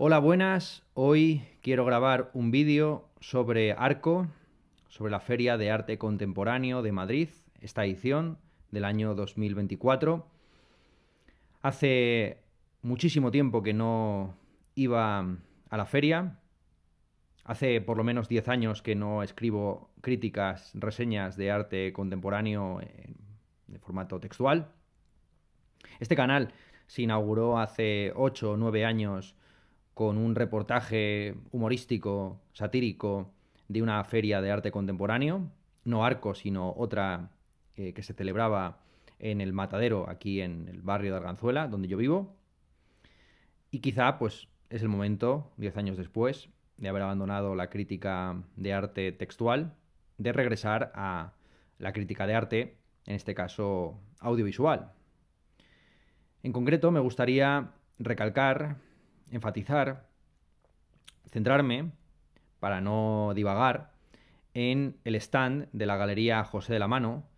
Hola, buenas. Hoy quiero grabar un vídeo sobre Arco, sobre la Feria de Arte Contemporáneo de Madrid, esta edición del año 2024. Hace muchísimo tiempo que no iba a la feria. Hace por lo menos 10 años que no escribo críticas, reseñas de arte contemporáneo de formato textual. Este canal se inauguró hace 8 o 9 años con un reportaje humorístico, satírico, de una feria de arte contemporáneo, no Arco, sino otra eh, que se celebraba en el Matadero, aquí en el barrio de Arganzuela, donde yo vivo. Y quizá, pues, es el momento, diez años después, de haber abandonado la crítica de arte textual, de regresar a la crítica de arte, en este caso audiovisual. En concreto, me gustaría recalcar enfatizar, centrarme, para no divagar, en el stand de la Galería José de la Mano,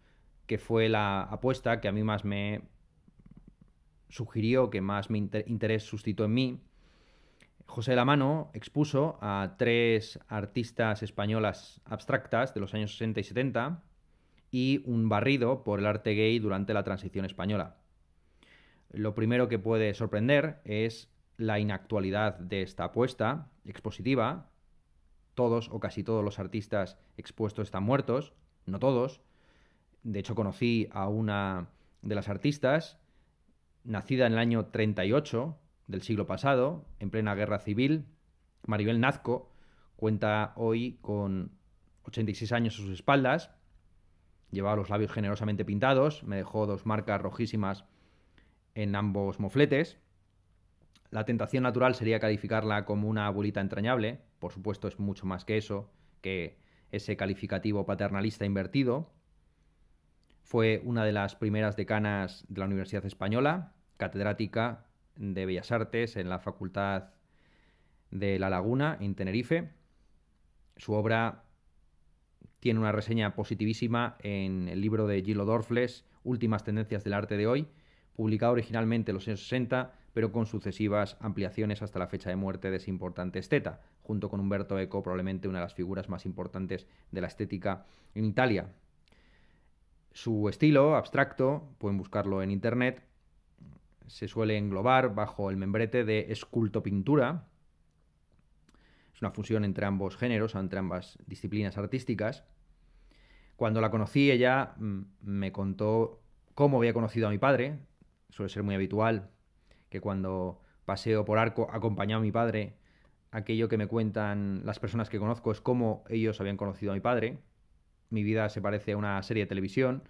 que fue la apuesta que a mí más me sugirió, que más mi interés suscitó en mí. José de la Mano expuso a tres artistas españolas abstractas de los años 60 y 70 y un barrido por el arte gay durante la transición española. Lo primero que puede sorprender es la inactualidad de esta apuesta expositiva. Todos o casi todos los artistas expuestos están muertos, no todos. De hecho, conocí a una de las artistas, nacida en el año 38 del siglo pasado, en plena guerra civil. Maribel Nazco cuenta hoy con 86 años a sus espaldas. Llevaba los labios generosamente pintados, me dejó dos marcas rojísimas en ambos mofletes. La tentación natural sería calificarla como una abuelita entrañable, por supuesto es mucho más que eso, que ese calificativo paternalista invertido. Fue una de las primeras decanas de la Universidad Española, catedrática de Bellas Artes en la Facultad de La Laguna, en Tenerife. Su obra tiene una reseña positivísima en el libro de Gillo Dorfles, Últimas Tendencias del Arte de Hoy, publicado originalmente en los años 60 pero con sucesivas ampliaciones hasta la fecha de muerte de ese importante esteta, junto con Humberto Eco, probablemente una de las figuras más importantes de la estética en Italia. Su estilo abstracto, pueden buscarlo en internet, se suele englobar bajo el membrete de esculto-pintura. Es una fusión entre ambos géneros, entre ambas disciplinas artísticas. Cuando la conocí, ella mm, me contó cómo había conocido a mi padre. Suele ser muy habitual que cuando paseo por Arco acompañado a mi padre, aquello que me cuentan las personas que conozco es cómo ellos habían conocido a mi padre. Mi vida se parece a una serie de televisión.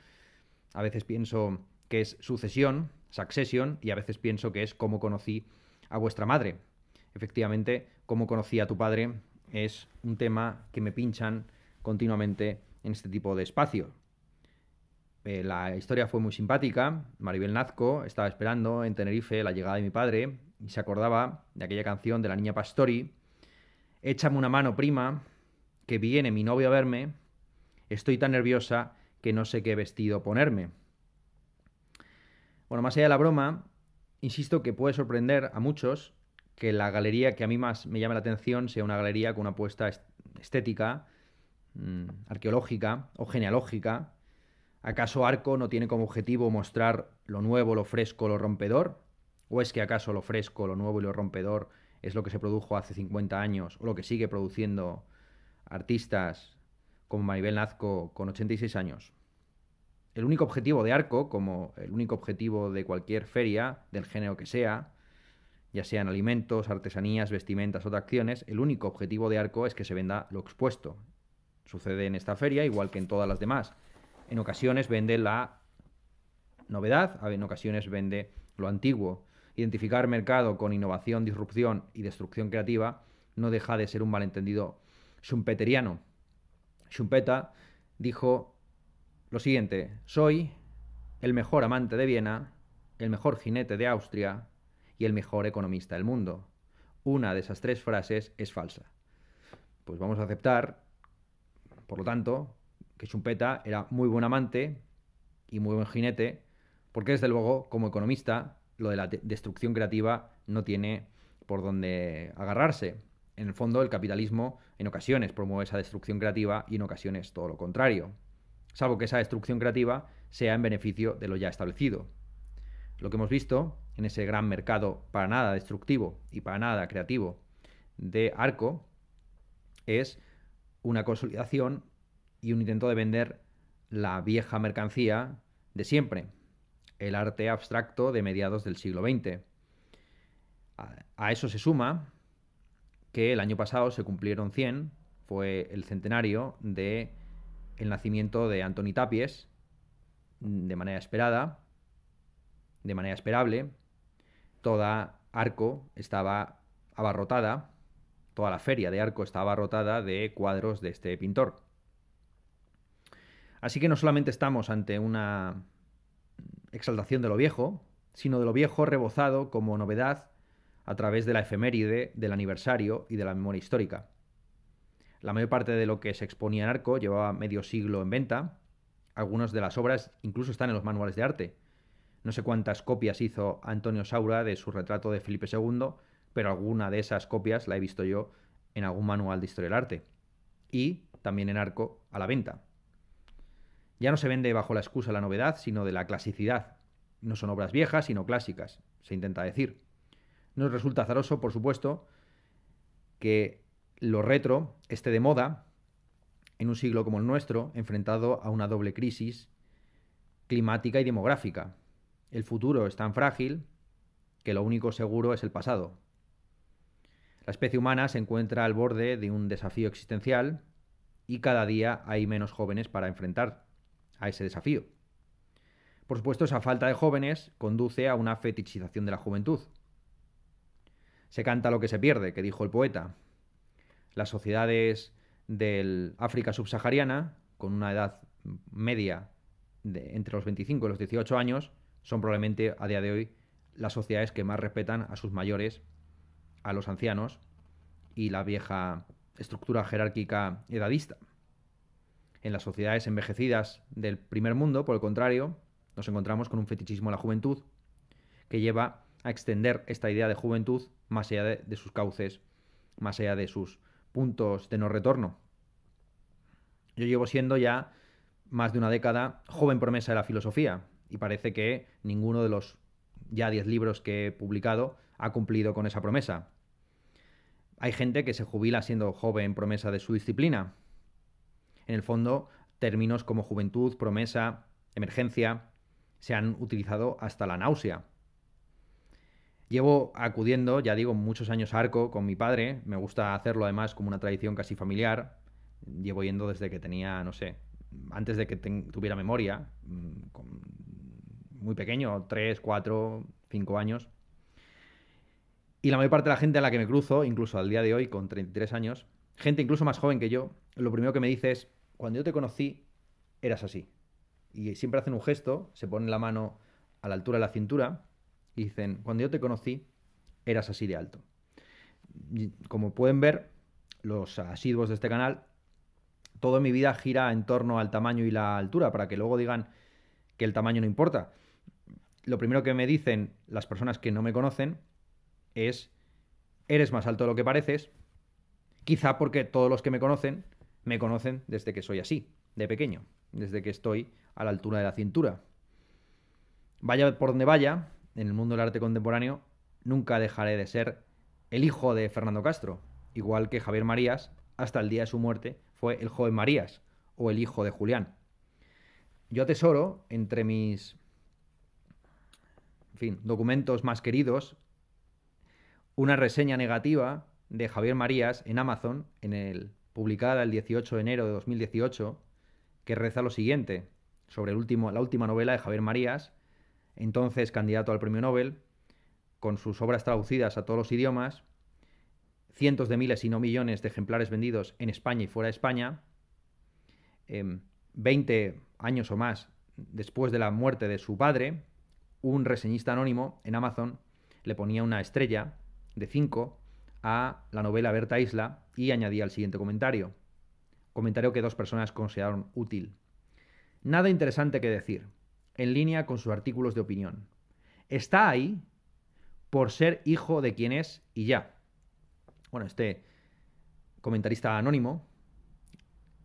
A veces pienso que es sucesión, succession, y a veces pienso que es cómo conocí a vuestra madre. Efectivamente, cómo conocí a tu padre es un tema que me pinchan continuamente en este tipo de espacio. Eh, la historia fue muy simpática. Maribel Nazco estaba esperando en Tenerife la llegada de mi padre y se acordaba de aquella canción de la niña Pastori. Échame una mano, prima, que viene mi novio a verme. Estoy tan nerviosa que no sé qué vestido ponerme. Bueno, más allá de la broma, insisto que puede sorprender a muchos que la galería que a mí más me llama la atención sea una galería con una apuesta estética, mm, arqueológica o genealógica, ¿Acaso Arco no tiene como objetivo mostrar lo nuevo, lo fresco, lo rompedor? ¿O es que acaso lo fresco, lo nuevo y lo rompedor es lo que se produjo hace 50 años o lo que sigue produciendo artistas como Maribel Nazco con 86 años? El único objetivo de Arco, como el único objetivo de cualquier feria, del género que sea, ya sean alimentos, artesanías, vestimentas o acciones, el único objetivo de Arco es que se venda lo expuesto. Sucede en esta feria igual que en todas las demás en ocasiones vende la novedad, en ocasiones vende lo antiguo. Identificar mercado con innovación, disrupción y destrucción creativa no deja de ser un malentendido schumpeteriano. Schumpeter dijo lo siguiente, soy el mejor amante de Viena, el mejor jinete de Austria y el mejor economista del mundo. Una de esas tres frases es falsa. Pues vamos a aceptar, por lo tanto, que Schumpeter era muy buen amante y muy buen jinete, porque desde luego, como economista, lo de la destrucción creativa no tiene por dónde agarrarse. En el fondo, el capitalismo en ocasiones promueve esa destrucción creativa y en ocasiones todo lo contrario, salvo que esa destrucción creativa sea en beneficio de lo ya establecido. Lo que hemos visto en ese gran mercado para nada destructivo y para nada creativo de Arco es una consolidación y un intento de vender la vieja mercancía de siempre, el arte abstracto de mediados del siglo XX. A eso se suma que el año pasado se cumplieron 100, fue el centenario de el nacimiento de Antoni Tapies, de manera esperada, de manera esperable. Toda Arco estaba abarrotada, toda la feria de Arco estaba abarrotada de cuadros de este pintor. Así que no solamente estamos ante una exaltación de lo viejo, sino de lo viejo rebozado como novedad a través de la efeméride, del aniversario y de la memoria histórica. La mayor parte de lo que se exponía en Arco llevaba medio siglo en venta. Algunas de las obras incluso están en los manuales de arte. No sé cuántas copias hizo Antonio Saura de su retrato de Felipe II, pero alguna de esas copias la he visto yo en algún manual de historia del arte. Y también en Arco a la venta. Ya no se vende bajo la excusa la novedad, sino de la clasicidad. No son obras viejas, sino clásicas, se intenta decir. Nos resulta azaroso, por supuesto, que lo retro esté de moda en un siglo como el nuestro, enfrentado a una doble crisis climática y demográfica. El futuro es tan frágil que lo único seguro es el pasado. La especie humana se encuentra al borde de un desafío existencial y cada día hay menos jóvenes para enfrentar a ese desafío. Por supuesto, esa falta de jóvenes conduce a una fetichización de la juventud. Se canta lo que se pierde, que dijo el poeta. Las sociedades del África subsahariana, con una edad media de entre los 25 y los 18 años, son probablemente a día de hoy las sociedades que más respetan a sus mayores, a los ancianos y la vieja estructura jerárquica edadista. En las sociedades envejecidas del primer mundo, por el contrario, nos encontramos con un fetichismo a la juventud que lleva a extender esta idea de juventud más allá de, sus cauces, más allá de sus puntos de no retorno. Yo llevo siendo ya más de una década joven promesa de la filosofía y parece que ninguno de los ya 10 libros que he publicado ha cumplido con esa promesa. Hay gente que se jubila siendo joven promesa de su disciplina, en el fondo términos como juventud, promesa, emergencia, se han utilizado hasta la náusea. Llevo acudiendo, ya digo, muchos años Arco con mi padre, me gusta hacerlo además como una tradición casi familiar, llevo yendo desde que tenía, no sé, antes de que tuviera memoria, mm, muy pequeño, 3, 4, 5 años. Y la mayor parte de la gente a la que me cruzo, incluso al día de hoy, con 33 años, gente incluso más joven que yo, lo primero que me dice es, cuando yo te conocí, eras así. Y siempre hacen un gesto, se ponen la mano a la altura de la cintura y dicen, cuando yo te conocí, eras así de alto. como pueden ver, los asiduos de este canal, toda mi vida gira en torno al tamaño y la altura, para que luego digan que el tamaño no importa. Lo primero que me dicen las personas que no me conocen es, eres más alto de lo que pareces, quizá porque todos los que me conocen me conocen desde que soy así, de pequeño, desde que estoy a la altura de la cintura. Vaya por donde vaya, en el mundo del arte contemporáneo, nunca dejaré de ser el hijo de Fernando Castro, igual que Javier Marías, hasta el día de su muerte, fue el joven Marías o el hijo de Julián. Yo atesoro entre mis fin, documentos más queridos una reseña negativa de Javier Marías en Amazon en el publicada el 18 de enero de 2018, que reza lo siguiente sobre el último, la última novela de Javier Marías, entonces candidato al premio Nobel, con sus obras traducidas a todos los idiomas, cientos de miles y no millones de ejemplares vendidos en España y fuera de España, 20 em, años o más después de la muerte de su padre, un reseñista anónimo en Amazon le ponía una estrella de 5 a la novela Berta Isla y añadía el siguiente comentario. Comentario que dos personas consideraron útil. Nada interesante que decir, en línea con sus artículos de opinión. Está ahí por ser hijo de quien es y ya. Bueno, este comentarista anónimo,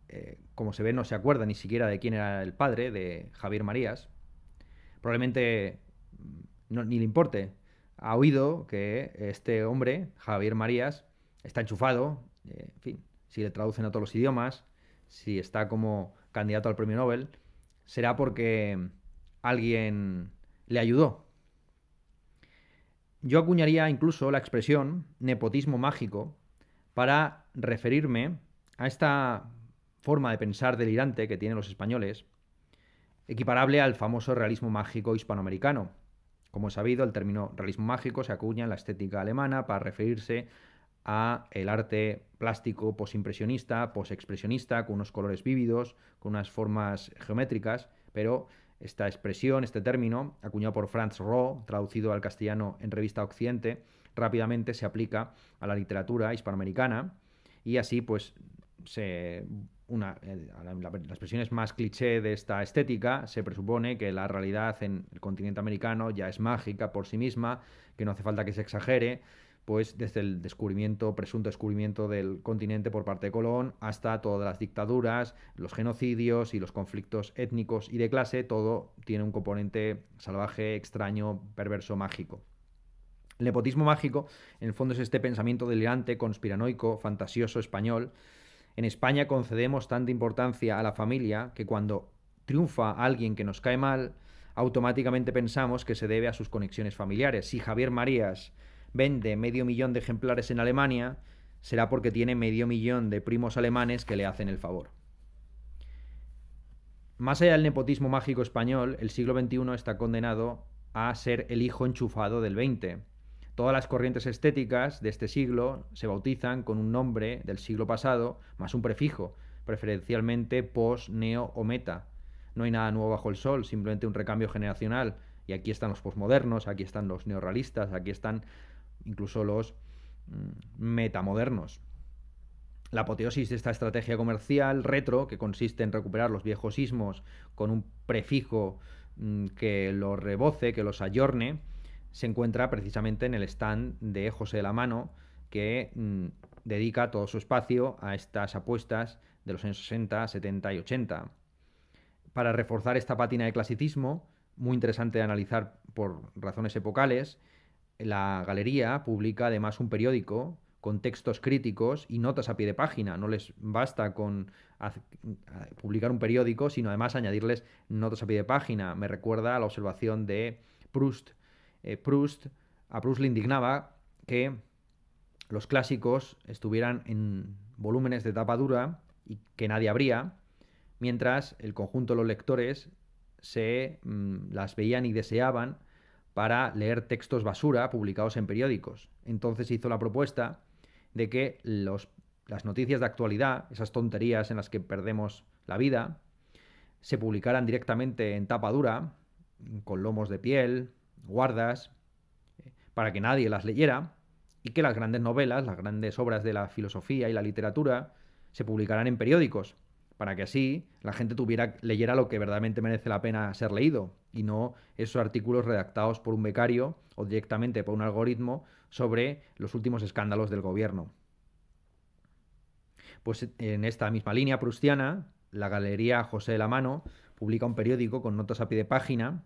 eh, como se ve, no se acuerda ni siquiera de quién era el padre de Javier Marías. Probablemente mm, ni le importe ha oído que este hombre, Javier Marías, está enchufado, eh, en fin, si le traducen a todos los idiomas, si está como candidato al premio Nobel, será porque alguien le ayudó. Yo acuñaría incluso la expresión nepotismo mágico para referirme a esta forma de pensar delirante que tienen los españoles, equiparable al famoso realismo mágico hispanoamericano, como sabido, el término realismo mágico se acuña en la estética alemana para referirse a el arte plástico posimpresionista, posexpresionista, con unos colores vívidos, con unas formas geométricas, pero esta expresión, este término, acuñado por Franz Roh, traducido al castellano en Revista Occidente, rápidamente se aplica a la literatura hispanoamericana y así pues se una, eh, expresiones más cliché de esta estética, se presupone que la realidad en el continente americano ya es mágica por sí misma, que no hace falta que se exagere, pues desde el descubrimiento, presunto descubrimiento del continente por parte de Colón, hasta todas las dictaduras, los genocidios y los conflictos étnicos y de clase, todo tiene un componente salvaje, extraño, perverso, mágico. El nepotismo mágico, en el fondo, es este pensamiento delirante, conspiranoico, fantasioso español, en España concedemos tanta importancia a la familia que cuando triunfa alguien que nos cae mal, automáticamente pensamos que se debe a sus conexiones familiares. Si Javier Marías vende medio millón de ejemplares en Alemania, será porque tiene medio millón de primos alemanes que le hacen el favor. Más allá del nepotismo mágico español, el siglo XXI está condenado a ser el hijo enchufado del XX Todas las corrientes estéticas de este siglo se bautizan con un nombre del siglo pasado más un prefijo, preferencialmente post, neo o meta. No hay nada nuevo bajo el sol, simplemente un recambio generacional. Y aquí están los posmodernos, aquí están los neorrealistas, aquí están incluso los mm, metamodernos. La apoteosis de esta estrategia comercial retro, que consiste en recuperar los viejos ismos con un prefijo mm, que los reboce, que los ayorne, se encuentra precisamente en el stand de José de la Mano, que mm, dedica todo su espacio a estas apuestas de los años 60, 70 y 80. Para reforzar esta pátina de clasicismo, muy interesante de analizar por razones epocales, la galería publica además un periódico con textos críticos y notas a pie de página. No les basta con publicar un periódico, sino además añadirles notas a pie de página. Me recuerda a la observación de Proust eh, Proust, a Proust le indignaba que los clásicos estuvieran en volúmenes de tapa dura y que nadie abría, mientras el conjunto de los lectores se mm, las veían y deseaban para leer textos basura publicados en periódicos. Entonces hizo la propuesta de que las noticias de actualidad, esas tonterías en las que perdemos la vida, se publicaran directamente en tapa dura, con lomos de piel, guardas, eh, para que nadie las leyera, y que las grandes novelas, las grandes obras de la filosofía y la literatura se publicaran en periódicos, para que así la gente tuviera, leyera lo que verdaderamente merece la pena ser leído, y no esos artículos redactados por un becario o directamente por un algoritmo sobre los últimos escándalos del gobierno. Pues en esta misma línea prustiana, la Galería José de la Mano publica un periódico con notas a pie de página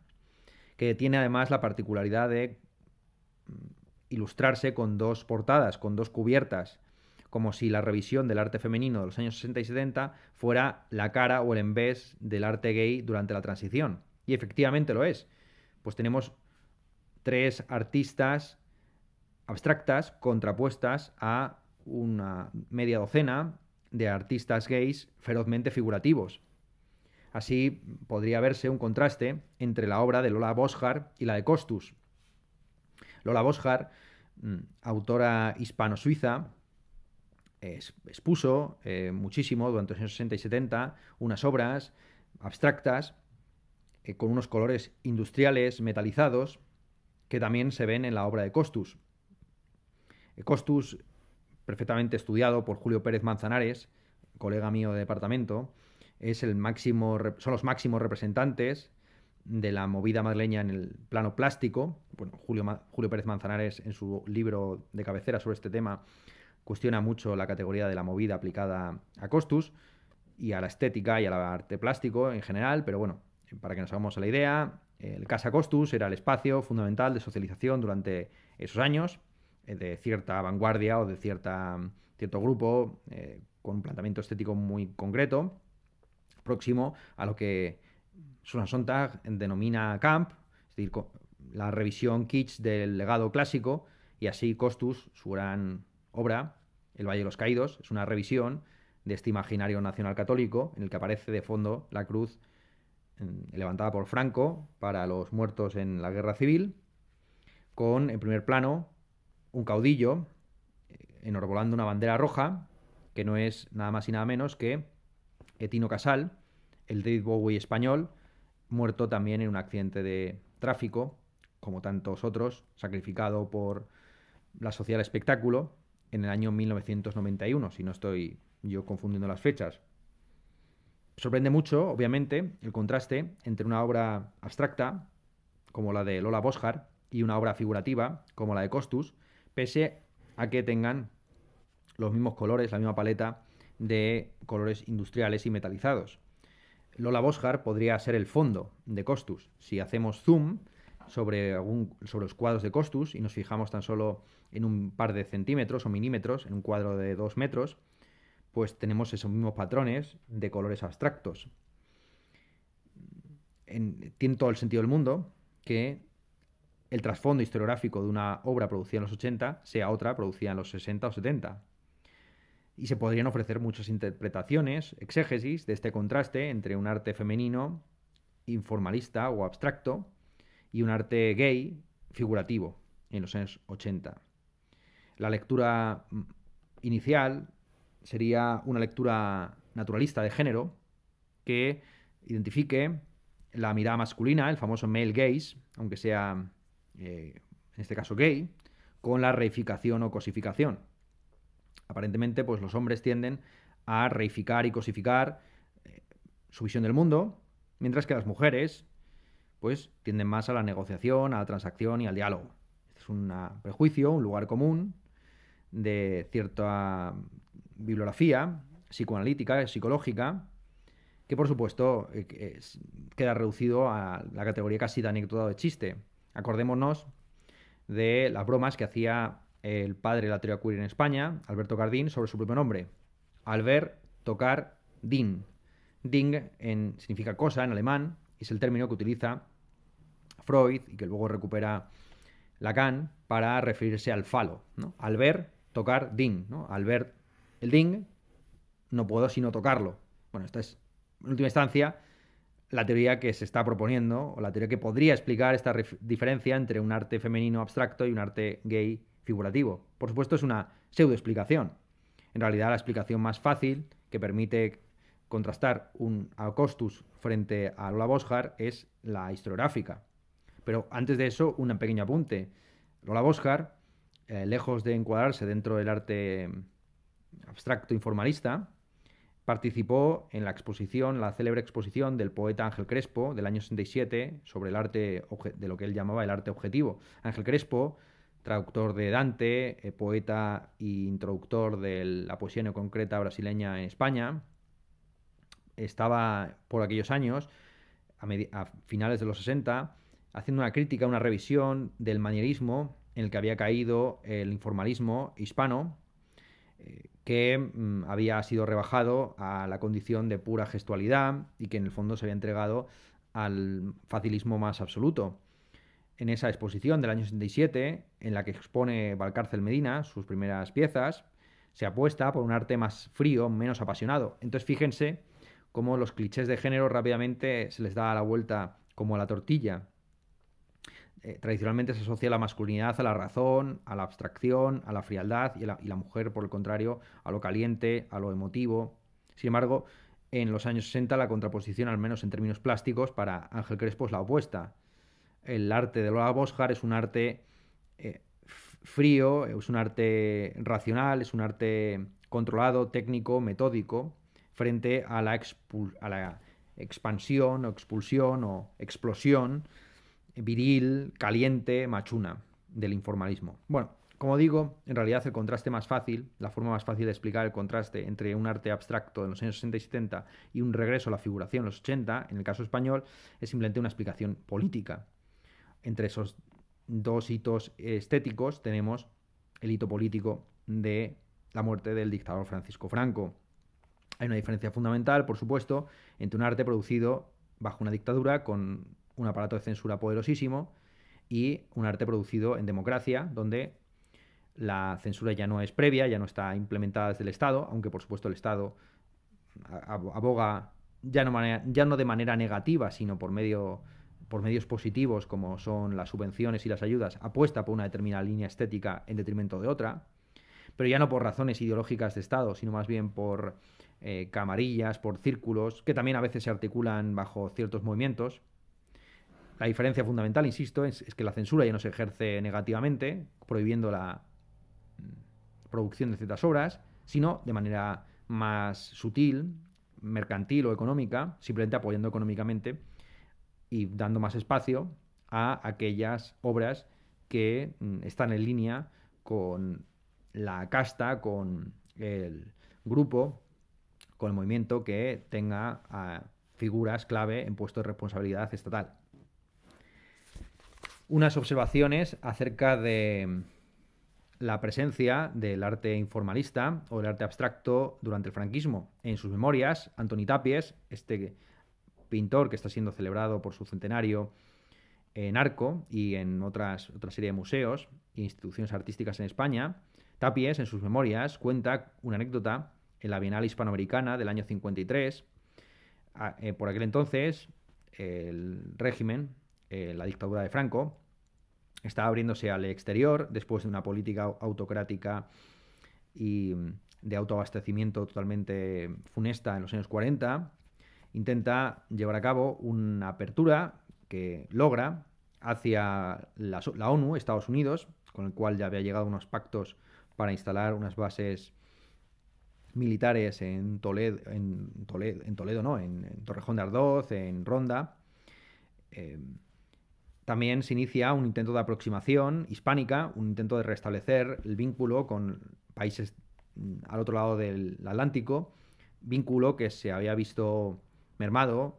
que tiene además la particularidad de mm, ilustrarse con dos portadas, con dos cubiertas, como si la revisión del arte femenino de los años 60 y 70 fuera la cara o el envés del arte gay durante la transición. Y efectivamente lo es. Pues tenemos tres artistas abstractas contrapuestas a una media docena de artistas gays ferozmente figurativos. Así podría verse un contraste entre la obra de Lola Boschar y la de Costus. Lola Boschar, mm, autora hispano-suiza, expuso eh, muchísimo durante los años 60 y 70 unas obras abstractas eh, con unos colores industriales metalizados que también se ven en la obra de Costus. Eh, Costus, perfectamente estudiado por Julio Pérez Manzanares, colega mío de departamento, es el máximo, son los máximos representantes de la movida madrileña en el plano plástico. Bueno, Julio, Julio Pérez Manzanares en su libro de cabecera sobre este tema cuestiona mucho la categoría de la movida aplicada a Costus y a la estética y al arte plástico en general, pero bueno, para que nos hagamos a la idea, el Casa Costus era el espacio fundamental de socialización durante esos años, eh, de cierta vanguardia o de cierta, cierto grupo, eh, con un planteamiento estético muy concreto próximo a lo que Susan Sontag denomina camp, es decir, la revisión kitsch del legado clásico, y así Costus, su gran obra, El Valle de los Caídos, es una revisión de este imaginario nacional católico en el que aparece de fondo la cruz levantada por Franco para los muertos en la guerra civil, con en primer plano un caudillo eh, enorbolando una bandera roja, que no es nada más y nada menos que Etino Casal, el David Bowie español, muerto también en un accidente de tráfico, como tantos otros, sacrificado por la Sociedad Espectáculo en el año 1991, si no estoy yo confundiendo las fechas. Sorprende mucho, obviamente, el contraste entre una obra abstracta, como la de Lola Boschard, y una obra figurativa, como la de Costus, pese a que tengan los mismos colores, la misma paleta de colores industriales y metalizados. Lola Boscar podría ser el fondo de Costus. Si hacemos zoom sobre, sobre los cuadros de Costus y nos fijamos tan solo en un par de centímetros o milímetros, en un cuadro de dos metros, pues tenemos esos mismos patrones de colores abstractos. En, tiene todo el sentido del mundo que el trasfondo historiográfico de una obra producida en los 80 sea otra producida en los 60 o 70 y se podrían ofrecer muchas interpretaciones, exégesis de este contraste entre un arte femenino, informalista o abstracto, y un arte gay, figurativo, en los años 80. La lectura mm, inicial sería una lectura naturalista de género que identifique la mirada masculina, el famoso male gaze, aunque sea eh, en este caso gay, con la reificación o cosificación aparentemente pues los hombres tienden a reificar y cosificar eh, su visión del mundo, mientras que las mujeres pues tienden más a la negociación, a la transacción y al diálogo. Este es un ah, prejuicio, un lugar común de cierta bibliografía psicoanalítica, psicológica, que por supuesto eh, queda reducido a la categoría casi de anécdota de chiste. Acordémonos de las bromas que hacía el padre de la teoría queer en España, Alberto Cardín, sobre su propio nombre. Albert tocar Din. Ding en, significa cosa en alemán, y es el término que utiliza Freud y que luego recupera Lacan para referirse al falo. ¿no? Al ver, tocar ding. ¿no? Al ver el ding, no puedo sino tocarlo. Bueno, esta es, en última instancia, la teoría que se está proponiendo, o la teoría que podría explicar esta diferencia entre un arte femenino abstracto y un arte gay por supuesto, es una pseudoexplicación. En realidad, la explicación más fácil que permite contrastar un Acostus frente a Lola Boscar es la historiográfica. Pero antes de eso, un pequeño apunte. Lola Boscar, eh, lejos de encuadrarse dentro del arte mm, abstracto informalista, participó en la exposición, la célebre exposición del poeta Ángel Crespo del año 67 sobre el arte de lo que él llamaba el arte objetivo. Ángel Crespo traductor de Dante, eh, poeta e introductor de la poesía neoconcreta brasileña en España. Estaba por aquellos años, a, finales de los 60, haciendo una crítica, una revisión del manierismo en el que había caído el informalismo hispano, eh, que mm, había sido rebajado a la condición de pura gestualidad y que en el fondo se había entregado al facilismo más absoluto en esa exposición del año 67, en la que expone Valcárcel Medina sus primeras piezas, se apuesta por un arte más frío, menos apasionado. Entonces fíjense cómo los clichés de género rápidamente se les da la vuelta como a la tortilla. Eh, tradicionalmente se asocia la masculinidad a la razón, a la abstracción, a la frialdad y, y la mujer, por el contrario, a lo caliente, a lo emotivo. Sin embargo, en los años 60 la contraposición, al menos en términos plásticos, para Ángel Crespo es la opuesta el arte de Lola boscar es un arte eh, frío, es un arte racional, es un arte controlado, técnico, metódico, frente a la, a la expansión o expulsión o explosión viril, caliente, machuna del informalismo. Bueno, como digo, en realidad el contraste más fácil, la forma más fácil de explicar el contraste entre un arte abstracto en los años 60 y 70 y un regreso a la figuración en los 80, en el caso español, es simplemente una explicación política entre esos dos hitos estéticos tenemos el hito político de la muerte del dictador Francisco Franco. Hay una diferencia fundamental, por supuesto, entre un arte producido bajo una dictadura con un aparato de censura poderosísimo y un arte producido en democracia, donde la censura ya no es previa, ya no está implementada desde el Estado, aunque por supuesto el Estado aboga ya no, ya no de manera negativa, sino por medio por medios positivos, como son las subvenciones y las ayudas, apuesta por una determinada línea estética en detrimento de otra, pero ya no por razones ideológicas de Estado, sino más bien por eh, camarillas, por círculos, que también a veces se articulan bajo ciertos movimientos. La diferencia fundamental, insisto, es, es que la censura ya no se ejerce negativamente, prohibiendo la mm, producción de ciertas obras, sino de manera más sutil, mercantil o económica, simplemente apoyando económicamente y dando más espacio a aquellas obras que mm, están en línea con la casta, con el grupo, con el movimiento que tenga a ah, figuras clave en puestos de responsabilidad estatal. Unas observaciones acerca de mm, la presencia del arte informalista o el arte abstracto durante el franquismo. En sus memorias, Antoni Tapies, este pintor que está siendo celebrado por su centenario en Arco y en otras, otra serie de museos e instituciones artísticas en España, Tapies, en sus memorias, cuenta una anécdota en la Bienal Hispanoamericana del año 53. Eh, por aquel entonces, el régimen, eh, la dictadura de Franco, estaba abriéndose al exterior después de una política autocrática y mm, de autoabastecimiento totalmente funesta en los años 40 intenta llevar a cabo una apertura que logra hacia la, ONU, Estados Unidos, con el cual ya había llegado unos pactos para instalar unas bases militares en Toledo, en Toledo, no, en, Torrejón de Ardoz, en Ronda. Em, también se inicia un intento de aproximación hispánica, un intento de restablecer el vínculo con países mm, al otro lado del Atlántico, vínculo que se había visto mermado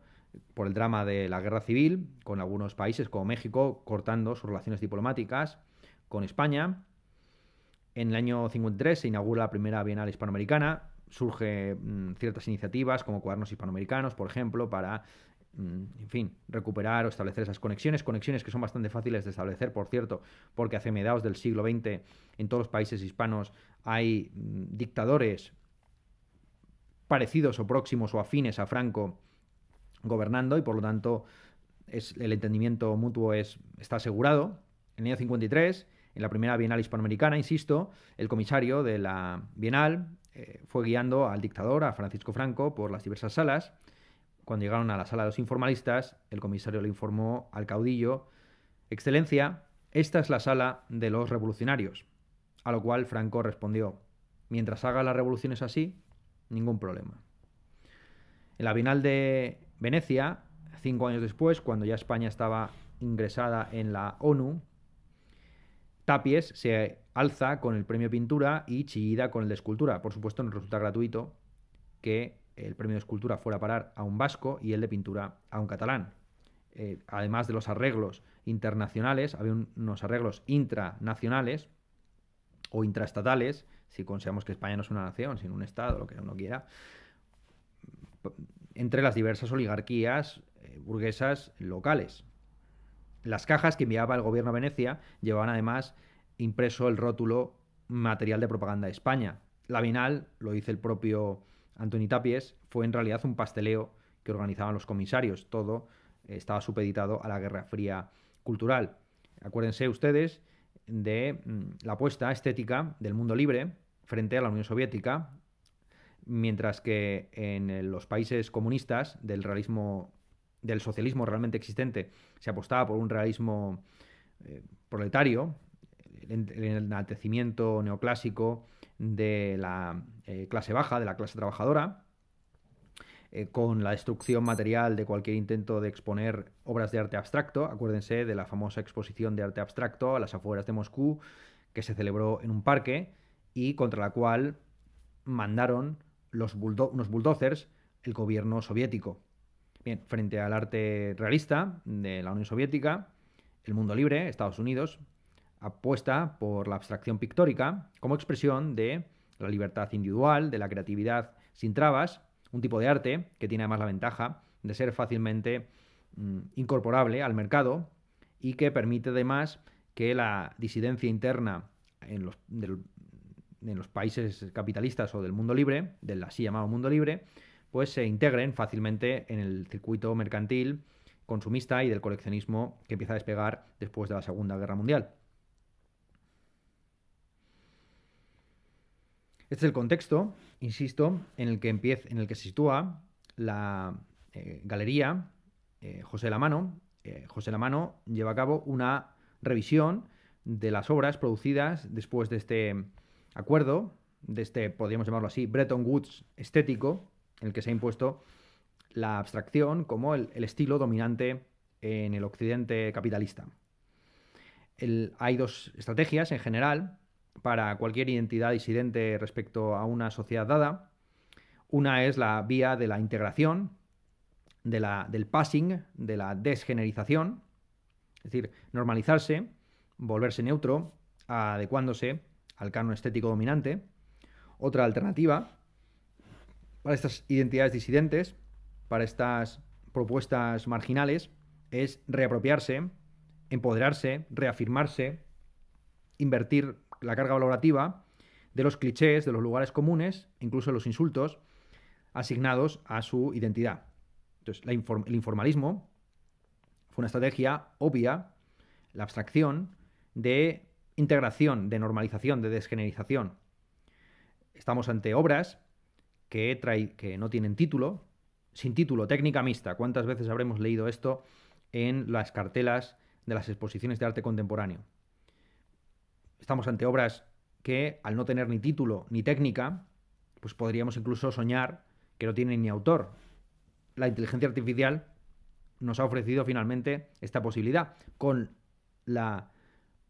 por el drama de la guerra civil, con algunos países como México cortando sus relaciones diplomáticas con España. En el año 53 se inaugura la primera Bienal Hispanoamericana, surge mm, ciertas iniciativas como cuadernos hispanoamericanos, por ejemplo, para mm, en fin, recuperar o establecer esas conexiones, conexiones que son bastante fáciles de establecer, por cierto, porque hace mediados del siglo XX en todos los países hispanos hay mm, dictadores parecidos o próximos o afines a Franco gobernando y por lo tanto es, el entendimiento mutuo es, está asegurado. En el año 53, en la primera Bienal Hispanoamericana, insisto, el comisario de la Bienal eh, fue guiando al dictador, a Francisco Franco, por las diversas salas. Cuando llegaron a la sala de los informalistas, el comisario le informó al caudillo, Excelencia, esta es la sala de los revolucionarios. A lo cual Franco respondió, mientras haga las revoluciones así, ningún problema. En la Bienal de Venecia, cinco años después, cuando ya España estaba ingresada en la ONU, Tapies se alza con el premio Pintura y Chillida con el de Escultura. Por supuesto, nos resulta gratuito que el premio de Escultura fuera a parar a un vasco y el de Pintura a un catalán. Eh, además de los arreglos internacionales, había unos arreglos intranacionales o intrastatales, si consideramos que España no es una nación, sino un Estado, lo que uno quiera, entre las diversas oligarquías eh, burguesas locales. Las cajas que enviaba el gobierno a Venecia llevaban además impreso el rótulo Material de Propaganda de España. La Vinal, lo dice el propio Antoni Tapies, fue en realidad un pasteleo que organizaban los comisarios. Todo eh, estaba supeditado a la Guerra Fría cultural. Acuérdense ustedes de mm, la apuesta estética del mundo libre frente a la Unión Soviética mientras que en los países comunistas del realismo del socialismo realmente existente se apostaba por un realismo eh, proletario, en el enaltecimiento neoclásico de la eh, clase baja, de la clase trabajadora, eh, con la destrucción material de cualquier intento de exponer obras de arte abstracto. Acuérdense de la famosa exposición de arte abstracto a las afueras de Moscú, que se celebró en un parque y contra la cual mandaron los unos bulldozers el gobierno soviético. Bien, frente al arte realista de la Unión Soviética, el mundo libre, Estados Unidos, apuesta por la abstracción pictórica como expresión de la libertad individual, de la creatividad sin trabas, un tipo de arte que tiene además la ventaja de ser fácilmente mm, incorporable al mercado y que permite además que la disidencia interna en los, en los países capitalistas o del mundo libre, del así llamado mundo libre, pues se integren fácilmente en el circuito mercantil, consumista y del coleccionismo que empieza a despegar después de la Segunda Guerra Mundial. Este es el contexto, insisto, en el que, en el que se sitúa la eh, galería eh, José Lamano. Mano eh, José Lamano lleva a cabo una revisión de las obras producidas después de este acuerdo de este, podríamos llamarlo así, Bretton Woods estético, en el que se ha impuesto la abstracción como el, estilo dominante en el occidente capitalista. hay dos estrategias en general para cualquier identidad disidente respecto a una sociedad dada. Una es la vía de la integración, del passing, de la desgenerización, es decir, normalizarse, volverse neutro, adecuándose al canon estético dominante. Otra alternativa para estas identidades disidentes, para estas propuestas marginales, es reapropiarse, empoderarse, reafirmarse, invertir la carga valorativa de los clichés, de los lugares comunes, incluso los insultos asignados a su identidad. Entonces, el informalismo fue una estrategia obvia, la abstracción de integración, de normalización, de desgenerización. Estamos ante obras que, que no tienen título, sin título, técnica mixta. ¿Cuántas veces habremos leído esto en las cartelas de las exposiciones de arte contemporáneo? Estamos ante obras que, al no tener ni título ni técnica, pues podríamos incluso soñar que no tienen ni autor. La inteligencia artificial nos ha ofrecido finalmente esta posibilidad, con la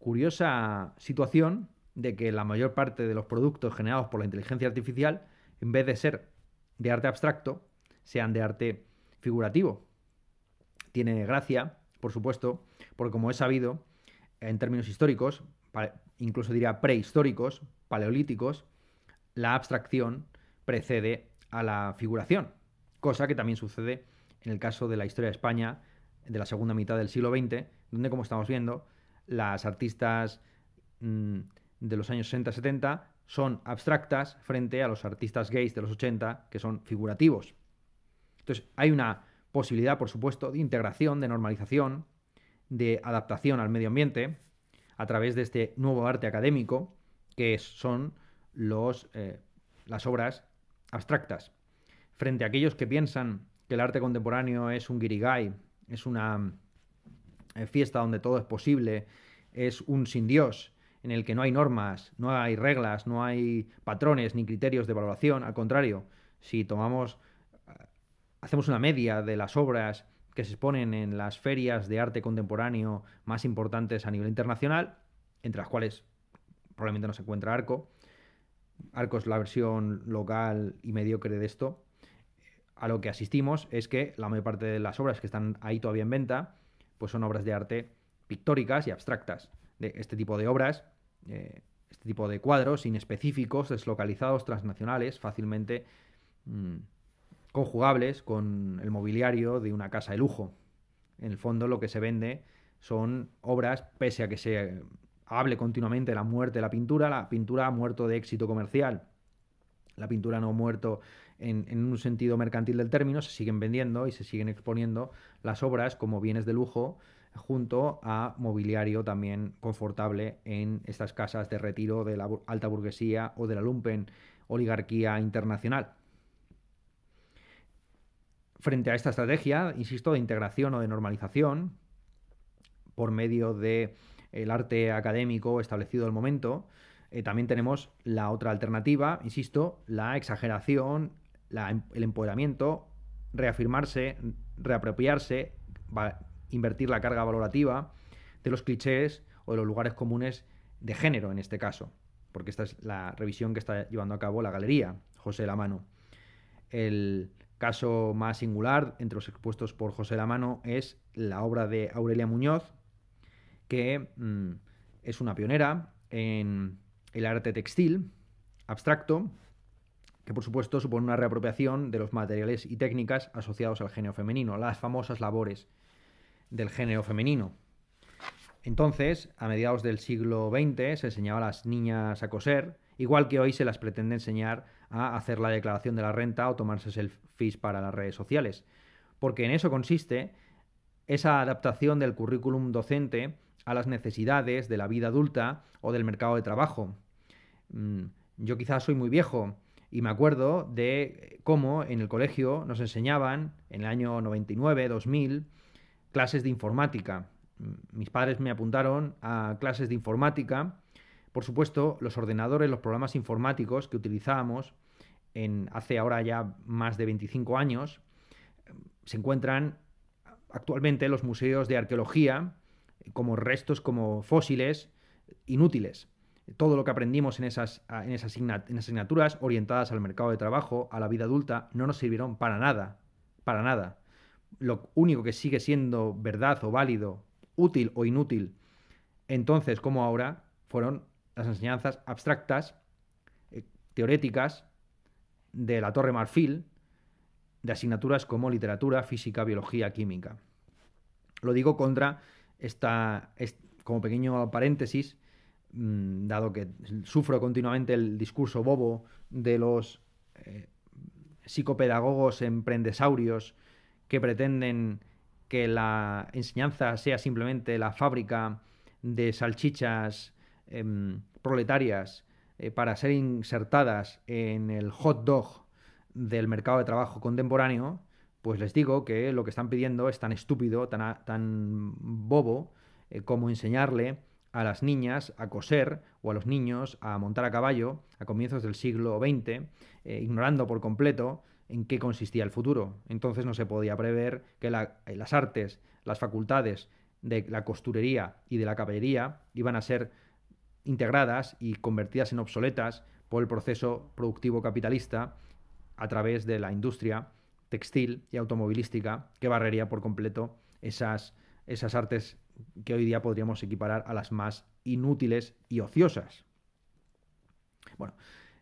curiosa situación de que la mayor parte de los productos generados por la inteligencia artificial, en vez de ser de arte abstracto, sean de arte figurativo. Tiene gracia, por supuesto, porque como he sabido, en términos históricos, incluso diría prehistóricos, paleolíticos, la abstracción precede a la figuración, cosa que también sucede en el caso de la historia de España de la segunda mitad del siglo XX, donde, como estamos viendo, las artistas mm, de los años 60-70 son abstractas frente a los artistas gays de los 80 que son figurativos. Entonces hay una posibilidad, por supuesto, de integración, de normalización, de adaptación al medio ambiente a través de este nuevo arte académico que son los, eh, las obras abstractas. Frente a aquellos que piensan que el arte contemporáneo es un guirigay, es una eh, fiesta donde todo es posible, es un sin Dios, en el que no hay normas, no hay reglas, no hay patrones ni criterios de valoración. Al contrario, si tomamos, eh, hacemos una media de las obras que se exponen en las ferias de arte contemporáneo más importantes a nivel internacional, entre las cuales probablemente no se encuentra Arco. Arco es la versión local y mediocre de esto. A lo que asistimos es que la mayor parte de las obras que están ahí todavía en venta pues son obras de arte pictóricas y abstractas. De este tipo de obras, eh, este tipo de cuadros inespecíficos, deslocalizados, transnacionales, fácilmente mm, conjugables con el mobiliario de una casa de lujo. En el fondo lo que se vende son obras, pese a que se hable continuamente de la muerte de la pintura, la pintura ha muerto de éxito comercial la pintura no muerto en, un sentido mercantil del término, se siguen vendiendo y se siguen exponiendo las obras como bienes de lujo junto a mobiliario también confortable en estas casas de retiro de la alta burguesía o de la lumpen oligarquía internacional. Frente a esta estrategia, insisto, de integración o de normalización, por medio del el arte académico establecido al momento, eh, también tenemos la otra alternativa, insisto, la exageración, em, el empoderamiento, reafirmarse, reapropiarse, invertir la carga valorativa de los clichés o de los lugares comunes de género en este caso, porque esta es la revisión que está llevando a cabo la galería José Lamano. El caso más singular entre los expuestos por José Mano es la obra de Aurelia Muñoz, que mm, es una pionera en el arte textil abstracto, que por supuesto supone una reapropiación de los materiales y técnicas asociados al género femenino, las famosas labores del género femenino. Entonces, a mediados del siglo XX se enseñaba a las niñas a coser, igual que hoy se las pretende enseñar a hacer la declaración de la renta o tomarse selfies para las redes sociales, porque en eso consiste esa adaptación del currículum docente a las necesidades de la vida adulta o del mercado de trabajo. Mm, yo quizás soy muy viejo y me acuerdo de cómo en el colegio nos enseñaban, en el año 99, 2000, clases de informática. Mm, mis padres me apuntaron a clases de informática. Por supuesto, los ordenadores, los programas informáticos que utilizábamos en hace ahora ya más de 25 años, se encuentran actualmente en los museos de arqueología como restos, como fósiles inútiles. Todo lo que aprendimos en esas, en esas asignaturas orientadas al mercado de trabajo, a la vida adulta, no nos sirvieron para nada, para nada. Lo único que sigue siendo verdad o válido, útil o inútil, entonces como ahora, fueron las enseñanzas abstractas, teóricas eh, teoréticas, de la Torre Marfil, de asignaturas como literatura, física, biología, química. Lo digo contra esta, como pequeño paréntesis, mm, dado que sufro continuamente el discurso bobo de los eh, psicopedagogos emprendesaurios que pretenden que la enseñanza sea simplemente la fábrica de salchichas em, proletarias eh, para ser insertadas en el hot dog del mercado de trabajo contemporáneo, pues les digo que lo que están pidiendo es tan estúpido, tan, tan bobo, eh, como enseñarle a las niñas a coser o a los niños a montar a caballo a comienzos del siglo XX, eh, ignorando por completo en qué consistía el futuro. Entonces no se podía prever que eh, las artes, las facultades de la costurería y de la caballería iban a ser integradas y convertidas en obsoletas por el proceso productivo capitalista a través de la industria textil y automovilística que barrería por completo esas, esas artes que hoy día podríamos equiparar a las más inútiles y ociosas. Bueno,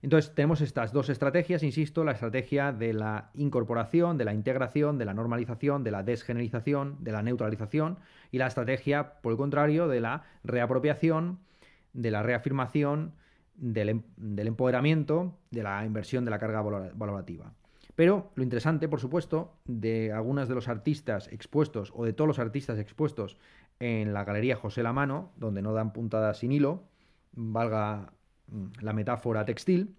entonces tenemos estas dos estrategias, insisto, la estrategia de la incorporación, de la integración, de la normalización, de la desgeneralización, de la neutralización y la estrategia, por el contrario, de la reapropiación, de la reafirmación, del, em-, del empoderamiento, de la inversión de la carga valorativa. Pero lo interesante, por supuesto, de algunos de los artistas expuestos o de todos los artistas expuestos en la Galería José La Mano, donde no dan puntadas sin hilo, valga mm, la metáfora textil,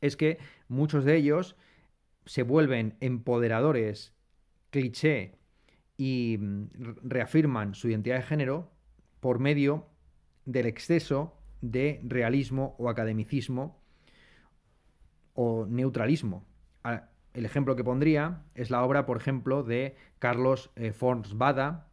es que muchos de ellos se vuelven empoderadores, cliché y mm, reafirman su identidad de género por medio del exceso de realismo o academicismo o neutralismo el ejemplo que pondría es la obra, por ejemplo, de Carlos eh, Bada,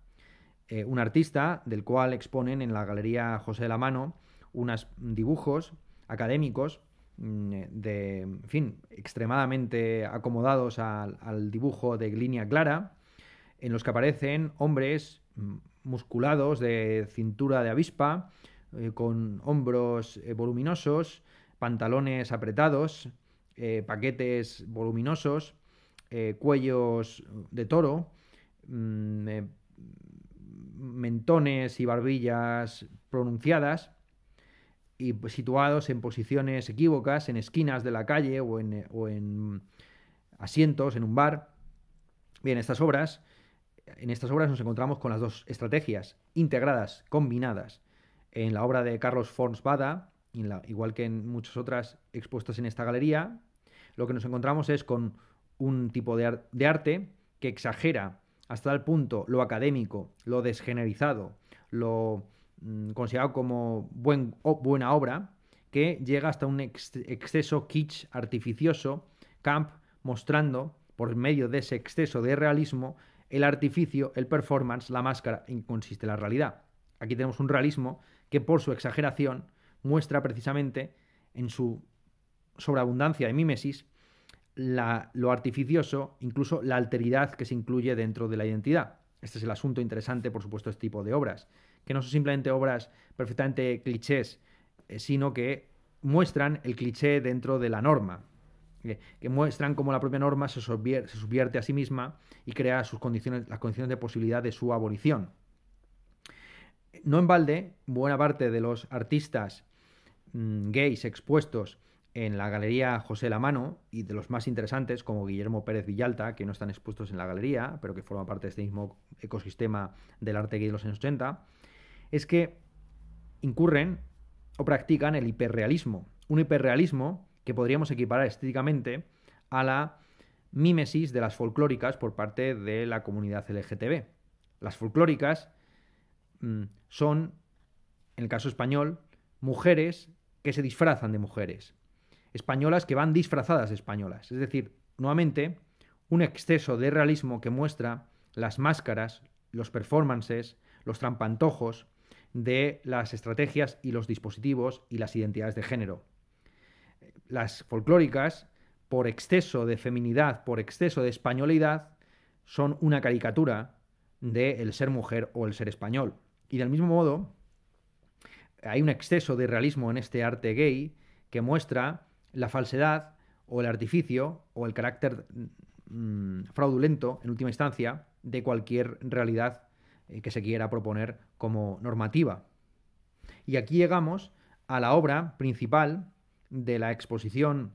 eh, un artista del cual exponen en la Galería José de la Mano unos dibujos académicos mm, eh, de, en fin, extremadamente acomodados al, dibujo de línea clara, en los que aparecen hombres mm, musculados de cintura de avispa, eh, con hombros voluminosos, pantalones apretados, eh, paquetes voluminosos, eh, cuellos de toro, mm, eh, mentones y barbillas pronunciadas y pues, situados en posiciones equívocas, en esquinas de la calle o en, asientos, en un bar. Bien, estas obras, en estas obras nos encontramos con las dos estrategias integradas, combinadas. En la obra de Carlos Fons Bada, igual que en muchas otras expuestas en esta galería, lo que nos encontramos es con un tipo de, arte que exagera hasta el punto lo académico, lo desgenerizado, lo mm, considerado como buen, buena obra, que llega hasta un exceso kitsch artificioso, Camp mostrando, por medio de ese exceso de realismo, el artificio, el performance, la máscara en que consiste la realidad. Aquí tenemos un realismo que por su exageración muestra precisamente en su sobreabundancia de mimesis, lo artificioso, incluso la alteridad que se incluye dentro de la identidad. Este es el asunto interesante, por supuesto, este tipo de obras, que no son simplemente obras perfectamente clichés, eh, sino que muestran el cliché dentro de la norma, que, muestran cómo la propia norma se, subvierte a sí misma y crea sus condiciones, las condiciones de posibilidad de su abolición. No en balde, buena parte de los artistas mm, gays expuestos en la galería José Lamano y de los más interesantes como Guillermo Pérez Villalta, que no están expuestos en la galería, pero que forman parte de este mismo ecosistema del arte gay de los años 80, es que incurren o practican el hiperrealismo. Un hiperrealismo que podríamos equiparar estéticamente a la mímesis de las folclóricas por parte de la comunidad LGTB. Las folclóricas mm, son, en el caso español, mujeres que se disfrazan de mujeres españolas que van disfrazadas de españolas. Es decir, nuevamente, un exceso de realismo que muestra las máscaras, los performances, los trampantojos de las estrategias y los dispositivos y las identidades de género. Las folclóricas, por exceso de feminidad, por exceso de españolidad, son una caricatura del el ser mujer o el ser español. Y del mismo modo, hay un exceso de realismo en este arte gay que muestra la falsedad o el artificio o el carácter mm, fraudulento, en última instancia, de cualquier realidad eh, que se quiera proponer como normativa. Y aquí llegamos a la obra principal de la exposición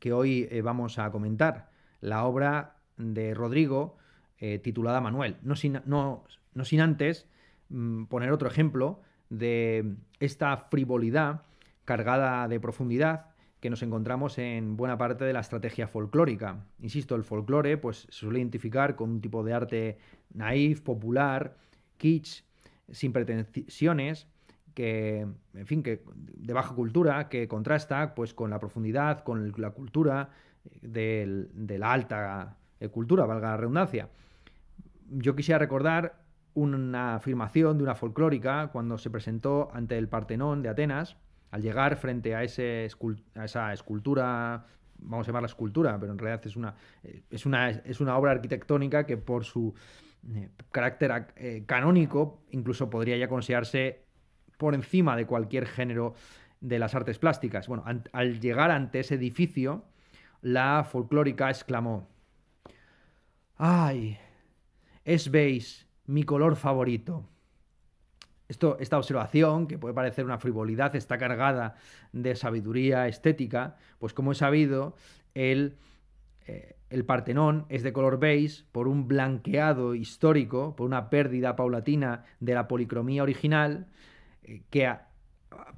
que hoy eh, vamos a comentar, la obra de Rodrigo eh, titulada Manuel. No sin, no, sin antes mm, poner otro ejemplo de esta frivolidad cargada de profundidad que nos encontramos en buena parte de la estrategia folclórica. Insisto, el folclore pues, se suele identificar con un tipo de arte naif, popular, kitsch, sin pretensiones, que, en fin, que de baja cultura, que contrasta pues, con la profundidad, con la cultura eh, de la alta eh, cultura, valga la redundancia. Yo quisiera recordar una afirmación de una folclórica cuando se presentó ante el Partenón de Atenas, al llegar frente a, esa escultura vamos a llamarla escultura, pero en realidad es una, eh, es una, obra arquitectónica que por su eh, carácter eh, canónico incluso podría ya considerarse por encima de cualquier género de las artes plásticas. Bueno, al llegar ante ese edificio, la folclórica exclamó, ¡ay! Es veis mi color favorito esta observación, que puede parecer una frivolidad, está cargada de sabiduría estética, pues como he sabido, eh, el, Partenón es de color beige por un blanqueado histórico, por una pérdida paulatina de la policromía original, eh, que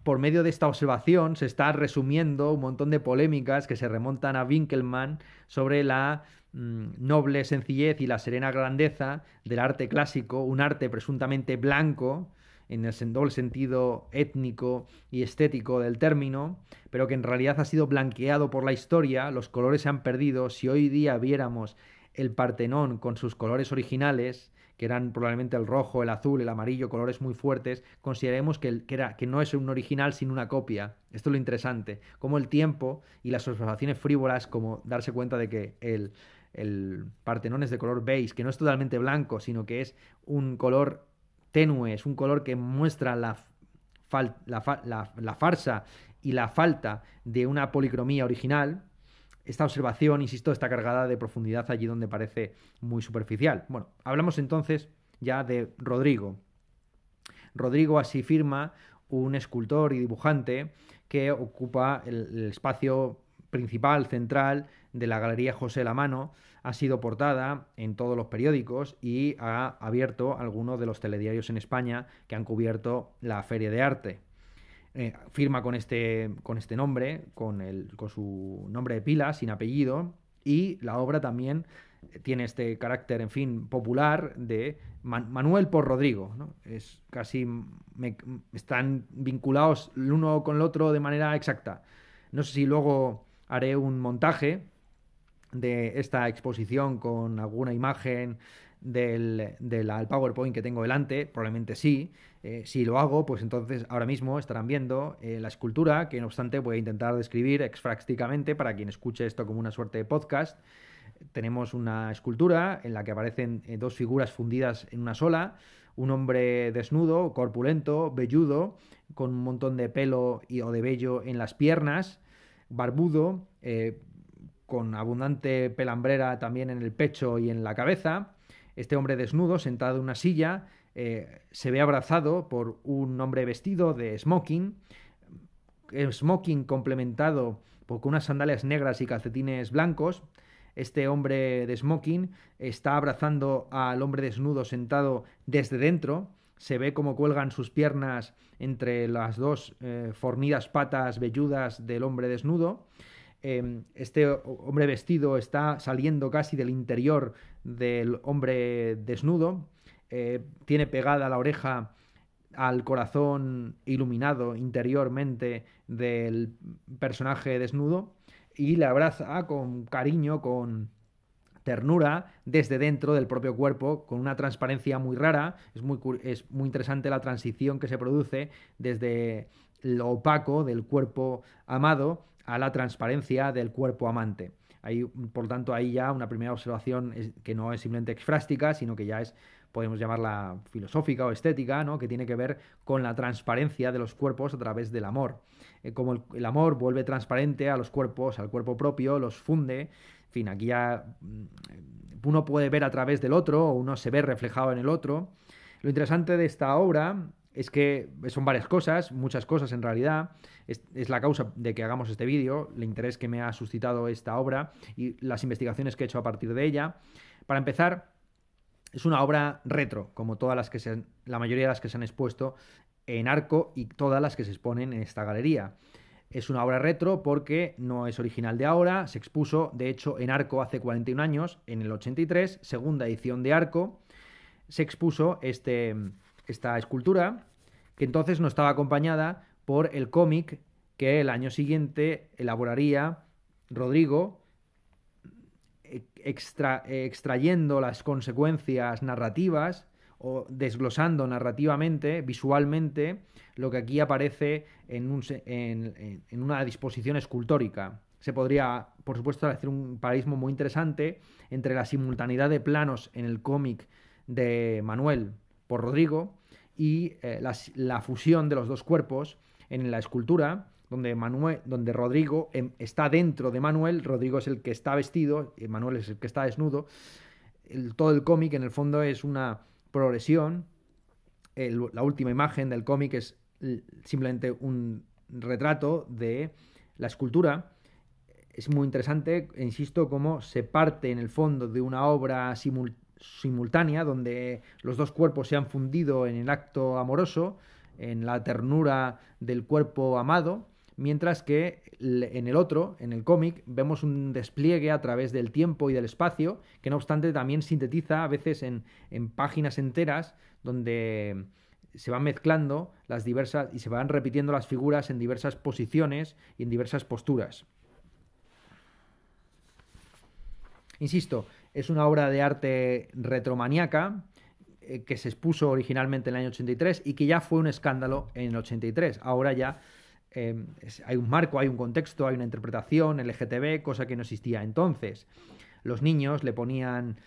por medio de esta observación se está resumiendo un montón de polémicas que se remontan a Winkelmann sobre la mm, noble sencillez y la serena grandeza del arte clásico, un arte presuntamente blanco en el, doble sentido étnico y estético del término, pero que en realidad ha sido blanqueado por la historia, los colores se han perdido. Si hoy día viéramos el Partenón con sus colores originales, que eran probablemente el rojo, el azul, el amarillo, colores muy fuertes, consideremos que, que, era, que no es un original sino una copia. Esto es lo interesante, como el tiempo y las observaciones frívolas, como darse cuenta de que el, el Partenón es de color beige, que no es totalmente blanco, sino que es un color tenue, es un color que muestra la, farsa y la falta de una policromía original, esta observación, insisto, está cargada de profundidad allí donde parece muy superficial. Bueno, hablamos entonces ya de Rodrigo. Rodrigo así firma un escultor y dibujante que ocupa el, el espacio principal, central de la Galería José Lamano, ha sido portada en todos los periódicos y ha abierto algunos de los telediarios en España que han cubierto la Feria de Arte. Eh, firma con este, con este nombre, con, el, con su nombre de pila, sin apellido, y la obra también eh, tiene este carácter, en fin, popular de Manuel por Rodrigo. Es casi están vinculados el uno con el otro de manera exacta. No sé si luego haré un montaje de esta exposición con alguna imagen del, PowerPoint que tengo delante, probablemente sí. Eh, si lo hago, pues entonces ahora mismo estarán viendo eh, la escultura, que no obstante voy a intentar describir exfracticamente para quien escuche esto como una suerte de podcast. Tenemos una escultura en la que aparecen eh, dos figuras fundidas en una sola, un hombre desnudo, corpulento, velludo, con un montón de pelo y, o de vello en las piernas, barbudo, con abundante pelambrera también en el pecho y en la cabeza. Este hombre desnudo, sentado en una silla, eh, se ve abrazado por un hombre vestido de smoking, eh, smoking complementado por unas sandalias negras y calcetines blancos. Este hombre de smoking está abrazando al hombre desnudo sentado desde dentro. Se ve cómo cuelgan sus piernas entre las dos eh, fornidas patas velludas del hombre desnudo. Em, este hombre vestido está saliendo casi del interior del hombre desnudo, eh, tiene pegada la oreja al corazón iluminado interiormente del personaje desnudo y le abraza con cariño, con ternura desde dentro del propio cuerpo, con una transparencia muy rara. es muy interesante la transición que se produce desde lo opaco del cuerpo amado a la transparencia del cuerpo amante. Hay, por tanto, ahí ya una primera observación que no es simplemente exfrástica, sino que ya es, podemos llamarla filosófica o estética, ¿no? que tiene que ver con la transparencia de los cuerpos a través del amor. Eh, como el, amor vuelve transparente a los cuerpos, al cuerpo propio, los funde. En fin, aquí ya mm, uno puede ver a través del otro, o uno se ve reflejado en el otro. Lo interesante de esta obra es que son varias cosas, muchas cosas en realidad. Es, la causa de que hagamos este vídeo, el interés que me ha suscitado esta obra y las investigaciones que he hecho a partir de ella. Para empezar, es una obra retro, como todas las que se la mayoría de las que se han expuesto en arco y todas las que se exponen en esta galería. Es una obra retro porque no es original de ahora, se expuso de hecho en Arco hace 41 años, en el 83, segunda edición de Arco, se expuso este, esta escultura, que entonces no estaba acompañada por el cómic que el año siguiente elaboraría Rodrigo, e-, extrayendo las consecuencias narrativas o desglosando narrativamente, visualmente, lo que aquí aparece en, una disposición escultórica. Se podría, por supuesto, hacer un paralismo muy interesante entre la simultaneidad de planos en el cómic de Manuel por Rodrigo y eh, la, fusión de los dos cuerpos en la escultura, donde, Manuel, donde Rodrigo em, está dentro de Manuel, Rodrigo es el que está vestido, eh, Manuel es el que está desnudo. todo el cómic en el fondo es una progresión. la última imagen del cómic es simplemente un retrato de la escultura. Es muy interesante, insisto, cómo se parte en el fondo de una obra simultánea simultánea, donde los dos cuerpos se han fundido en el acto amoroso, en la ternura del cuerpo amado, mientras que en el otro, en el cómic, vemos un despliegue a través del tiempo y del espacio, que no obstante también sintetiza a veces en, en páginas enteras, donde se van mezclando las diversas y se van repitiendo las figuras en diversas posiciones y en diversas posturas. Insisto, es una obra de arte retromaniaca eh, que se expuso originalmente en el año 83 y que ya fue un escándalo en el 83. Ahora ya em, hay un marco, hay un contexto, hay una interpretación LGTB, cosa que no existía entonces. Los niños le ponían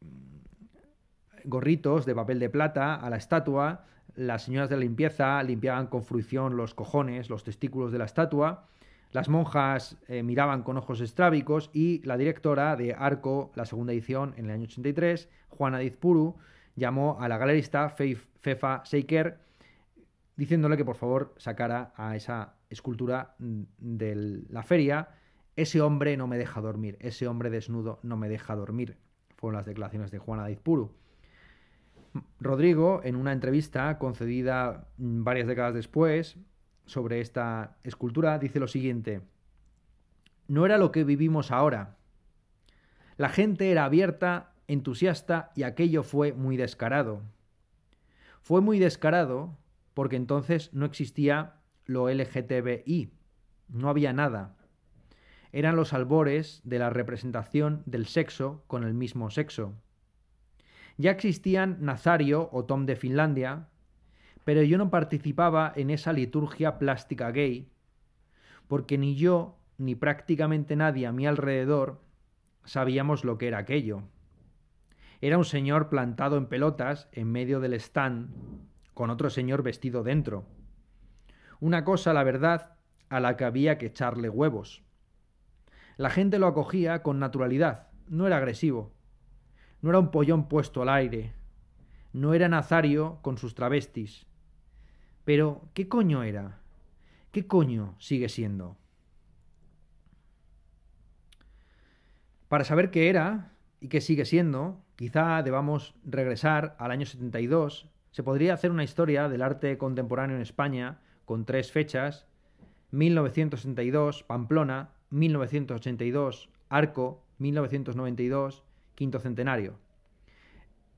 mm, gorritos de papel de plata a la estatua, las señoras de la limpieza limpiaban con fruición los cojones, los testículos de la estatua, las monjas eh, miraban con ojos estrábicos y la directora de Arco, la segunda edición, en el año 83, Juana Dizpuru, llamó a la galerista Fefa Seiker diciéndole que por favor sacara a esa escultura mm, de la feria. Ese hombre no me deja dormir, ese hombre desnudo no me deja dormir, fueron las declaraciones de Juana Dizpuru. Rodrigo, en una entrevista concedida mm, varias décadas después, sobre esta escultura, dice lo siguiente, no era lo que vivimos ahora. La gente era abierta, entusiasta y aquello fue muy descarado. Fue muy descarado porque entonces no existía lo LGTBI, no había nada. Eran los albores de la representación del sexo con el mismo sexo. Ya existían Nazario o Tom de Finlandia, pero yo no participaba en esa liturgia plástica gay, porque ni yo ni prácticamente nadie a mi alrededor sabíamos lo que era aquello. Era un señor plantado en pelotas en medio del stand, con otro señor vestido dentro. Una cosa, la verdad, a la que había que echarle huevos. La gente lo acogía con naturalidad, no era agresivo. No era un pollón puesto al aire. No era Nazario con sus travestis. Pero, ¿qué coño era? ¿Qué coño sigue siendo? Para saber qué era y qué sigue siendo, quizá debamos regresar al año 72. Se podría hacer una historia del arte contemporáneo en España con tres fechas, 1962, Pamplona, 1982, Arco, 1992, quinto centenario.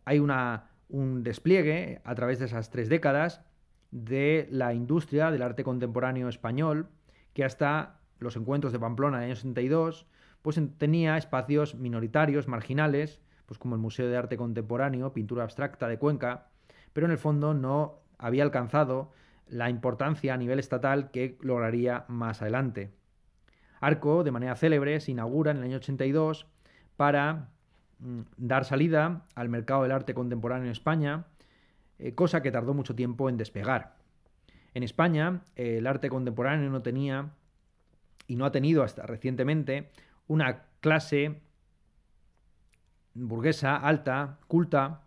Hay un despliegue a través de esas tres décadas de la industria del arte contemporáneo español, que hasta los encuentros de Pamplona en el año 62, pues tenía espacios minoritarios, marginales, pues como el Museo de Arte Contemporáneo, Pintura Abstracta de Cuenca, pero en el fondo no había alcanzado la importancia a nivel estatal que lograría más adelante. Arco, de manera célebre, se inaugura en el año 82 para mm, dar salida al mercado del arte contemporáneo en España, eh, cosa que tardó mucho tiempo en despegar. En España, el arte contemporáneo no tenía, y no ha tenido hasta recientemente, una clase burguesa, alta, culta,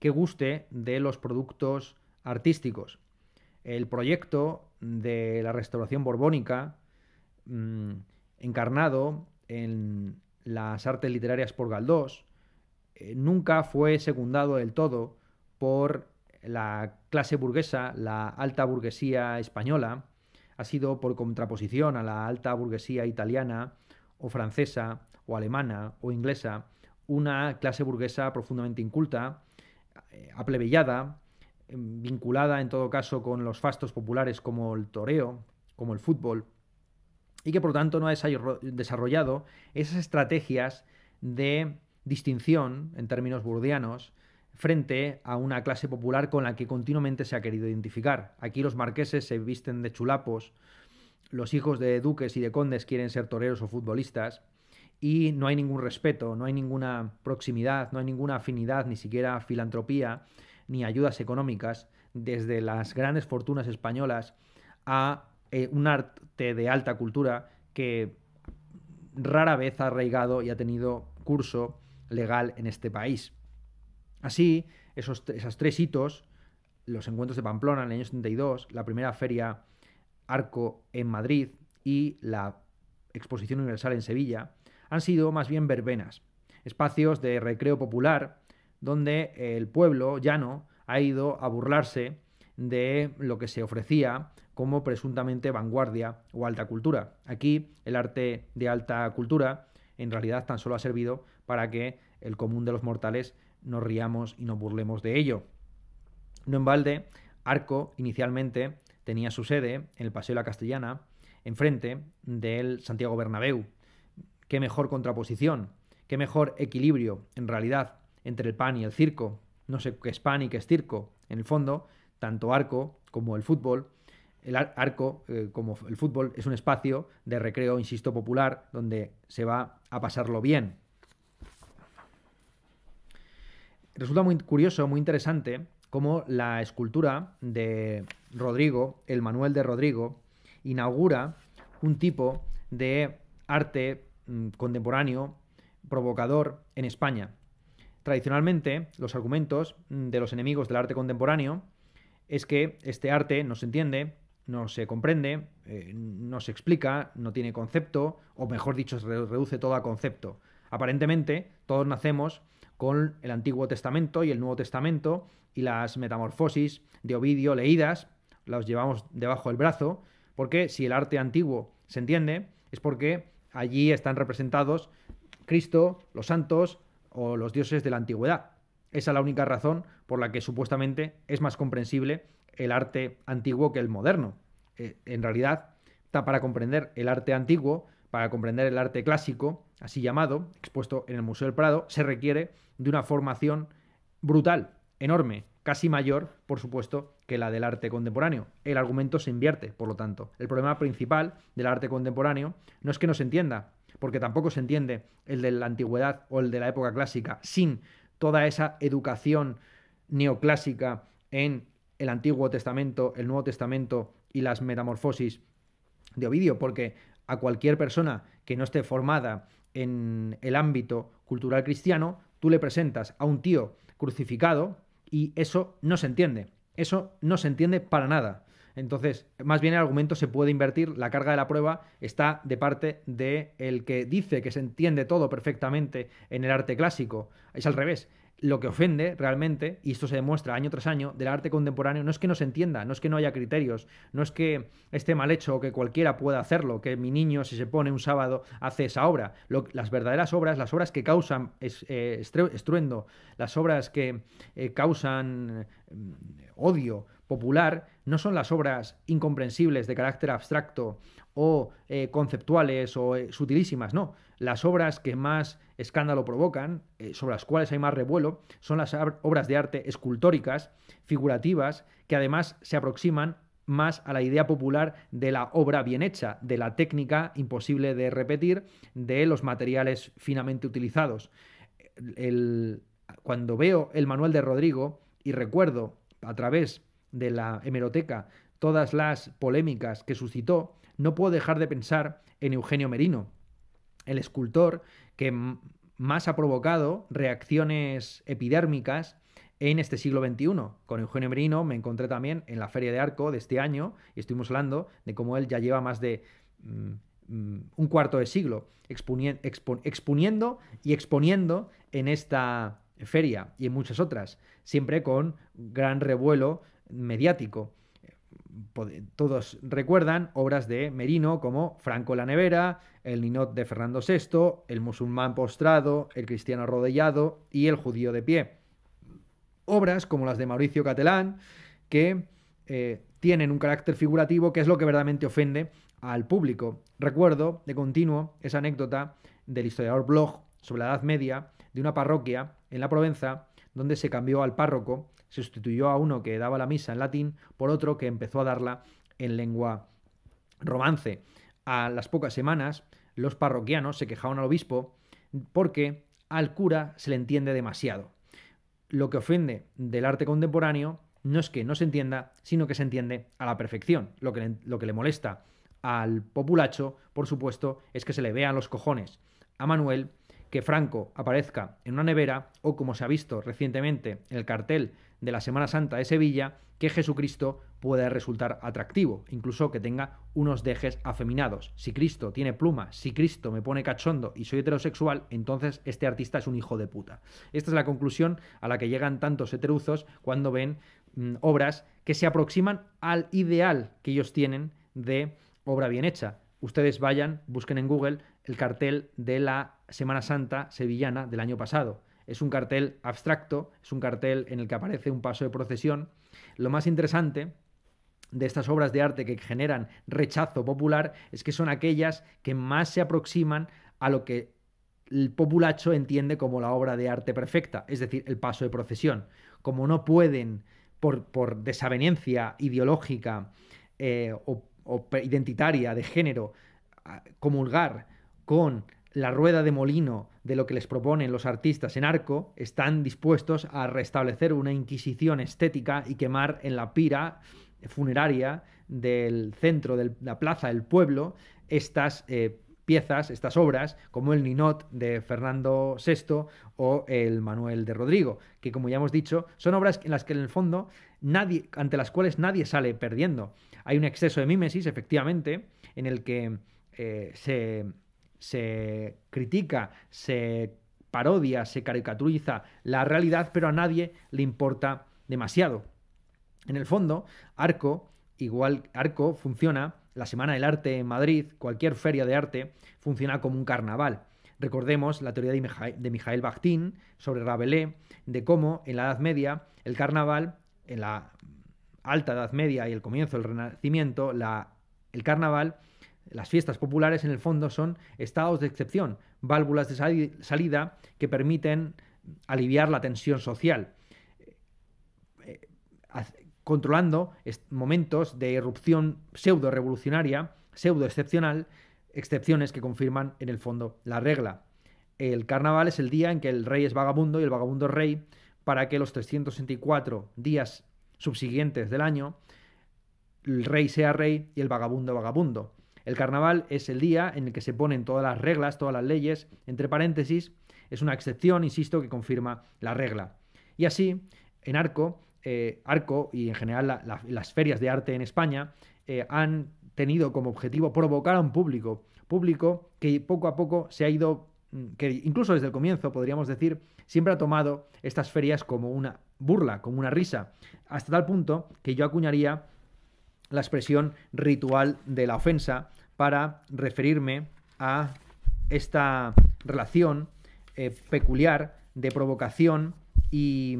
que guste de los productos artísticos. El proyecto de la restauración borbónica, mm, encarnado en las artes literarias por Galdós, eh, nunca fue secundado del todo por la clase burguesa, la alta burguesía española, ha sido por contraposición a la alta burguesía italiana o francesa o alemana o inglesa, una clase burguesa profundamente inculta, eh, aplebellada, em, vinculada en todo caso con los fastos populares como el toreo, como el fútbol, y que por tanto no ha desarrollado esas estrategias de distinción en términos burdianos frente a una clase popular con la que continuamente se ha querido identificar. Aquí los marqueses se visten de chulapos, los hijos de duques y de condes quieren ser toreros o futbolistas, y no hay ningún respeto, no hay ninguna proximidad, no hay ninguna afinidad, ni siquiera filantropía, ni ayudas económicas, desde las grandes fortunas españolas a eh, un arte de alta cultura que rara vez ha arraigado y ha tenido curso legal en este país. Así, esos, tres hitos, los encuentros de Pamplona en el año 72, la primera feria Arco en Madrid y la Exposición Universal en Sevilla, han sido más bien verbenas, espacios de recreo popular donde el pueblo llano ha ido a burlarse de lo que se ofrecía como presuntamente vanguardia o alta cultura. Aquí el arte de alta cultura en realidad tan solo ha servido para que el común de los mortales nos riamos y nos burlemos de ello. No en balde, Arco inicialmente tenía su sede en el Paseo de la Castellana, enfrente del Santiago Bernabéu. Qué mejor contraposición, qué mejor equilibrio, en realidad, entre el pan y el circo. No sé qué es pan y qué es circo. En el fondo, tanto Arco como el fútbol el arco, eh, como el fútbol, es un espacio de recreo, insisto, popular, donde se va a pasarlo bien. resulta muy curioso, muy interesante, cómo la escultura de Rodrigo, el Manuel de Rodrigo, inaugura un tipo de arte mm, contemporáneo provocador en España. Tradicionalmente, los argumentos mm, de los enemigos del arte contemporáneo es que este arte no se entiende, no se comprende, eh, no se explica, no tiene concepto, o mejor dicho, se reduce todo a concepto. Aparentemente, todos nacemos con el Antiguo Testamento y el Nuevo Testamento y las metamorfosis de Ovidio leídas, las llevamos debajo del brazo, porque si el arte antiguo se entiende, es porque allí están representados Cristo, los santos o los dioses de la antigüedad. Esa es la única razón por la que supuestamente es más comprensible el arte antiguo que el moderno. Eh, en realidad, está para comprender el arte antiguo, para comprender el arte clásico, así llamado, expuesto en el Museo del Prado, se requiere de una formación brutal, enorme, casi mayor, por supuesto, que la del arte contemporáneo. El argumento se invierte, por lo tanto. El problema principal del arte contemporáneo no es que no se entienda, porque tampoco se entiende el de la antigüedad o el de la época clásica sin toda esa educación neoclásica en el Antiguo Testamento, el Nuevo Testamento y las metamorfosis de Ovidio, porque a cualquier persona que no esté formada en el ámbito cultural cristiano, tú le presentas a un tío crucificado y eso no se entiende. Eso no se entiende para nada. Entonces, más bien el argumento se puede invertir, la carga de la prueba está de parte de el que dice que se entiende todo perfectamente en el arte clásico. Es al revés, lo que ofende realmente, y esto se demuestra año tras año, del arte contemporáneo no es que no se entienda, no es que no haya criterios, no es que esté mal hecho o que cualquiera pueda hacerlo, que mi niño si se pone un sábado hace esa obra. las verdaderas obras, las obras que causan eh, estruendo, las obras que eh, causan mm, odio popular, no son las obras incomprensibles de carácter abstracto o eh, conceptuales o sutilísimas, no, las obras que más escándalo provocan, eh, sobre las cuales hay más revuelo, son las obras de arte escultóricas, figurativas, que además se aproximan más a la idea popular de la obra bien hecha, de la técnica imposible de repetir, de los materiales finamente utilizados. cuando veo el manual de Rodrigo y recuerdo a través de la hemeroteca todas las polémicas que suscitó, no puedo dejar de pensar en Eugenio Merino, el escultor que más ha provocado reacciones epidérmicas en este siglo XXI. Con Eugenio Merino me encontré también en la Feria de Arco de este año y estuvimos hablando de cómo él ya lleva más de mm, mm, un cuarto de siglo exponiendo y exponiendo en esta feria y en muchas otras, siempre con gran revuelo mediático todos recuerdan obras de Merino como Franco la Nevera, El Ninot de Fernando VI, El Musulmán Postrado, El Cristiano arrodillado y El Judío de Pie. Obras como las de Mauricio Catelán que eh, tienen un carácter figurativo que es lo que verdaderamente ofende al público. Recuerdo de continuo esa anécdota del historiador Bloch sobre la Edad Media de una parroquia en la Provenza donde se cambió al párroco se sustituyó a uno que daba la misa en latín por otro que empezó a darla en lengua romance. A las pocas semanas, los parroquianos se quejaban al obispo porque al cura se le entiende demasiado. Lo que ofende del arte contemporáneo no es que no se entienda, sino que se entiende a la perfección. Lo que le, lo que le molesta al populacho, por supuesto, es que se le vean los cojones. A Manuel que Franco aparezca en una nevera o, como se ha visto recientemente en el cartel de la Semana Santa de Sevilla, que Jesucristo pueda resultar atractivo, incluso que tenga unos dejes afeminados. Si Cristo tiene pluma, si Cristo me pone cachondo y soy heterosexual, entonces este artista es un hijo de puta. Esta es la conclusión a la que llegan tantos heteruzos cuando ven mm, obras que se aproximan al ideal que ellos tienen de obra bien hecha ustedes vayan, busquen en Google el cartel de la Semana Santa sevillana del año pasado. Es un cartel abstracto, es un cartel en el que aparece un paso de procesión. Lo más interesante de estas obras de arte que generan rechazo popular es que son aquellas que más se aproximan a lo que el populacho entiende como la obra de arte perfecta, es decir, el paso de procesión. Como no pueden, por, desavenencia desaveniencia ideológica eh, o o identitaria de género comulgar con la rueda de molino de lo que les proponen los artistas en arco, están dispuestos a restablecer una inquisición estética y quemar en la pira funeraria del centro de la plaza del pueblo estas eh, piezas, estas obras, como el Ninot de Fernando VI o el Manuel de Rodrigo, que como ya hemos dicho, son obras en las que en el fondo nadie, ante las cuales nadie sale perdiendo. Hay un exceso de mímesis, efectivamente, en el que eh, se, critica, se parodia, se caricaturiza la realidad, pero a nadie le importa demasiado. En el fondo, Arco, igual Arco funciona, la Semana del Arte en Madrid, cualquier feria de arte, funciona como un carnaval. Recordemos la teoría de, Mijael, de sobre Rabelais, de cómo en la Edad Media el carnaval, en la alta Edad Media y el comienzo del Renacimiento, la, el carnaval, las fiestas populares en el fondo son estados de excepción, válvulas de salida que permiten aliviar la tensión social, eh, controlando momentos de erupción pseudo-revolucionaria, pseudo-excepcional, excepciones que confirman en el fondo la regla. El carnaval es el día en que el rey es vagabundo y el vagabundo es rey, para que los 364 días subsiguientes del año, el rey sea rey y el vagabundo vagabundo. El carnaval es el día en el que se ponen todas las reglas, todas las leyes, entre paréntesis, es una excepción, insisto, que confirma la regla. Y así, en Arco, eh, Arco y en general las ferias de arte en España eh, han tenido como objetivo provocar a un público, público que poco a poco se ha ido, mm, que incluso desde el comienzo, podríamos decir, siempre ha tomado estas ferias como una burla, como una risa, hasta tal punto que yo acuñaría la expresión ritual de la ofensa para referirme a esta relación eh, peculiar de provocación y,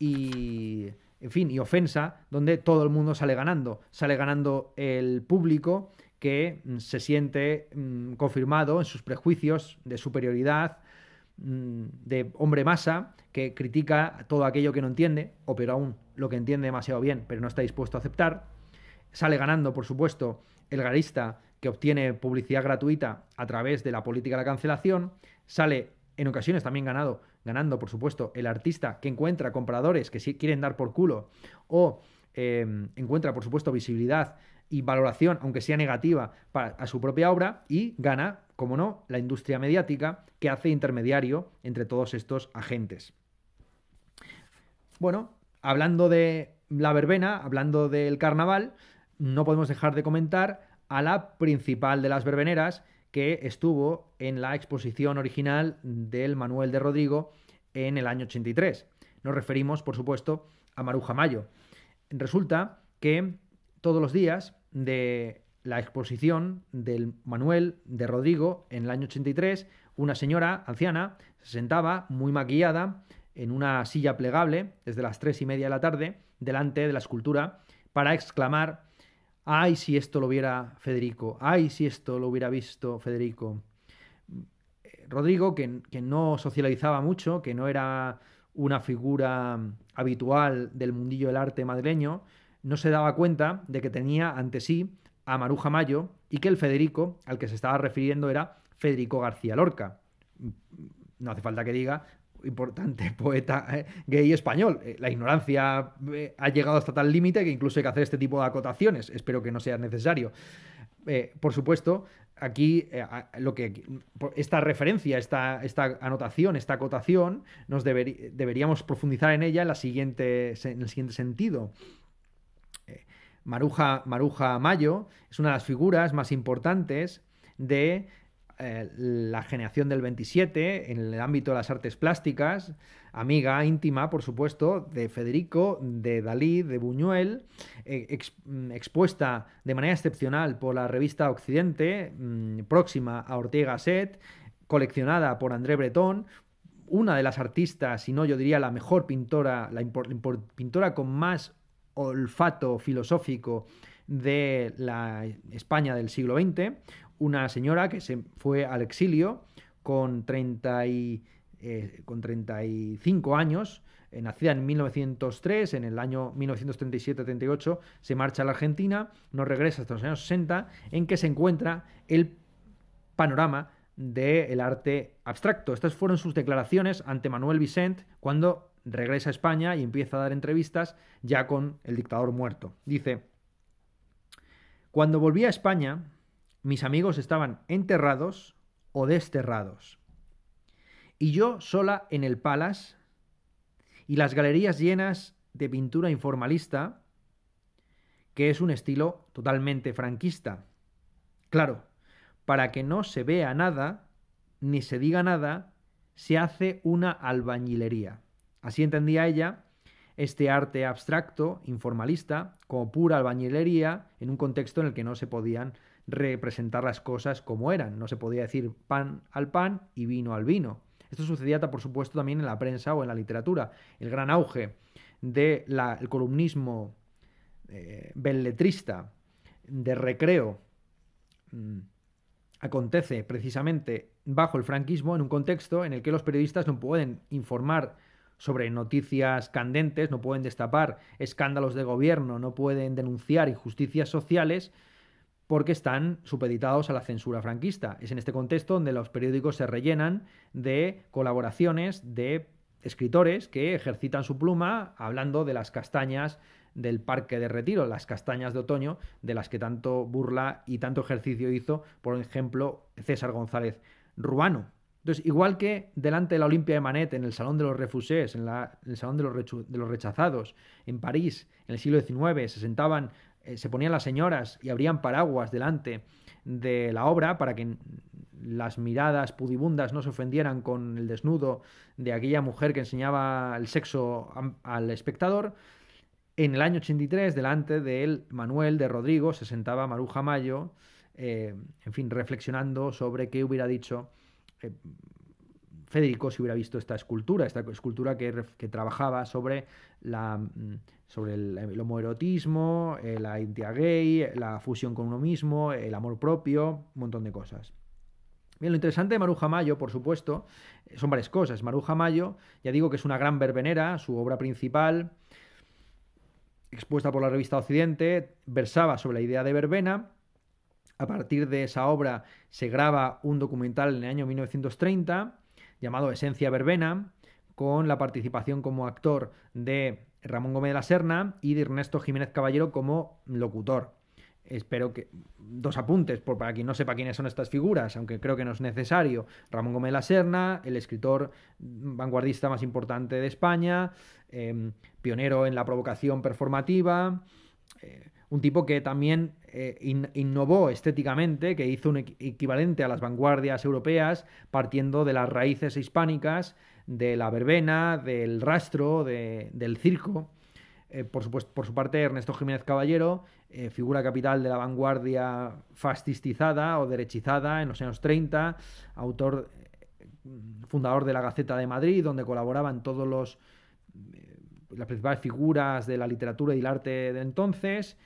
en fin, y ofensa, donde todo el mundo sale ganando. Sale ganando el público que mm, se siente mm, confirmado en sus prejuicios de superioridad, Mm, de hombre masa que critica todo aquello que no entiende, o pero aún, lo que entiende demasiado bien, pero no está dispuesto a aceptar. Sale ganando, por supuesto, el garista que obtiene publicidad gratuita a través de la política de la cancelación. Sale en ocasiones también ganado, ganando, por supuesto, el artista que encuentra compradores que quieren dar por culo o em, encuentra, por supuesto, visibilidad y valoración, aunque sea negativa, a su propia obra y gana como no, la industria mediática que hace intermediario entre todos estos agentes. Bueno, hablando de la verbena, hablando del carnaval, no podemos dejar de comentar a la principal de las verbeneras que estuvo en la exposición original del Manuel de Rodrigo en el año 83. Nos referimos, por supuesto, a Maruja Mayo. Resulta que todos los días de la exposición del Manuel de Rodrigo en el año 83. Una señora anciana se sentaba muy maquillada en una silla plegable desde las tres y media de la tarde delante de la escultura para exclamar ay si esto lo viera Federico, ay si esto lo hubiera visto Federico. Mm, eh, Rodrigo, que, que no socializaba mucho, que no era una figura habitual del mundillo del arte madrileño, no se daba cuenta de que tenía ante sí a Maruja Mayo y que el Federico al que se estaba refiriendo era Federico García Lorca. Mm, no hace falta que diga importante poeta eh, gay español. Eh, la ignorancia eh, ha llegado hasta tal límite que incluso hay que hacer este tipo de acotaciones. Espero que no sea necesario. por supuesto, aquí lo que esta referencia, esta, esta anotación, esta acotación, nos deberíamos profundizar en ella en, siguiente, en el siguiente sentido. Maruja, Maruja Mayo es una de las figuras más importantes de eh, la generación del 27 en el ámbito de las artes plásticas, amiga íntima, por supuesto, de Federico, de Dalí, de Buñuel, eh, mm, expuesta de manera excepcional por la revista Occidente, mm, próxima a Ortega Set, coleccionada por André Bretón. una de las artistas, si no yo diría la mejor pintora, la pintora con más olfato filosófico de la España del siglo XX, una señora que se fue al exilio con, 30 eh, con 35 años, eh, nacida en 1903, en el año 1937-38, se marcha a la Argentina, no regresa hasta los años 60, en que se encuentra el panorama del arte abstracto. Estas fueron sus declaraciones ante Manuel Vicente cuando regresa a España y empieza a dar entrevistas ya con el dictador muerto. Dice, cuando volví a España, mis amigos estaban enterrados o desterrados. Y yo sola en el Palace y las galerías llenas de pintura informalista, que es un estilo totalmente franquista. Claro, para que no se vea nada, ni se diga nada, se hace una albañilería. Así entendía ella este arte abstracto, informalista, como pura albañilería, en un contexto en el que no se podían representar las cosas como eran, no se podía decir pan al pan y vino al vino. Esto sucedía, por supuesto, también en la prensa o en la literatura. El gran auge del columnismo eh, belletrista de recreo mm, acontece precisamente bajo el franquismo en un contexto en el que los periodistas no pueden informar sobre noticias candentes, no pueden destapar escándalos de gobierno, no pueden denunciar injusticias sociales porque están supeditados a la censura franquista. Es en este contexto donde los periódicos se rellenan de colaboraciones de escritores que ejercitan su pluma hablando de las castañas del parque de retiro, las castañas de otoño, de las que tanto burla y tanto ejercicio hizo, por ejemplo, César González Ruano. Entonces, igual que delante de la Olimpia de Manet, en el Salón de los Refusés, en, el Salón de los, Rechazados, en París, en el siglo XIX, se sentaban, eh, se ponían las señoras y abrían paraguas delante de la obra para que las miradas pudibundas no se ofendieran con el desnudo de aquella mujer que enseñaba el sexo al espectador. En el año 83, delante él, Manuel de Rodrigo, se sentaba Maruja Mayo, eh, en fin, reflexionando sobre qué hubiera dicho eh, Federico si hubiera visto esta escultura, esta escultura que, trabajaba sobre, la, mm, sobre el, homoerotismo, eh, la identidad gay, la fusión con uno mismo, el amor propio, un montón de cosas. Bien, lo interesante de Maruja Mayo, por supuesto, eh, son varias cosas. Maruja Mayo, ya digo que es una gran verbenera, su obra principal, expuesta por la revista Occidente, versaba sobre la idea de verbena a partir de esa obra se graba un documental en el año 1930 llamado Esencia Verbena, con la participación como actor de Ramón Gómez de la Serna y de Ernesto Jiménez Caballero como locutor. Espero que. Dos apuntes, por, para quien no sepa quiénes son estas figuras, aunque creo que no es necesario. Ramón Gómez de la Serna, el escritor vanguardista más importante de España, em, pionero en la provocación performativa. Eh, un tipo que también eh, innovó estéticamente, que hizo un equivalente a las vanguardias europeas, partiendo de las raíces hispánicas, de la verbena, del rastro, del circo. Eh, por, su parte, Ernesto Jiménez Caballero, eh, figura capital de la vanguardia fascistizada o derechizada en los años 30, autor, fundador de la Gaceta de Madrid, donde colaboraban todos los las principales figuras de la literatura y el arte de entonces,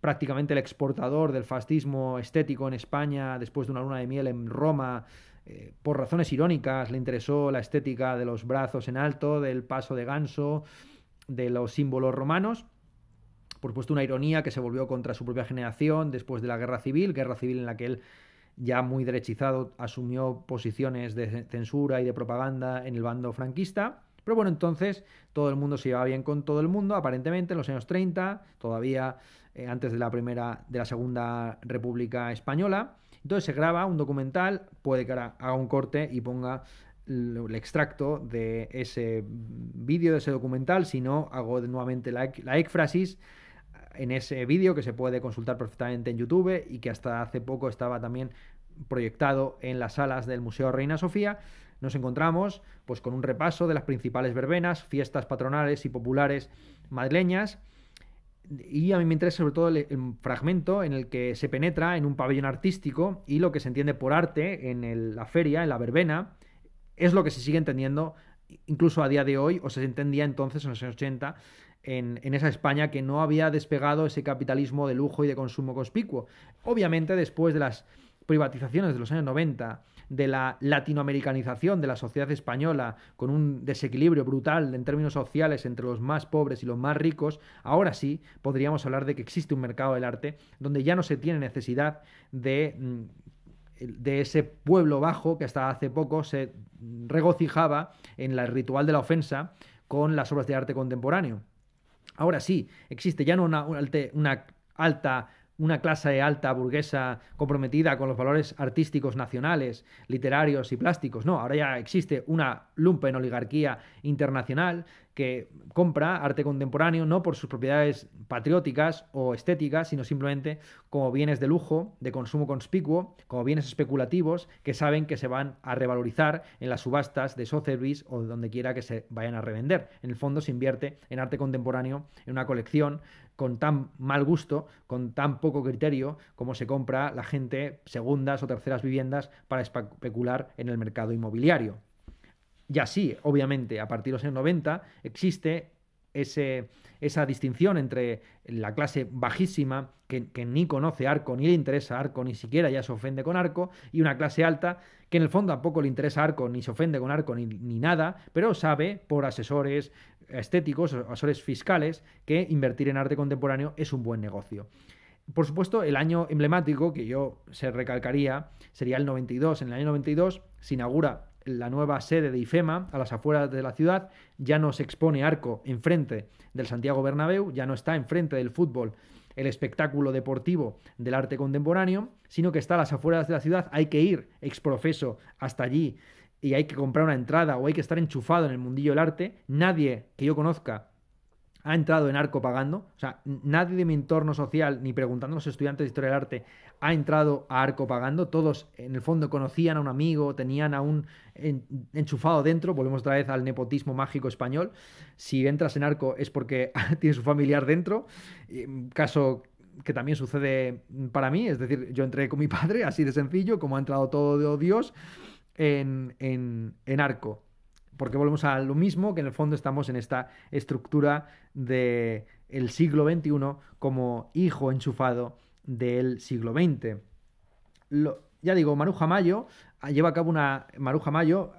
prácticamente el exportador del fascismo estético en España después de una luna de miel en Roma. Eh, por razones irónicas le interesó la estética de los brazos en alto, del paso de ganso, de los símbolos romanos. Por supuesto, una ironía que se volvió contra su propia generación después de la guerra civil, guerra civil en la que él ya muy derechizado asumió posiciones de censura y de propaganda en el bando franquista. Pero bueno, entonces todo el mundo se llevaba bien con todo el mundo, aparentemente, en los años 30, todavía eh, antes de la primera, de la segunda República Española. Entonces se graba un documental, puede que ahora haga un corte y ponga el extracto de ese vídeo, de ese documental, si no, hago nuevamente la, la en ese vídeo que se puede consultar perfectamente en YouTube y que hasta hace poco estaba también proyectado en las salas del Museo Reina Sofía, nos encontramos pues con un repaso de las principales verbenas, fiestas patronales y populares madrileñas y a mí me interesa sobre todo el, fragmento en el que se penetra en un pabellón artístico y lo que se entiende por arte en la feria, en la verbena, es lo que se sigue entendiendo incluso a día de hoy o se entendía entonces en los años 80 en, en, esa España que no había despegado ese capitalismo de lujo y de consumo conspicuo. Obviamente después de las privatizaciones de los años 90 de la latinoamericanización de la sociedad española, con un desequilibrio brutal en términos sociales entre los más pobres y los más ricos, ahora sí podríamos hablar de que existe un mercado del arte donde ya no se tiene necesidad de mm, de ese pueblo bajo que hasta hace poco se regocijaba en el ritual de la ofensa con las obras de arte contemporáneo. Ahora sí, existe ya no una, una alta una clase alta burguesa comprometida con los valores artísticos nacionales, literarios y plásticos. No, ahora ya existe una lumpen oligarquía internacional que compra arte contemporáneo no por sus propiedades patrióticas o estéticas, sino simplemente como bienes de lujo, de consumo conspicuo, como bienes especulativos que saben que se van a revalorizar en las subastas de Sotheby's o donde quiera que se vayan a revender. En el fondo se invierte en arte contemporáneo, en una colección con tan mal gusto, con tan poco criterio, como se compra la gente segundas o terceras viviendas para especular en el mercado inmobiliario. Y así, obviamente, a partir de los años 90 existe esa distinción entre la clase bajísima, que, ni conoce arco, ni le interesa arco, ni siquiera ya se ofende con arco, y una clase alta, que en el fondo tampoco le interesa arco, ni se ofende con arco, ni, ni nada, pero sabe por asesores estéticos, asesores fiscales, que invertir en arte contemporáneo es un buen negocio. Por supuesto, el año emblemático que yo se recalcaría sería el 92. En el año 92 se inaugura la nueva sede de IFEMA, a las afueras de la ciudad, ya no se expone arco enfrente del Santiago Bernabéu, ya no está enfrente del fútbol el espectáculo deportivo del arte contemporáneo, sino que está a las afueras de la ciudad, hay que ir exprofeso hasta allí y hay que comprar una entrada o hay que estar enchufado en el mundillo del arte. Nadie que yo conozca ha entrado en arco pagando. O sea, nadie de mi entorno social, ni preguntando a los estudiantes de historia del arte, ha entrado a arco pagando. Todos, en el fondo, conocían a un amigo, tenían a un enchufado dentro. Volvemos otra vez al nepotismo mágico español. Si entras en arco es porque tienes un familiar dentro. Mm, caso que también sucede para mí, es decir, yo entré con mi padre, así de sencillo, como ha entrado todo Dios en, en, en arco porque volvemos a lo mismo, que en el fondo estamos en esta estructura del el siglo XXI como hijo enchufado del siglo XX. ya digo, Maruja Mayo ah, lleva a cabo una. Maruja Mayo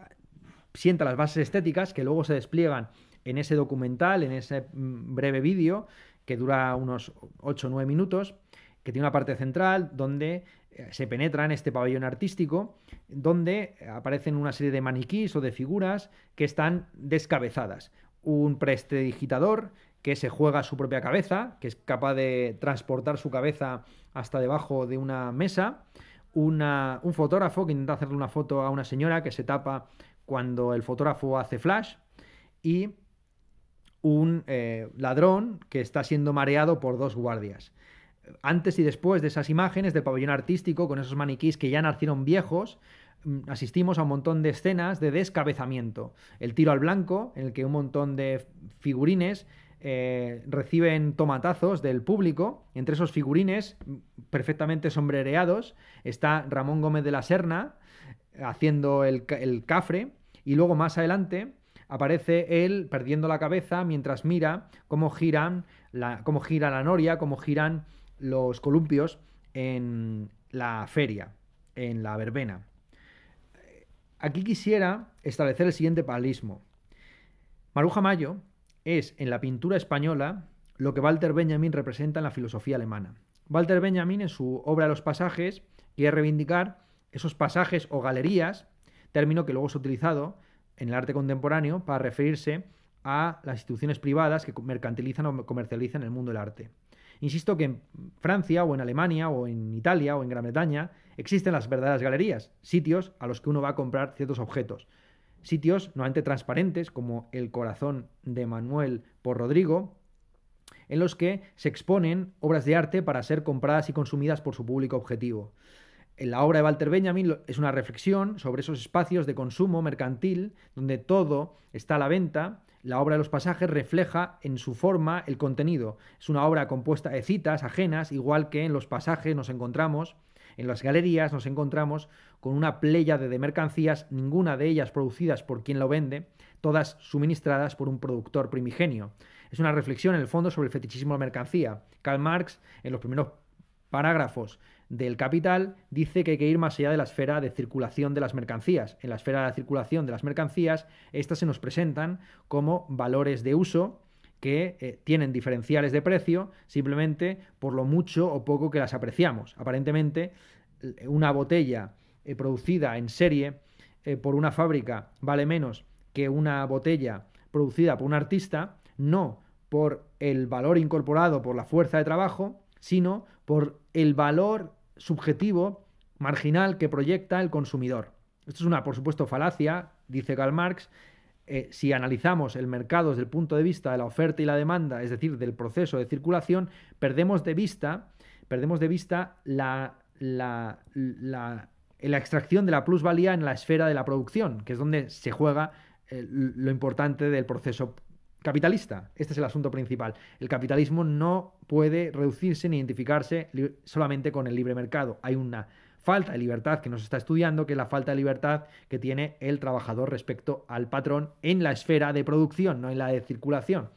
sienta las bases estéticas que luego se despliegan en ese documental, en ese mm, breve vídeo, que dura unos 8 o 9 minutos, que tiene una parte central donde eh, se penetra en este pabellón artístico, donde aparecen una serie de maniquís o de figuras que están descabezadas. Un prestidigitador que se juega su propia cabeza, que es capaz de transportar su cabeza hasta debajo de una mesa, un fotógrafo que intenta hacerle una foto a una señora que se tapa cuando el fotógrafo hace flash y un eh, ladrón que está siendo mareado por dos guardias. Antes y después de esas imágenes del pabellón artístico con esos maniquís que ya nacieron viejos, mm, asistimos a un montón de escenas de descabezamiento. El tiro al blanco, en el que un montón de figurines eh, reciben tomatazos del público. Entre esos figurines, perfectamente sombrereados, está Ramón Gómez de la Serna eh, haciendo el, cafre. Y luego más adelante aparece él perdiendo la cabeza mientras mira cómo giran la, cómo gira la noria, cómo giran los columpios en la feria, en la verbena. Aquí quisiera establecer el siguiente palismo Maruja Mayo es en la pintura española lo que Walter Benjamin representa en la filosofía alemana. Walter Benjamin en su obra Los pasajes quiere reivindicar esos pasajes o galerías, término que luego es utilizado en el arte contemporáneo para referirse a las instituciones privadas que mercantilizan o comercializan el mundo del arte. Insisto que en Francia o en Alemania o en Italia o en Gran Bretaña existen las verdaderas galerías, sitios a los que uno va a comprar ciertos objetos sitios nuevamente transparentes, como el corazón de Manuel por Rodrigo, en los que se exponen obras de arte para ser compradas y consumidas por su público objetivo. En la obra de Walter Benjamin es una reflexión sobre esos espacios de consumo mercantil donde todo está a la venta. La obra de los pasajes refleja en su forma el contenido. Es una obra compuesta de citas ajenas, igual que en los pasajes nos encontramos en las galerías nos encontramos con una pléyade de mercancías, ninguna de ellas producidas por quien lo vende, todas suministradas por un productor primigenio. Es una reflexión en el fondo sobre el fetichismo de la mercancía. Karl Marx, en los primeros parágrafos del Capital, dice que hay que ir más allá de la esfera de circulación de las mercancías. En la esfera de la circulación de las mercancías, estas se nos presentan como valores de uso, que eh, tienen diferenciales de precio simplemente por lo mucho o poco que las apreciamos. Aparentemente, una botella eh, producida en serie eh, por una fábrica vale menos que una botella producida por un artista, no por el valor incorporado por la fuerza de trabajo, sino por el valor subjetivo marginal que proyecta el consumidor. Esto es una, por supuesto, falacia, dice Karl Marx, eh, si analizamos el mercado desde el punto de vista de la oferta y la demanda, es decir, del proceso de circulación, perdemos de vista, perdemos de vista la, extracción de la plusvalía en la esfera de la producción, que es donde se juega eh, lo importante del proceso capitalista. Este es el asunto principal. El capitalismo no puede reducirse ni identificarse solamente con el libre mercado. Hay una falta de libertad que nos está estudiando, que es la falta de libertad que tiene el trabajador respecto al patrón en la esfera de producción, no en la de circulación.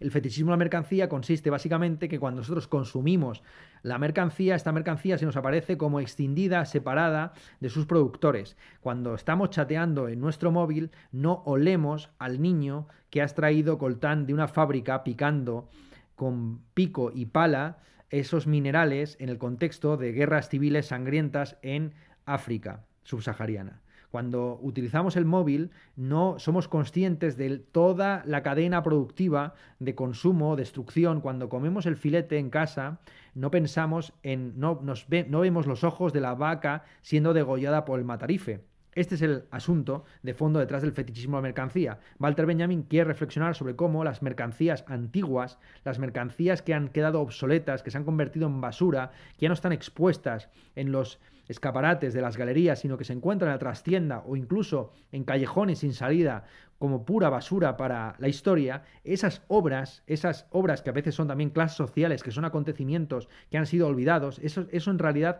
El fetichismo de la mercancía consiste básicamente que cuando nosotros consumimos la mercancía, esta mercancía se nos aparece como extendida, separada de sus productores. Cuando estamos chateando en nuestro móvil, no olemos al niño que has traído coltán de una fábrica picando con pico y pala esos minerales en el contexto de guerras civiles sangrientas en África subsahariana. Cuando utilizamos el móvil no somos conscientes de toda la cadena productiva de consumo, destrucción. Cuando comemos el filete en casa no pensamos en, no, nos no vemos los ojos de la vaca siendo degollada por el matarife este es el asunto de fondo detrás del fetichismo de la mercancía. Walter Benjamin quiere reflexionar sobre cómo las mercancías antiguas, las mercancías que han quedado obsoletas, que se han convertido en basura, que ya no están expuestas en los escaparates de las galerías, sino que se encuentran en la trastienda o incluso en callejones sin salida como pura basura para la historia, esas obras, esas obras que a veces son también clases sociales, que son acontecimientos que han sido olvidados, eso, eso en realidad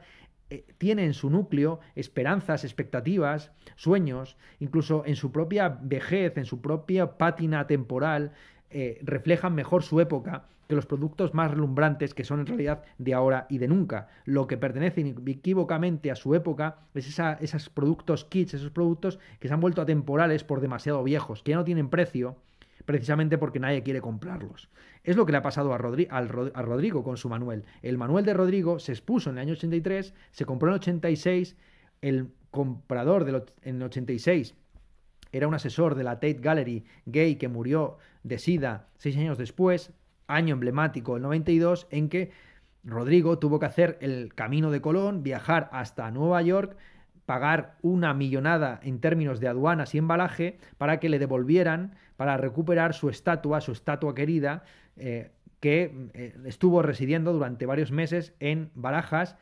eh, tiene en su núcleo esperanzas, expectativas, sueños, incluso en su propia vejez, en su propia pátina temporal, eh, reflejan mejor su época que los productos más relumbrantes que son en realidad de ahora y de nunca. Lo que pertenece inequívocamente a su época es esa, esos productos kits, esos productos que se han vuelto atemporales por demasiado viejos, que ya no tienen precio precisamente porque nadie quiere comprarlos. Es lo que le ha pasado a, Rodrigo con su Manuel. El Manuel de Rodrigo se expuso en el año 83, se compró en el 86, el comprador en el 86 era un asesor de la Tate Gallery gay que murió de SIDA seis años después, año emblemático, el 92, en que Rodrigo tuvo que hacer el camino de Colón, viajar hasta Nueva York pagar una millonada en términos de aduanas y embalaje para que le devolvieran, para recuperar su estatua, su estatua querida, eh, que eh, estuvo residiendo durante varios meses en Barajas.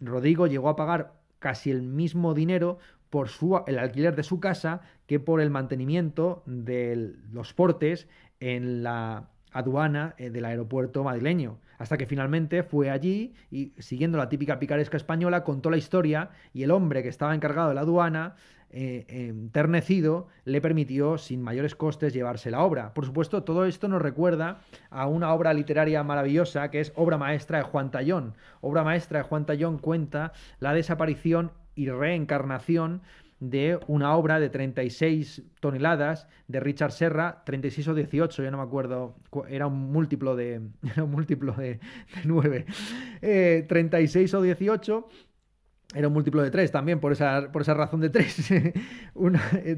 Rodrigo llegó a pagar casi el mismo dinero por su, el alquiler de su casa que por el mantenimiento de los portes en la aduana eh, del aeropuerto madrileño hasta que finalmente fue allí y, siguiendo la típica picaresca española, contó la historia y el hombre que estaba encargado de la aduana, eh, enternecido, le permitió sin mayores costes llevarse la obra. Por supuesto, todo esto nos recuerda a una obra literaria maravillosa que es Obra Maestra de Juan Tallón. Obra Maestra de Juan Tallón cuenta la desaparición y reencarnación de una obra de 36 toneladas de Richard Serra, 36 o 18, ya no me acuerdo, era un múltiplo de, era un múltiplo de, de 9, 36 eh, o 18. Era un múltiplo de 3 también, por esa, por esa razón de 3. Eh,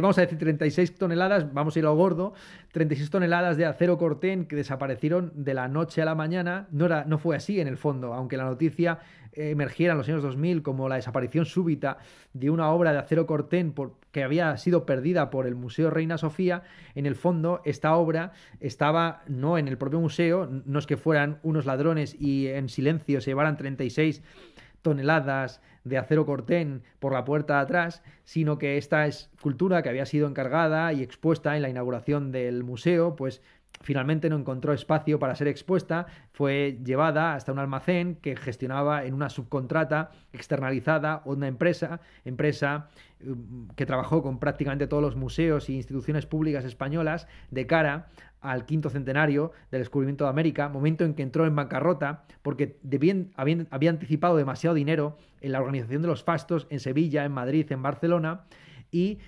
vamos a decir 36 toneladas, vamos a ir a lo gordo, 36 toneladas de acero cortén que desaparecieron de la noche a la mañana. No, era, no fue así en el fondo, aunque la noticia emergiera en los años 2000 como la desaparición súbita de una obra de acero cortén que había sido perdida por el Museo Reina Sofía, en el fondo esta obra estaba no en el propio museo, no es que fueran unos ladrones y en silencio se llevaran 36 toneladas de acero cortén por la puerta de atrás, sino que esta escultura que había sido encargada y expuesta en la inauguración del museo, pues Finalmente no encontró espacio para ser expuesta, fue llevada hasta un almacén que gestionaba en una subcontrata externalizada una empresa, empresa mm, que trabajó con prácticamente todos los museos e instituciones públicas españolas de cara al quinto centenario del descubrimiento de América, momento en que entró en bancarrota porque había anticipado demasiado dinero en la organización de los fastos en Sevilla, en Madrid, en Barcelona y,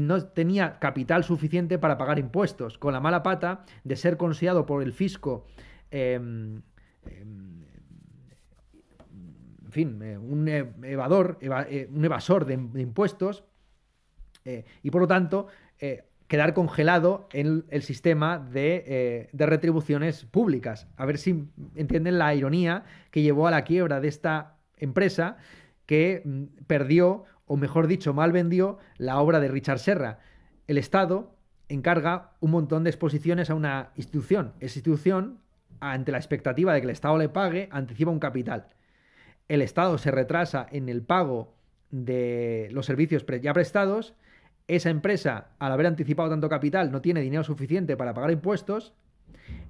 no tenía capital suficiente para pagar impuestos, con la mala pata de ser considerado por el fisco em, em, en fin, eh, un e, evador, eh, un evasor de, impuestos, eh, y por lo tanto quedar congelado en el, sistema de, retribuciones públicas. A ver si entienden la ironía que llevó a la quiebra de esta empresa que mm, perdió o mejor dicho, mal vendió la obra de Richard Serra. El Estado encarga un montón de exposiciones a una institución. Esa institución, ante la expectativa de que el Estado le pague, anticipa un capital. El Estado se retrasa en el pago de los servicios ya prestados. Esa empresa, al haber anticipado tanto capital, no tiene dinero suficiente para pagar impuestos.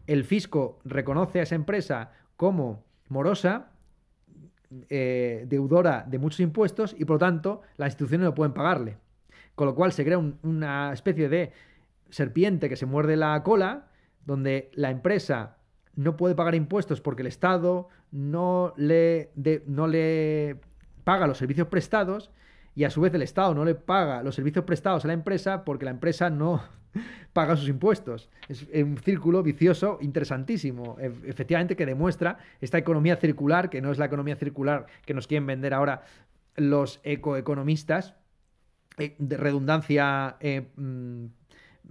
El fisco reconoce a esa empresa como morosa eh, deudora de muchos impuestos y por lo tanto las instituciones no pueden pagarle. Con lo cual se crea una especie de serpiente que se muerde la cola, donde la empresa no puede pagar impuestos porque el Estado no le, no le paga los servicios prestados y a su vez el Estado no le paga los servicios prestados a la empresa porque la empresa no paga sus impuestos. Es un círculo vicioso interesantísimo, e, efectivamente, que demuestra esta economía circular, que no es la economía circular que nos quieren vender ahora los ecoeconomistas, eh, de redundancia eh, mm,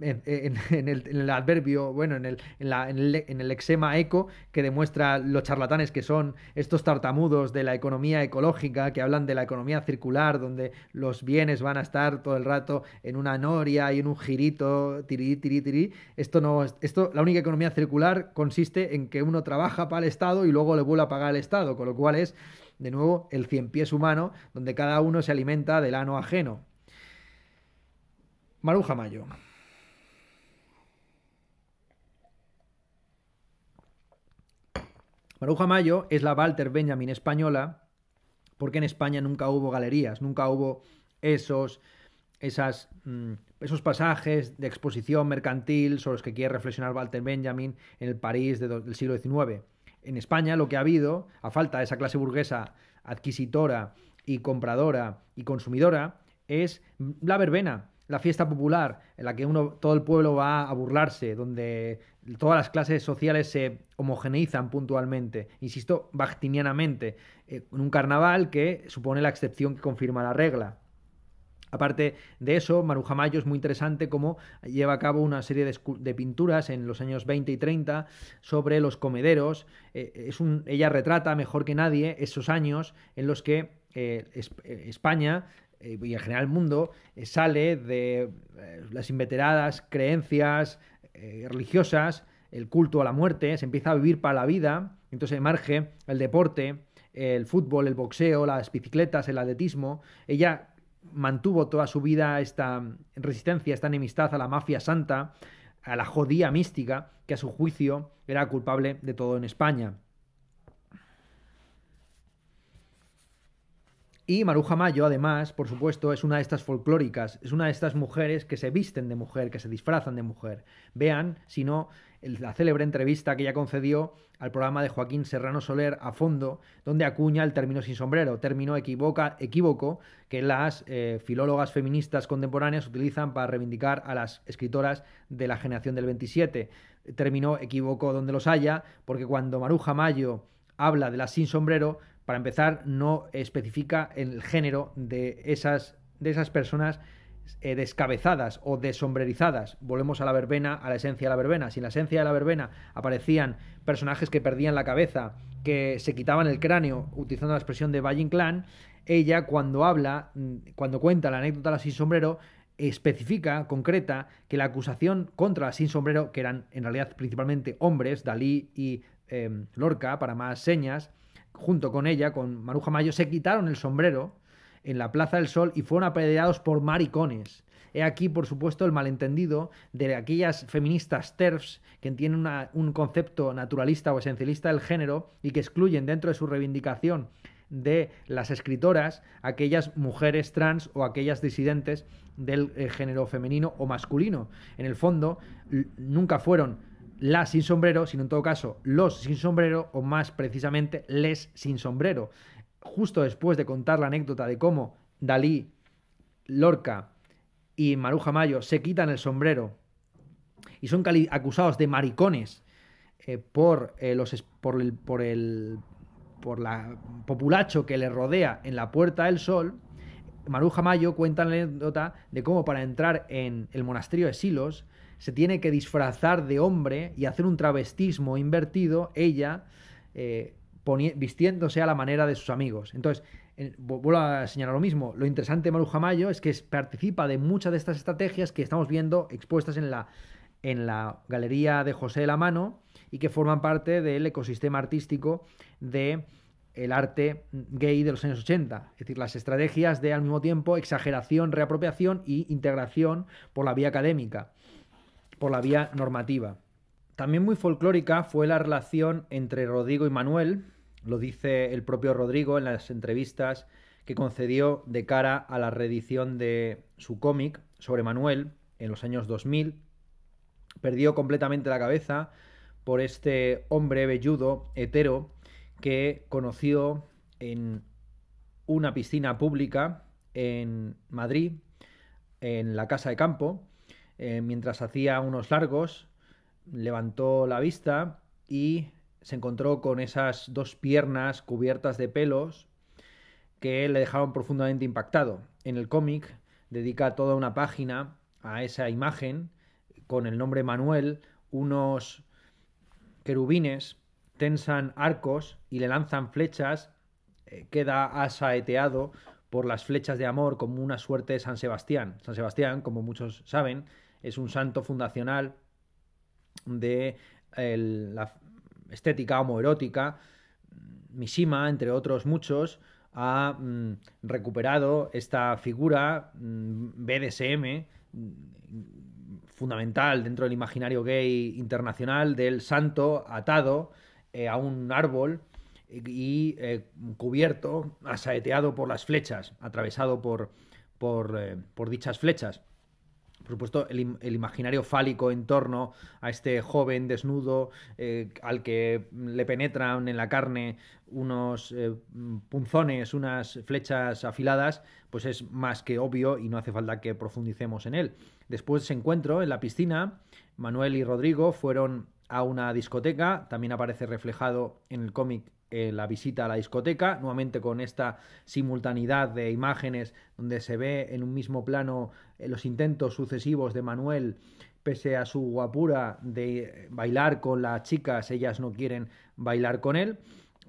en, el, en, el, adverbio, bueno, en el, la, en el, exema eco que demuestra los charlatanes que son estos tartamudos de la economía ecológica, que hablan de la economía circular, donde los bienes van a estar todo el rato en una noria y en un girito, tirí, tirí, tirí. Esto no, esto, la única economía circular consiste en que uno trabaja para el Estado y luego le vuelve a pagar al Estado, con lo cual es, de nuevo, el cien pies humano, donde cada uno se alimenta del ano ajeno. Maruja Mayo. Maruja Mayo es la Walter Benjamin española, porque en España nunca hubo galerías, nunca hubo esos, esas, mm, esos pasajes de exposición mercantil sobre los que quiere reflexionar Walter Benjamin en el París del siglo XIX. En España lo que ha habido, a falta de esa clase burguesa adquisitora y compradora y consumidora, es la verbena, la fiesta popular en la que uno, todo el pueblo va a burlarse, donde todas las clases sociales se homogeneizan puntualmente, insisto, bactinianamente, eh, en un carnaval que supone la excepción que confirma la regla. Aparte de eso, Maruja Mayo es muy interesante como lleva a cabo una serie de, pinturas en los años 20 y 30 sobre los comederos. Eh, es ella retrata mejor que nadie esos años en los que eh, España eh, y en general el mundo eh, sale de eh, las inveteradas creencias religiosas, el culto a la muerte, se empieza a vivir para la vida, entonces emerge el deporte, el fútbol, el boxeo, las bicicletas, el atletismo. Ella mantuvo toda su vida esta resistencia, esta enemistad a la mafia santa, a la jodía mística, que a su juicio era culpable de todo en España. Y Maruja Mayo, además, por supuesto, es una de estas folclóricas, es una de estas mujeres que se visten de mujer, que se disfrazan de mujer. Vean, si no, la célebre entrevista que ella concedió al programa de Joaquín Serrano Soler a fondo, donde acuña el término sin sombrero, término equivoca, equívoco que las eh, filólogas feministas contemporáneas utilizan para reivindicar a las escritoras de la generación del 27. Término equívoco donde los haya, porque cuando Maruja Mayo habla de las sin sombrero, para empezar, no especifica el género de esas, de esas personas eh, descabezadas o desombrerizadas. Volvemos a la verbena, a la esencia de la verbena. Si en la esencia de la verbena aparecían personajes que perdían la cabeza, que se quitaban el cráneo, utilizando la expresión de Valle Clan, ella cuando habla, mm, cuando cuenta la anécdota de la sin sombrero, especifica, concreta, que la acusación contra la sin sombrero, que eran en realidad principalmente hombres, Dalí y em, Lorca, para más señas, junto con ella, con Maruja Mayo, se quitaron el sombrero en la Plaza del Sol y fueron apedreados por maricones. He aquí, por supuesto, el malentendido de aquellas feministas TERFs que tienen un concepto naturalista o esencialista del género y que excluyen dentro de su reivindicación de las escritoras aquellas mujeres trans o aquellas disidentes del eh, género femenino o masculino. En el fondo, nunca fueron la sin sombrero, sino en todo caso los sin sombrero o más precisamente les sin sombrero. Justo después de contar la anécdota de cómo Dalí, Lorca y Maruja Mayo se quitan el sombrero y son acusados de maricones eh, por, eh, los, por, el, por, la populacho que les rodea en la Puerta del Sol, Maruja Mayo cuenta la anécdota de cómo para entrar en el monasterio de Silos, se tiene que disfrazar de hombre y hacer un travestismo invertido, ella eh, vistiéndose a la manera de sus amigos. Entonces, vuelvo a señalar lo mismo, lo interesante de Maruja Mayo es que participa de muchas de estas estrategias que estamos viendo expuestas en la, en la galería de José de la Mano y que forman parte del ecosistema artístico de el arte gay de los años 80, es decir, las estrategias de al mismo tiempo exageración, reapropiación y integración por la vía académica por la vía normativa. También muy folclórica fue la relación entre Rodrigo y Manuel, lo dice el propio Rodrigo en las entrevistas que concedió de cara a la reedición de su cómic sobre Manuel en los años 2000. Perdió completamente la cabeza por este hombre velludo, hetero, que conoció en una piscina pública en Madrid, en la Casa de Campo, eh, mientras hacía unos largos, levantó la vista y se encontró con esas dos piernas cubiertas de pelos que le dejaron profundamente impactado. En el cómic dedica toda una página a esa imagen con el nombre Manuel, unos querubines tensan arcos y le lanzan flechas, eh, queda asaeteado por las flechas de amor como una suerte de San Sebastián. San Sebastián, como muchos saben, es un santo fundacional de la estética homoerótica. Mishima, entre otros muchos, ha mm, recuperado esta figura BDSM mm, mm, fundamental dentro del imaginario gay internacional del santo atado eh, a un árbol y eh, cubierto, asaeteado por las flechas, atravesado por, por eh, dichas flechas por supuesto, el, imaginario fálico en torno a este joven desnudo eh, al que le penetran en la carne unos eh, punzones, unas flechas afiladas, pues es más que obvio y no hace falta que profundicemos en él. Después de ese encuentro en la piscina, Manuel y Rodrigo fueron a una discoteca, también aparece reflejado en el cómic eh, la visita a la discoteca, nuevamente con esta simultaneidad de imágenes donde se ve en un mismo plano eh, los intentos sucesivos de Manuel, pese a su guapura de eh, bailar con las chicas, ellas no quieren bailar con él.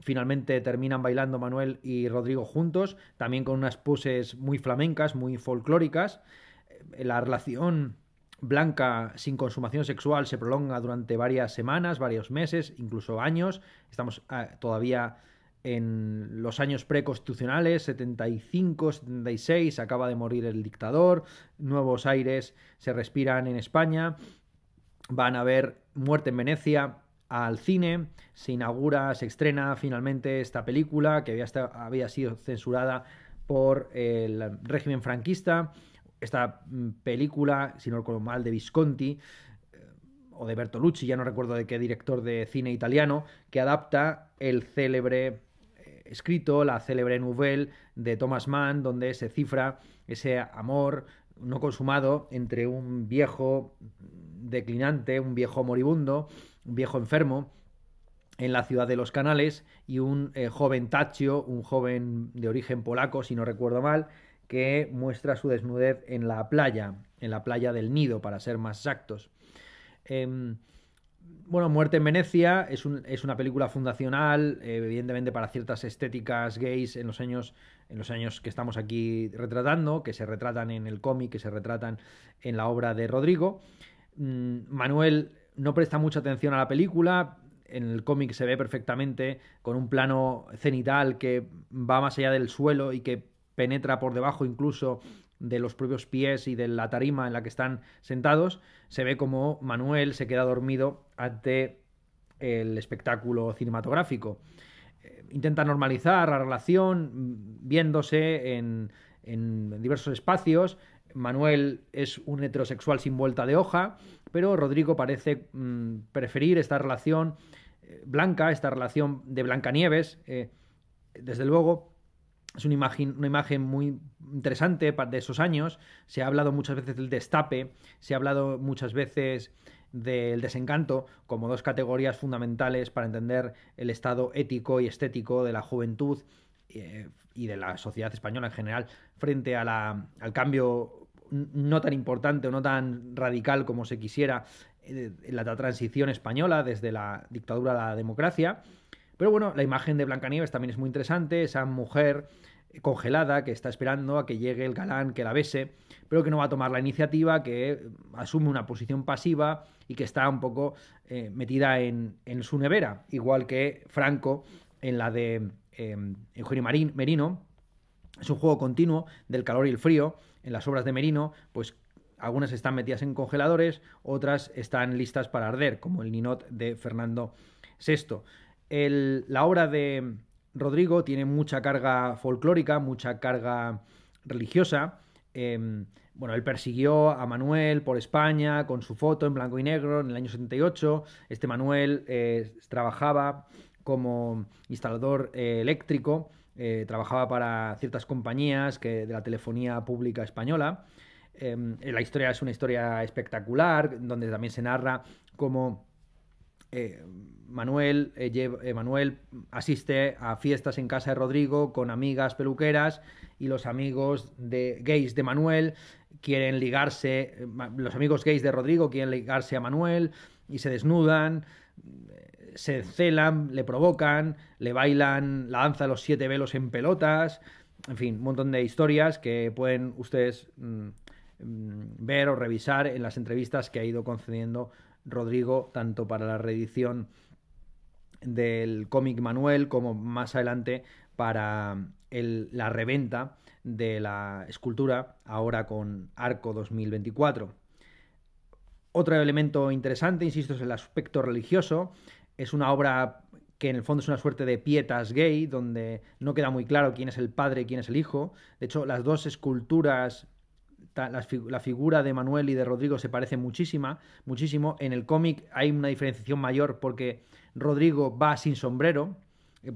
Finalmente terminan bailando Manuel y Rodrigo juntos, también con unas poses muy flamencas, muy folclóricas. La relación blanca sin consumación sexual se prolonga durante varias semanas, varios meses, incluso años. Estamos ah, todavía en los años preconstitucionales, 75, 76, acaba de morir el dictador, nuevos aires se respiran en España, van a haber muerte en Venecia al cine, se inaugura, se estrena finalmente esta película que había, había sido censurada por el régimen franquista esta mm, película, si no recuerdo mal, de Visconti eh, o de Bertolucci, ya no recuerdo de qué director de cine italiano, que adapta el célebre eh, escrito, la célebre nouvelle de Thomas Mann, donde se cifra ese amor no consumado entre un viejo declinante, un viejo moribundo, un viejo enfermo en la ciudad de los canales y un eh, joven tachio, un joven de origen polaco, si no recuerdo mal, que muestra su desnudez en la playa, en la playa del Nido, para ser más exactos. Em, bueno, Muerte en Venecia es, una película fundacional, evidentemente para ciertas estéticas gays en los años en los años que estamos aquí retratando, que se retratan en el cómic, que se retratan en la obra de Rodrigo. Mm, Manuel no presta mucha atención a la película, en el cómic se ve perfectamente con un plano cenital que va más allá del suelo y que penetra por debajo incluso de los propios pies y de la tarima en la que están sentados, se ve como Manuel se queda dormido ante el espectáculo cinematográfico. Eh, intenta normalizar la relación mm, viéndose en, diversos espacios. Manuel es un heterosexual sin vuelta de hoja, pero Rodrigo parece mm, preferir esta relación eh, blanca, esta relación de Blancanieves, eh, desde luego, es una imagen, muy interesante de esos años. Se ha hablado muchas veces del destape, se ha hablado muchas veces del desencanto como dos categorías fundamentales para entender el estado ético y estético de la juventud eh, y de la sociedad española en general frente al cambio no tan importante o no tan radical como se quisiera eh, en la transición española desde la dictadura a la democracia pero bueno, la imagen de Blancanieves también es muy interesante, esa mujer congelada que está esperando a que llegue el galán que la bese, pero que no va a tomar la iniciativa, que asume una posición pasiva y que está un poco eh, metida en, su nevera, igual que Franco en la de em, Eugenio Marín, Merino. Es un juego continuo del calor y el frío. En las obras de Merino, pues algunas están metidas en congeladores, otras están listas para arder, como el Ninot de Fernando VI la obra de Rodrigo tiene mucha carga folclórica, mucha carga religiosa. Em, bueno, él persiguió a Manuel por España con su foto en blanco y negro en el año 78. Este Manuel eh, trabajaba como instalador eh, eléctrico, eh, trabajaba para ciertas compañías que, de la telefonía pública española. Em, la historia es una historia espectacular, donde también se narra cómo eh, eh, eh, Manuel, asiste a fiestas en casa de Rodrigo con amigas peluqueras y los amigos de gays de Manuel quieren ligarse, los amigos gays de Rodrigo quieren ligarse a Manuel y se desnudan, se celan, le provocan, le bailan la los siete velos en pelotas, en fin, un montón de historias que pueden ustedes mm, mm, ver o revisar en las entrevistas que ha ido concediendo Rodrigo, tanto para la reedición del cómic Manuel como más adelante para la reventa de la escultura, ahora con Arco 2024. Otro elemento interesante, insisto, es el aspecto religioso. Es una obra que en el fondo es una suerte de pietas gay, donde no queda muy claro quién es el padre y quién es el hijo. De hecho, las dos esculturas la, figura de Manuel y de Rodrigo se parece muchísima, muchísimo. En el cómic hay una diferenciación mayor porque Rodrigo va sin sombrero, eh,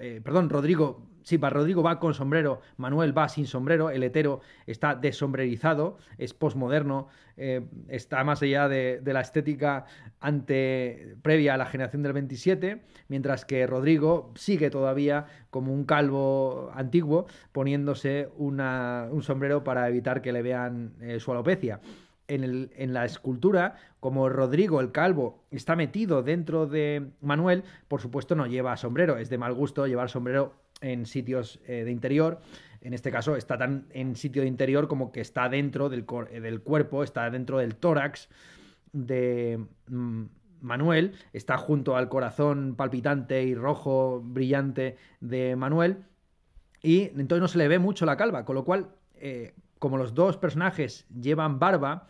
eh, perdón, Rodrigo, sí, para Rodrigo va con sombrero, Manuel va sin sombrero, el hetero está desombrerizado, es posmoderno, eh, está más allá de, la estética ante, previa a la generación del 27, mientras que Rodrigo sigue todavía como un calvo antiguo, poniéndose un sombrero para evitar que le vean su alopecia en, la escultura, como Rodrigo el Calvo está metido dentro de Manuel, por supuesto no lleva sombrero, es de mal gusto llevar sombrero en sitios eh, de interior. En este caso está tan en sitio de interior como que está dentro del, eh, cuerpo, está dentro del tórax de mm, Manuel, está junto al corazón palpitante y rojo brillante de Manuel. Y entonces no se le ve mucho la calva, con lo cual eh, como los dos personajes llevan barba,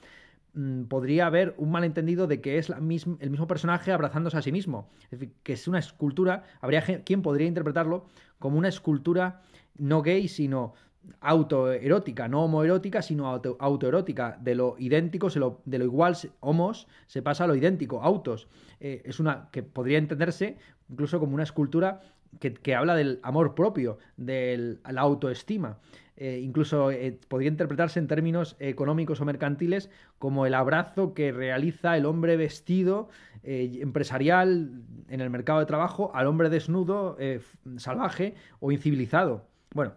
mm, podría haber un malentendido de que es el mismo personaje abrazándose a sí mismo. Es decir, que es una escultura, habría quien podría interpretarlo como una escultura no gay, sino autoerótica, no homoerótica, sino autoerótica. De lo idéntico, de lo igual, homos, se pasa a lo idéntico, autos. Eh, es una que podría entenderse incluso como una escultura que habla del amor propio, de la autoestima. Eh, incluso eh, podría interpretarse en términos económicos o mercantiles como el abrazo que realiza el hombre vestido eh, empresarial en el mercado de trabajo al hombre desnudo, salvaje o incivilizado. Bueno,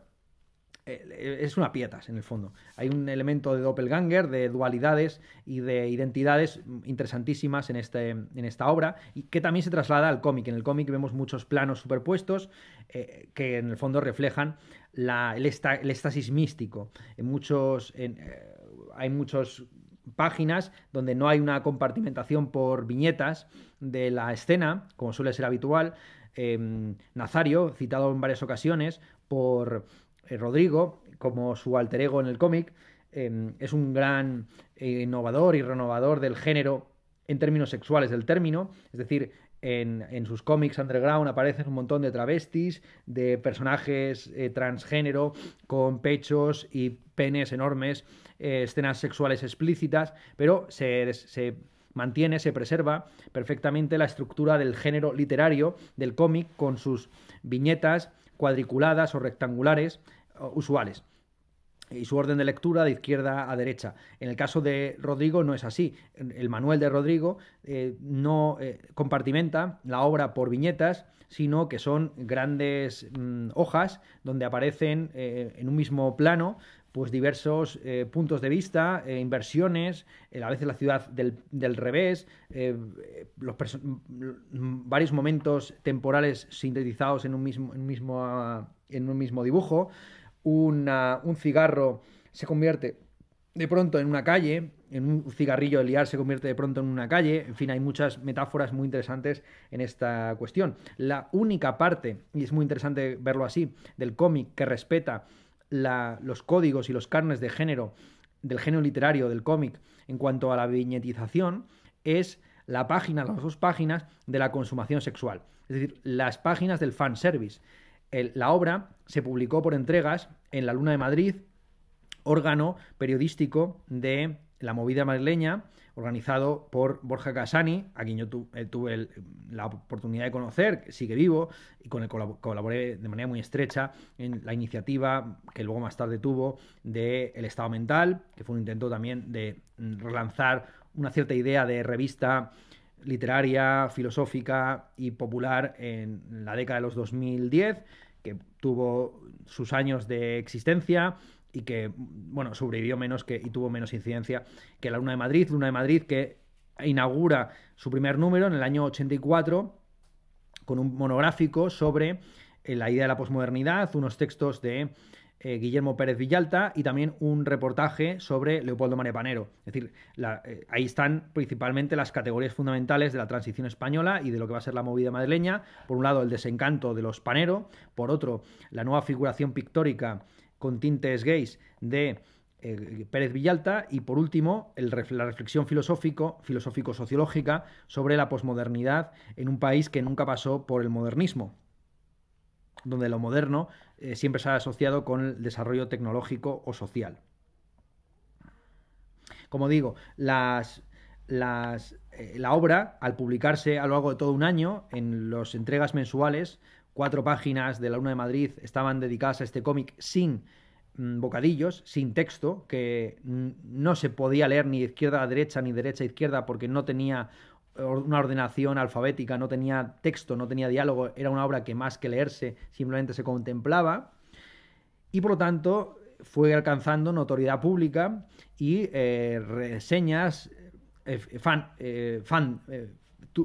es una pietas en el fondo. Hay un elemento de doppelganger, de dualidades y de identidades interesantísimas en, este, en esta obra y que también se traslada al cómic. En el cómic vemos muchos planos superpuestos que en el fondo reflejan el, estasis místico. En muchos, eh, hay muchas páginas donde no hay una compartimentación por viñetas de la escena, como suele ser habitual. Em, Nazario, citado en varias ocasiones por eh, Rodrigo como su alter ego en el cómic, em, es un gran innovador y renovador del género en términos sexuales del término, es decir, en, sus cómics underground aparecen un montón de travestis, de personajes eh, transgénero con pechos y penes enormes, eh, escenas sexuales explícitas, pero se mantiene, se preserva perfectamente la estructura del género literario del cómic con sus viñetas cuadriculadas o rectangulares usuales y su orden de lectura de izquierda a derecha. En el caso de Rodrigo no es así. El manual de Rodrigo eh, no eh, compartimenta la obra por viñetas, sino que son grandes mm, hojas donde aparecen eh, en un mismo plano pues diversos puntos de vista, inversiones, a veces la ciudad del, del revés, los mm, varios momentos temporales sintetizados en un mismo, en mismo, en un mismo dibujo, un cigarro se convierte de pronto en una calle, en un cigarrillo de liar se convierte de pronto en una calle, en fin, hay muchas metáforas muy interesantes en esta cuestión. La única parte, y es muy interesante verlo así, del cómic que respeta los códigos y los carnes de género, del género literario del cómic, en cuanto a la viñetización, es la página, las dos páginas de la consumación sexual, es decir, las páginas del fanservice. service la obra se publicó por entregas en La Luna de Madrid, órgano periodístico de la movida madrileña, organizado por Borja Casani, a quien yo eh, tuve la oportunidad de conocer, que sigue vivo, y con el colaboré de manera muy estrecha en la iniciativa que luego más tarde tuvo de El Estado Mental, que fue un intento también de mm, relanzar una cierta idea de revista literaria, filosófica y popular en la década de los 2010, que tuvo sus años de existencia y que, bueno, sobrevivió menos que, y tuvo menos incidencia que la Luna de Madrid. Luna de Madrid que inaugura su primer número en el año 84 con un monográfico sobre eh, la idea de la posmodernidad, unos textos de eh, Guillermo Pérez Villalta y también un reportaje sobre Leopoldo Panero. Es decir, eh, ahí están principalmente las categorías fundamentales de la transición española y de lo que va a ser la movida madrileña. Por un lado, el desencanto de los Panero, por otro, la nueva figuración pictórica con tintes gays de eh, Pérez Villalta y por último la reflexión filosófico, filosófico-sociológica sobre la posmodernidad en un país que nunca pasó por el modernismo donde lo moderno eh, siempre se ha asociado con el desarrollo tecnológico o social. Como digo, las, eh, la obra, al publicarse a lo largo de todo un año, en las entregas mensuales, cuatro páginas de La Luna de Madrid estaban dedicadas a este cómic sin mm, bocadillos, sin texto, que no se podía leer ni izquierda a derecha ni derecha a izquierda porque no tenía una ordenación alfabética, no tenía texto, no tenía diálogo, era una obra que más que leerse simplemente se contemplaba y por lo tanto fue alcanzando notoriedad pública y eh, reseñas, eh, eh, fan, fan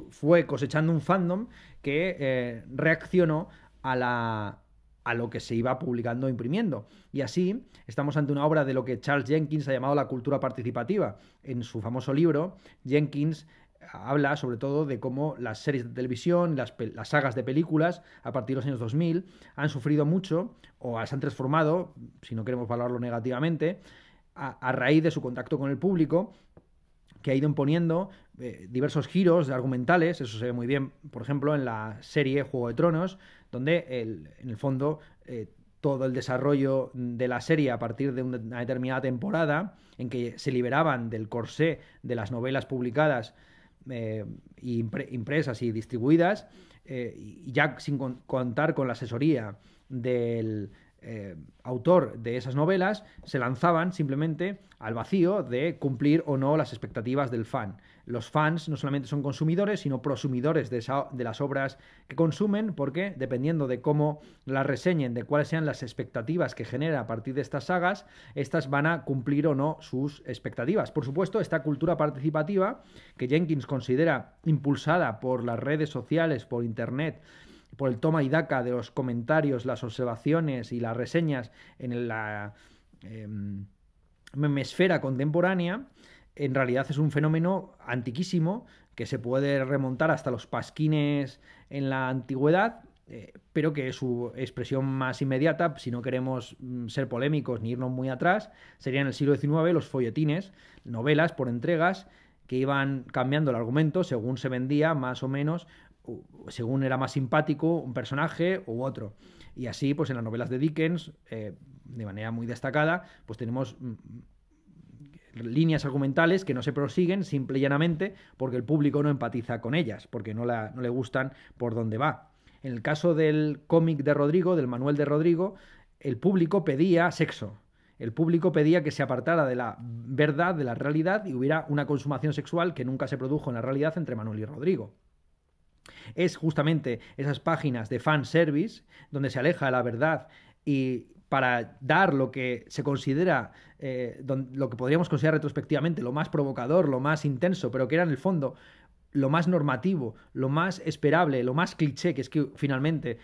fue cosechando un fandom que reaccionó a la, a lo que se iba publicando e imprimiendo. Y así estamos ante una obra de lo que Charles Jenkins ha llamado la cultura participativa. En su famoso libro, Jenkins habla sobre todo de cómo las series de televisión, las, sagas de películas, a partir de los años 2000, han sufrido mucho o se han transformado, si no queremos valorarlo negativamente, a, raíz de su contacto con el público, que ha ido imponiendo eh, diversos giros argumentales, eso se ve muy bien, por ejemplo, en la serie Juego de Tronos, donde en el fondo... Eh, todo el desarrollo de la serie a partir de una determinada temporada en que se liberaban del corsé de las novelas publicadas eh, impresas y distribuidas, eh, y ya sin contar con la asesoría del eh, autor de esas novelas, se lanzaban simplemente al vacío de cumplir o no las expectativas del fan los fans no solamente son consumidores, sino prosumidores de, las obras que consumen, porque dependiendo de cómo las reseñen, de cuáles sean las expectativas que genera a partir de estas sagas, estas van a cumplir o no sus expectativas. Por supuesto, esta cultura participativa, que Jenkins considera impulsada por las redes sociales, por Internet, por el toma y daca de los comentarios, las observaciones y las reseñas en la em, esfera contemporánea, en realidad es un fenómeno antiquísimo que se puede remontar hasta los pasquines en la antigüedad, eh, pero que su expresión más inmediata, si no queremos mm, ser polémicos ni irnos muy atrás, sería en el siglo XIX los folletines, novelas por entregas que iban cambiando el argumento según se vendía, más o menos, según era más simpático un personaje u otro. Y así, pues en las novelas de Dickens, eh, de manera muy destacada, pues tenemos mm, líneas argumentales que no se prosiguen simple y llanamente porque el público no empatiza con ellas, porque no, la, no le gustan por dónde va. En el caso del cómic de Rodrigo, del Manuel de Rodrigo, el público pedía sexo. El público pedía que se apartara de la verdad, de la realidad, y hubiera una consumación sexual que nunca se produjo en la realidad entre Manuel y Rodrigo. Es justamente esas páginas de fan service donde se aleja la verdad y para dar lo que se considera, eh, lo que podríamos considerar retrospectivamente lo más provocador, lo más intenso, pero que era en el fondo lo más normativo, lo más esperable, lo más cliché, que es que finalmente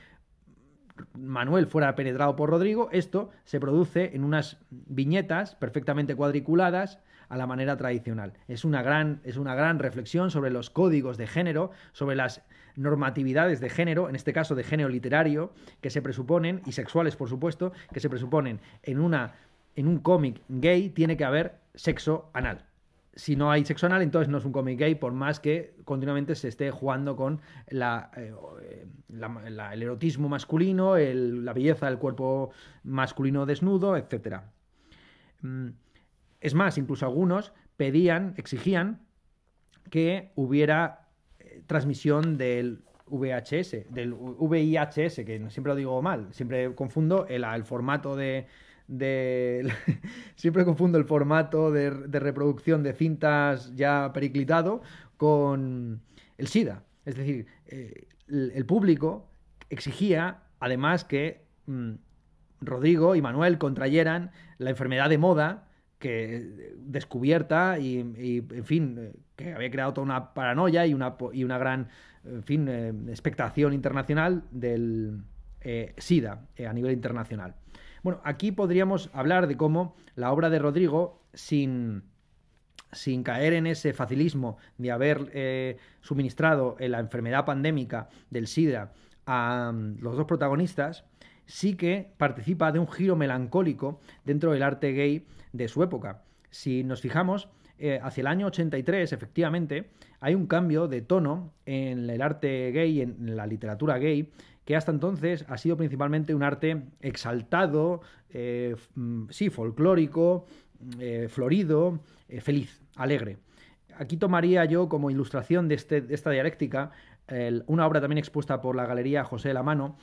Manuel fuera penetrado por Rodrigo, esto se produce en unas viñetas perfectamente cuadriculadas a la manera tradicional. Es una gran, es una gran reflexión sobre los códigos de género, sobre las normatividades de género, en este caso de género literario, que se presuponen, y sexuales por supuesto, que se presuponen en, una, en un cómic gay tiene que haber sexo anal si no hay sexo anal, entonces no es un cómic gay, por más que continuamente se esté jugando con la, eh, el erotismo masculino, la belleza del cuerpo masculino desnudo, etc. Mm, es más, incluso algunos pedían, exigían que hubiera transmisión del VHS, del VIHS, que siempre lo digo mal, siempre confundo el, formato de, siempre confundo el formato de, reproducción de cintas ya periclitado con el SIDA. Es decir, eh, el, público exigía, además, que mm, Rodrigo y Manuel contrayeran la enfermedad de moda que descubierta y, en fin, que había creado toda una paranoia y una, gran, en fin, eh, expectación internacional del eh, SIDA eh, a nivel internacional. Bueno, aquí podríamos hablar de cómo la obra de Rodrigo, sin, sin caer en ese facilismo de haber suministrado la enfermedad pandémica del SIDA a mm, los dos protagonistas, sí que participa de un giro melancólico dentro del arte gay de su época. Si nos fijamos, eh, hacia el año 83, efectivamente, hay un cambio de tono en el arte gay, en la literatura gay, que hasta entonces ha sido principalmente un arte exaltado, eh, mm, sí, folclórico, mm, eh, florido, feliz, alegre. Aquí tomaría yo como ilustración de, este, esta dialéctica una obra también expuesta por la Galería José la Mano,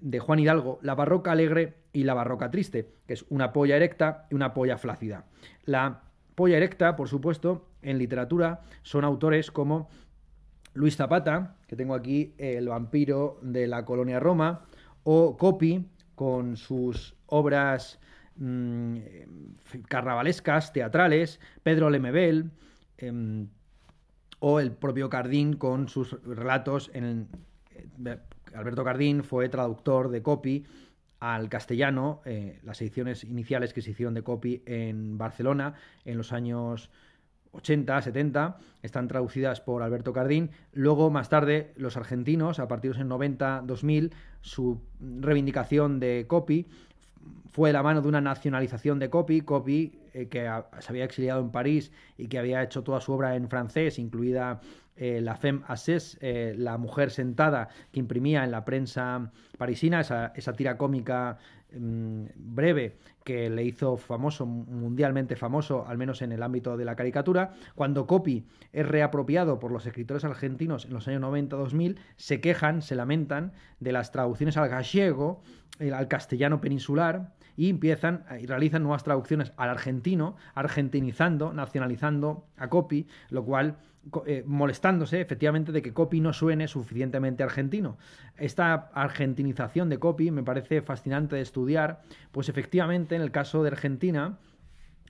de Juan Hidalgo, la barroca alegre y la barroca triste, que es una polla erecta y una polla flácida. La polla erecta, por supuesto, en literatura son autores como Luis Zapata, que tengo aquí El vampiro de la colonia Roma, o Copi, con sus obras mm, carnavalescas, teatrales, Pedro Lemebel, em, o el propio Cardín con sus relatos en, el... Eh, Alberto Cardín fue traductor de copy al castellano, eh, las ediciones iniciales que se hicieron de copy en Barcelona en los años 80, 70, están traducidas por Alberto Cardín. Luego, más tarde, los argentinos, a partir de los 90, 2000, su reivindicación de copy fue la mano de una nacionalización de Copy, Copy eh, que se había exiliado en París y que había hecho toda su obra en francés, incluida eh, la Femme Assess, eh, la mujer sentada que imprimía en la prensa parisina, esa, esa tira cómica mm, breve que le hizo famoso, mundialmente famoso, al menos en el ámbito de la caricatura, cuando Copy es reapropiado por los escritores argentinos en los años 90-2000, se quejan, se lamentan de las traducciones al gallego, eh, al castellano peninsular, y empiezan y realizan nuevas traducciones al argentino, argentinizando, nacionalizando a Copy, lo cual eh, molestándose efectivamente de que Copy no suene suficientemente argentino. Esta argentinización de Copy me parece fascinante de estudiar, pues efectivamente en el caso de Argentina,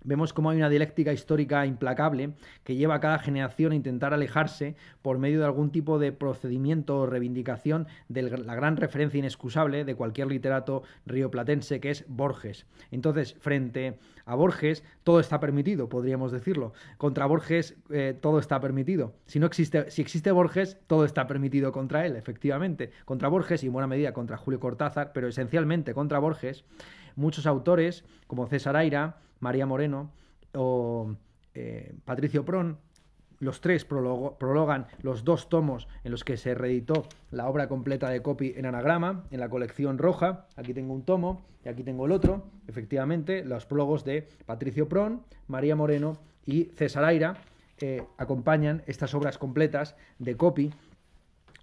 Vemos cómo hay una dialéctica histórica implacable que lleva a cada generación a intentar alejarse por medio de algún tipo de procedimiento o reivindicación de la gran referencia inexcusable de cualquier literato rioplatense que es Borges. Entonces, frente a Borges, todo está permitido, podríamos decirlo. Contra Borges, eh, todo está permitido. Si, no existe, si existe Borges, todo está permitido contra él, efectivamente. Contra Borges y en buena medida contra Julio Cortázar, pero esencialmente contra Borges, muchos autores, como César Aira, María Moreno o eh, Patricio Pron. Los tres prologan los dos tomos en los que se reeditó la obra completa de Copy en anagrama, en la colección roja. Aquí tengo un tomo y aquí tengo el otro. Efectivamente, los prólogos de Patricio Pron, María Moreno y César Aira eh, acompañan estas obras completas de Copy,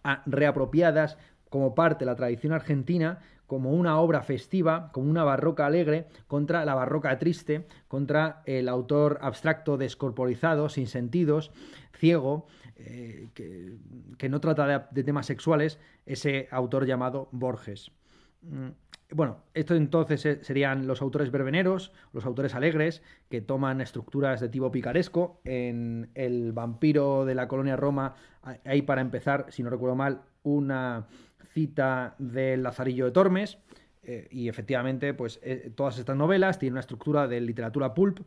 ah, reapropiadas como parte de la tradición argentina, como una obra festiva, como una barroca alegre, contra la barroca triste, contra el autor abstracto, descorporizado, sin sentidos, ciego, eh, que, no trata de, temas sexuales, ese autor llamado Borges. Mm, bueno, estos entonces serían los autores verbeneros, los autores alegres, que toman estructuras de tipo picaresco. En El vampiro de la colonia Roma hay para empezar, si no recuerdo mal, una cita del Lazarillo de Tormes, eh, y efectivamente, pues eh, todas estas novelas tienen una estructura de literatura pulp.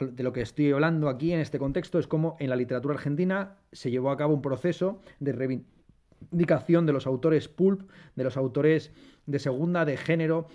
De lo que estoy hablando aquí en este contexto es como en la literatura argentina se llevó a cabo un proceso de reivindicación de los autores pulp, de los autores de segunda, de género,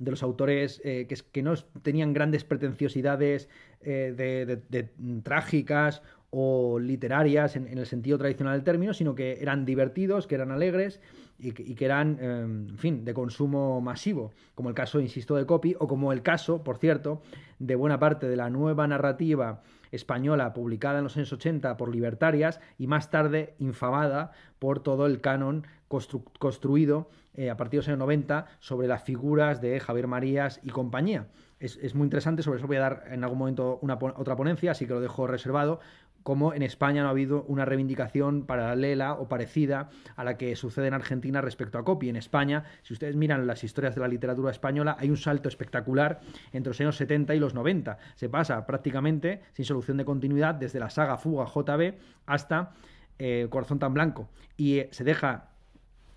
de los autores eh, que, que, no tenían grandes pretenciosidades de, mm, trágicas o literarias en, el sentido tradicional del término, sino que eran divertidos, que eran alegres y que, eran, em, en fin, de consumo masivo, como el caso, insisto, de Copy o como el caso, por cierto, de buena parte de la nueva narrativa española publicada en los años 80 por libertarias y más tarde infamada por todo el canon construido eh, a partir de los años 90 sobre las figuras de Javier Marías y compañía. Es, es, muy interesante, sobre eso voy a dar en algún momento una, otra ponencia, así que lo dejo reservado, como en España no ha habido una reivindicación paralela o parecida a la que sucede en Argentina respecto a Copi. En España, si ustedes miran las historias de la literatura española, hay un salto espectacular entre los años 70 y los 90. Se pasa prácticamente sin solución de continuidad desde la saga Fuga JB hasta eh, Corazón tan Blanco y eh, se deja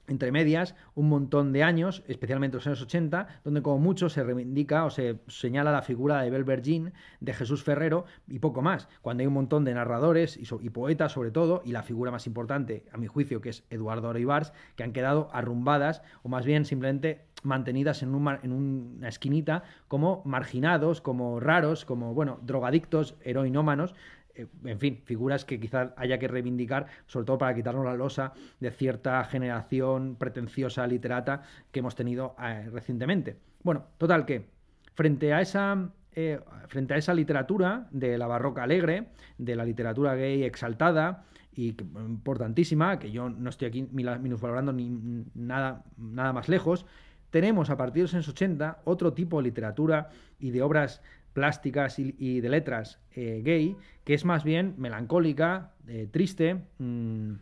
entre medias, un montón de años, especialmente los años 80, donde como mucho se reivindica o se señala la figura de Belvergín, de Jesús Ferrero y poco más, cuando hay un montón de narradores y, poetas sobre todo, y la figura más importante, a mi juicio, que es Eduardo Oroibars, que han quedado arrumbadas o más bien simplemente mantenidas en, en, una esquinita como marginados, como raros, como, bueno, drogadictos, heroinómanos, eh, en fin, figuras que quizás haya que reivindicar, sobre todo para quitarnos la losa de cierta generación pretenciosa literata que hemos tenido eh, recientemente. Bueno, total que frente a esa eh, frente a esa literatura de la barroca alegre, de la literatura gay exaltada y mm, importantísima, que yo no estoy aquí minusvalorando ni nada, nada más lejos, tenemos a partir de los años 80 otro tipo de literatura y de obras plásticas y, de letras eh, gay, que es más bien melancólica, eh, triste, mm,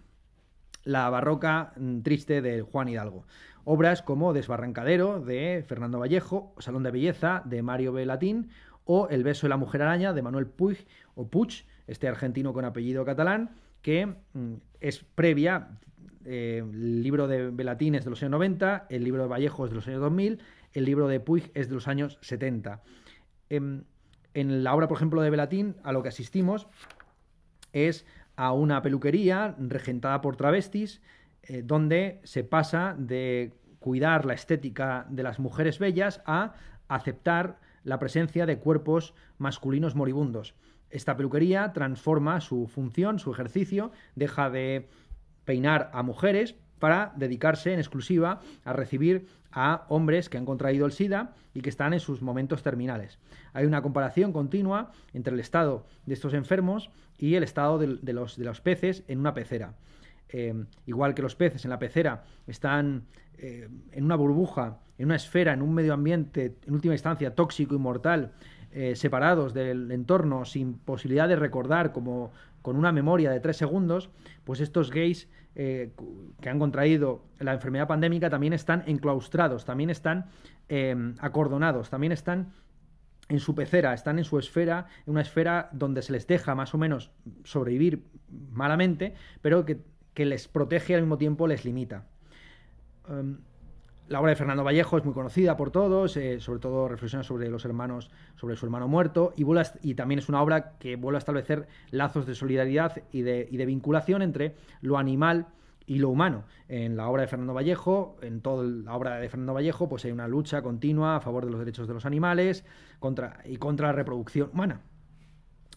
la barroca mm, triste de Juan Hidalgo. Obras como Desbarrancadero de Fernando Vallejo, Salón de Belleza de Mario B. o El beso de la mujer araña de Manuel Puig o Puig, este argentino con apellido catalán, que mm, es previa eh, el libro de Belatín es de los años 90, el libro de Vallejo es de los años 2000, el libro de Puig es de los años 70. Em, en, la obra, por ejemplo, de Belatín, a lo que asistimos es a una peluquería regentada por travestis, eh, donde se pasa de cuidar la estética de las mujeres bellas a aceptar la presencia de cuerpos masculinos moribundos. Esta peluquería transforma su función, su ejercicio, deja de peinar a mujeres para dedicarse en exclusiva a recibir a hombres que han contraído el SIDA y que están en sus momentos terminales. Hay una comparación continua entre el estado de estos enfermos y el estado de, los, de los, peces en una pecera. Eh, igual que los peces en la pecera están eh, en una burbuja, en una esfera, en un medio ambiente, en última instancia, tóxico y mortal, eh, separados del entorno, sin posibilidad de recordar como con una memoria de tres segundos, pues estos gays eh, que han contraído la enfermedad pandémica también están enclaustrados, también están em, acordonados, también están en su pecera, están en su esfera, en una esfera donde se les deja más o menos sobrevivir malamente, pero que, les protege y al mismo tiempo les limita. Em, la obra de Fernando Vallejo es muy conocida por todos, eh, sobre todo reflexiona sobre los hermanos, sobre su hermano muerto, y, y también es una obra que vuelve a establecer lazos de solidaridad y de, vinculación entre lo animal y lo humano. En la obra de Fernando Vallejo, en toda la obra de Fernando Vallejo, pues hay una lucha continua a favor de los derechos de los animales y contra la reproducción humana,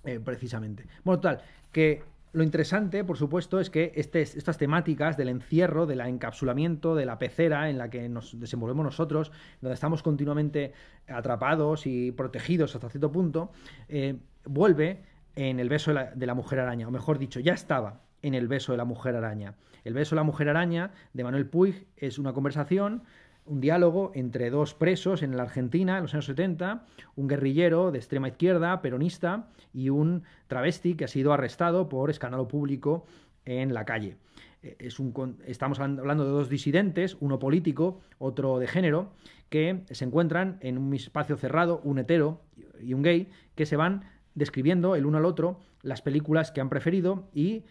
eh, precisamente. Bueno, tal? que lo interesante, por supuesto, es que este estas temáticas del encierro, del encapsulamiento, de la pecera en la que nos desenvolvemos nosotros, donde estamos continuamente atrapados y protegidos hasta cierto punto, eh, vuelve en el beso de la, de la mujer araña, o mejor dicho, ya estaba en el beso de la mujer araña. El beso de la mujer araña de Manuel Puig es una conversación un diálogo entre dos presos en la Argentina en los años 70, un guerrillero de extrema izquierda, peronista, y un travesti que ha sido arrestado por escándalo público en la calle. Eh, es un, estamos hablando de dos disidentes, uno político, otro de género, que se encuentran en un espacio cerrado, un hetero y un gay, que se van describiendo el uno al otro las películas que han preferido y eh,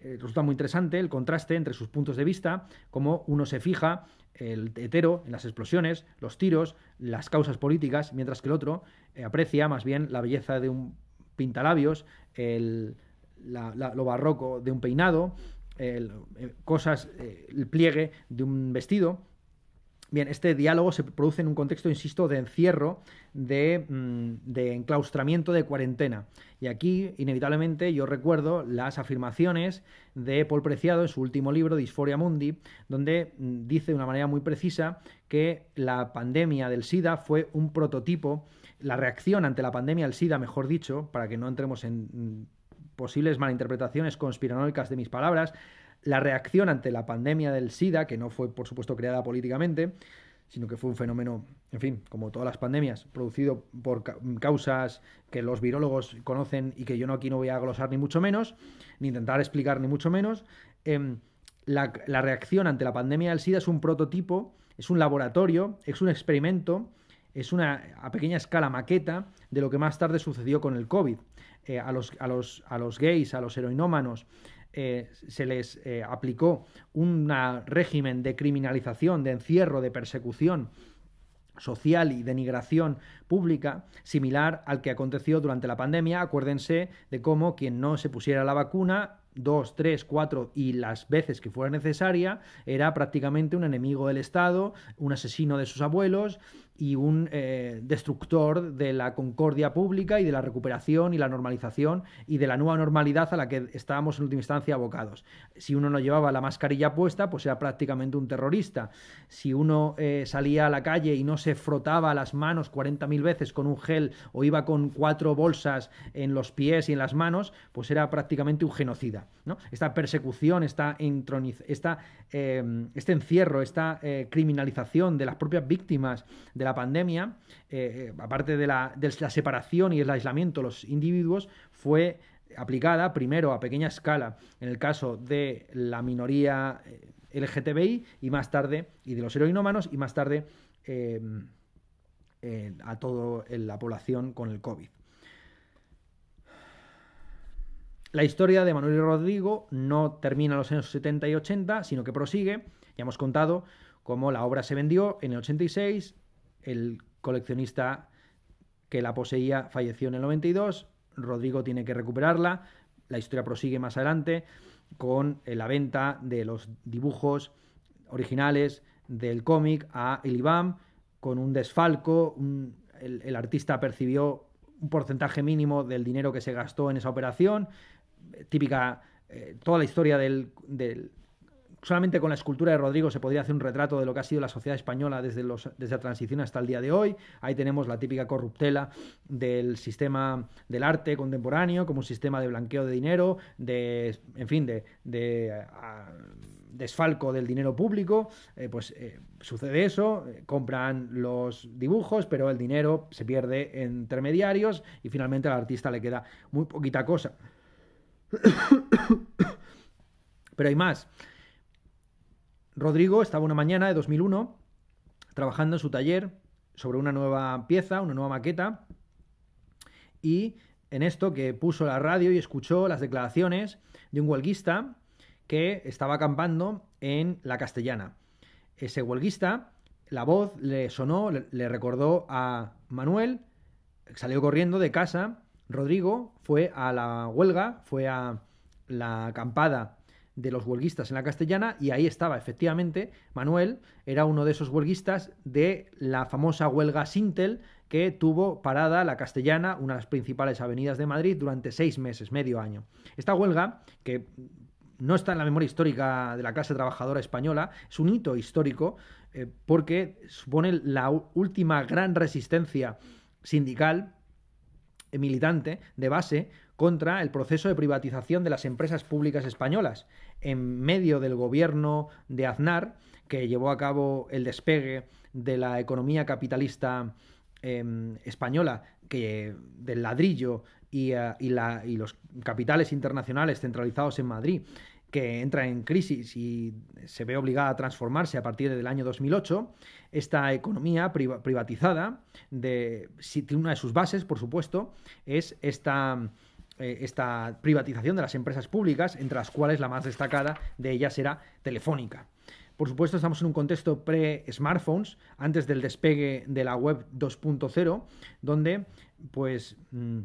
eh, resulta muy interesante el contraste entre sus puntos de vista, como uno se fija el hetero en las explosiones, los tiros, las causas políticas, mientras que el otro eh, aprecia más bien la belleza de un pintalabios, el, lo barroco de un peinado, el, eh, cosas, eh, el pliegue de un vestido. Bien, este diálogo se produce en un contexto, insisto, de encierro, mm, de, enclaustramiento, de cuarentena. Y aquí, inevitablemente, yo recuerdo las afirmaciones de Paul Preciado en su último libro, Disforia Mundi, donde mm, dice de una manera muy precisa que la pandemia del SIDA fue un prototipo, la reacción ante la pandemia del SIDA, mejor dicho, para que no entremos en mm, posibles malinterpretaciones conspiranoicas de mis palabras, la reacción ante la pandemia del SIDA, que no fue, por supuesto, creada políticamente, sino que fue un fenómeno, en fin, como todas las pandemias, producido por causas que los virólogos conocen y que yo no aquí no voy a glosar ni mucho menos, ni intentar explicar ni mucho menos. Em, la, reacción ante la pandemia del SIDA es un prototipo, es un laboratorio, es un experimento, es una a pequeña escala maqueta de lo que más tarde sucedió con el COVID. Eh, a, los, a, los, a los gays, a los heroinómanos, eh, se les eh, aplicó un régimen de criminalización, de encierro, de persecución social y denigración pública similar al que aconteció durante la pandemia. Acuérdense de cómo quien no se pusiera la vacuna dos, tres, cuatro y las veces que fuera necesaria, era prácticamente un enemigo del Estado, un asesino de sus abuelos y un eh, destructor de la concordia pública y de la recuperación y la normalización y de la nueva normalidad a la que estábamos en última instancia abocados. Si uno no llevaba la mascarilla puesta, pues era prácticamente un terrorista. Si uno eh, salía a la calle y no se frotaba las manos 40.000 veces con un gel o iba con cuatro bolsas en los pies y en las manos, pues era prácticamente un genocida. Esta persecución, em, este encierro, esta eh, criminalización de las propias víctimas de la pandemia, eh, eh, aparte de la, separación y el aislamiento de los individuos, fue aplicada primero a pequeña escala en el caso de la minoría LGTBI y más tarde, y de los heroinómanos, y más tarde em, a toda la población con el COVID. La historia de Manuel Rodrigo no termina en los años 70 y 80, sino que prosigue. Ya hemos contado cómo la obra se vendió en el 86, el coleccionista que la poseía falleció en el 92, Rodrigo tiene que recuperarla, la historia prosigue más adelante con eh, la venta de los dibujos originales del cómic a Ilibam, con un desfalco, el artista percibió un porcentaje mínimo del dinero que se gastó en esa operación, típica, eh, toda la historia del, Solamente con la escultura de Rodrigo se podría hacer un retrato de lo que ha sido la sociedad española desde, los, desde la transición hasta el día de hoy. Ahí tenemos la típica corruptela del sistema del arte contemporáneo como un sistema de blanqueo de dinero, de, en fin, de, ah, desfalco del dinero público, eh, pues eh, sucede eso, compran los dibujos, pero el dinero se pierde en intermediarios y finalmente al artista le queda muy poquita cosa. Pero hay más. Rodrigo estaba una mañana de 2001 trabajando en su taller sobre una nueva pieza, una nueva maqueta, y en esto que puso la radio y escuchó las declaraciones de un huelguista que estaba acampando en la castellana. Ese huelguista, la voz le sonó, le recordó a Manuel, salió corriendo de casa Rodrigo fue a la huelga, fue a la acampada de los huelguistas en la castellana y ahí estaba, efectivamente, Manuel era uno de esos huelguistas de la famosa huelga Sintel que tuvo parada la castellana, una de las principales avenidas de Madrid, durante seis meses, medio año. Esta huelga, que no está en la memoria histórica de la clase trabajadora española, es un hito histórico eh, porque supone la última gran resistencia sindical militante de base contra el proceso de privatización de las empresas públicas españolas en medio del gobierno de Aznar, que llevó a cabo el despegue de la economía capitalista em, española, que, del ladrillo y, eh, y los capitales internacionales centralizados en Madrid, que entra en crisis y se ve obligada a transformarse a partir del año 2008, esta economía privatizada, de, una de sus bases, por supuesto, es esta, eh, esta privatización de las empresas públicas, entre las cuales la más destacada de ellas era Telefónica. Por supuesto, estamos en un contexto pre-smartphones, antes del despegue de la web 2.0, donde pues... Mm,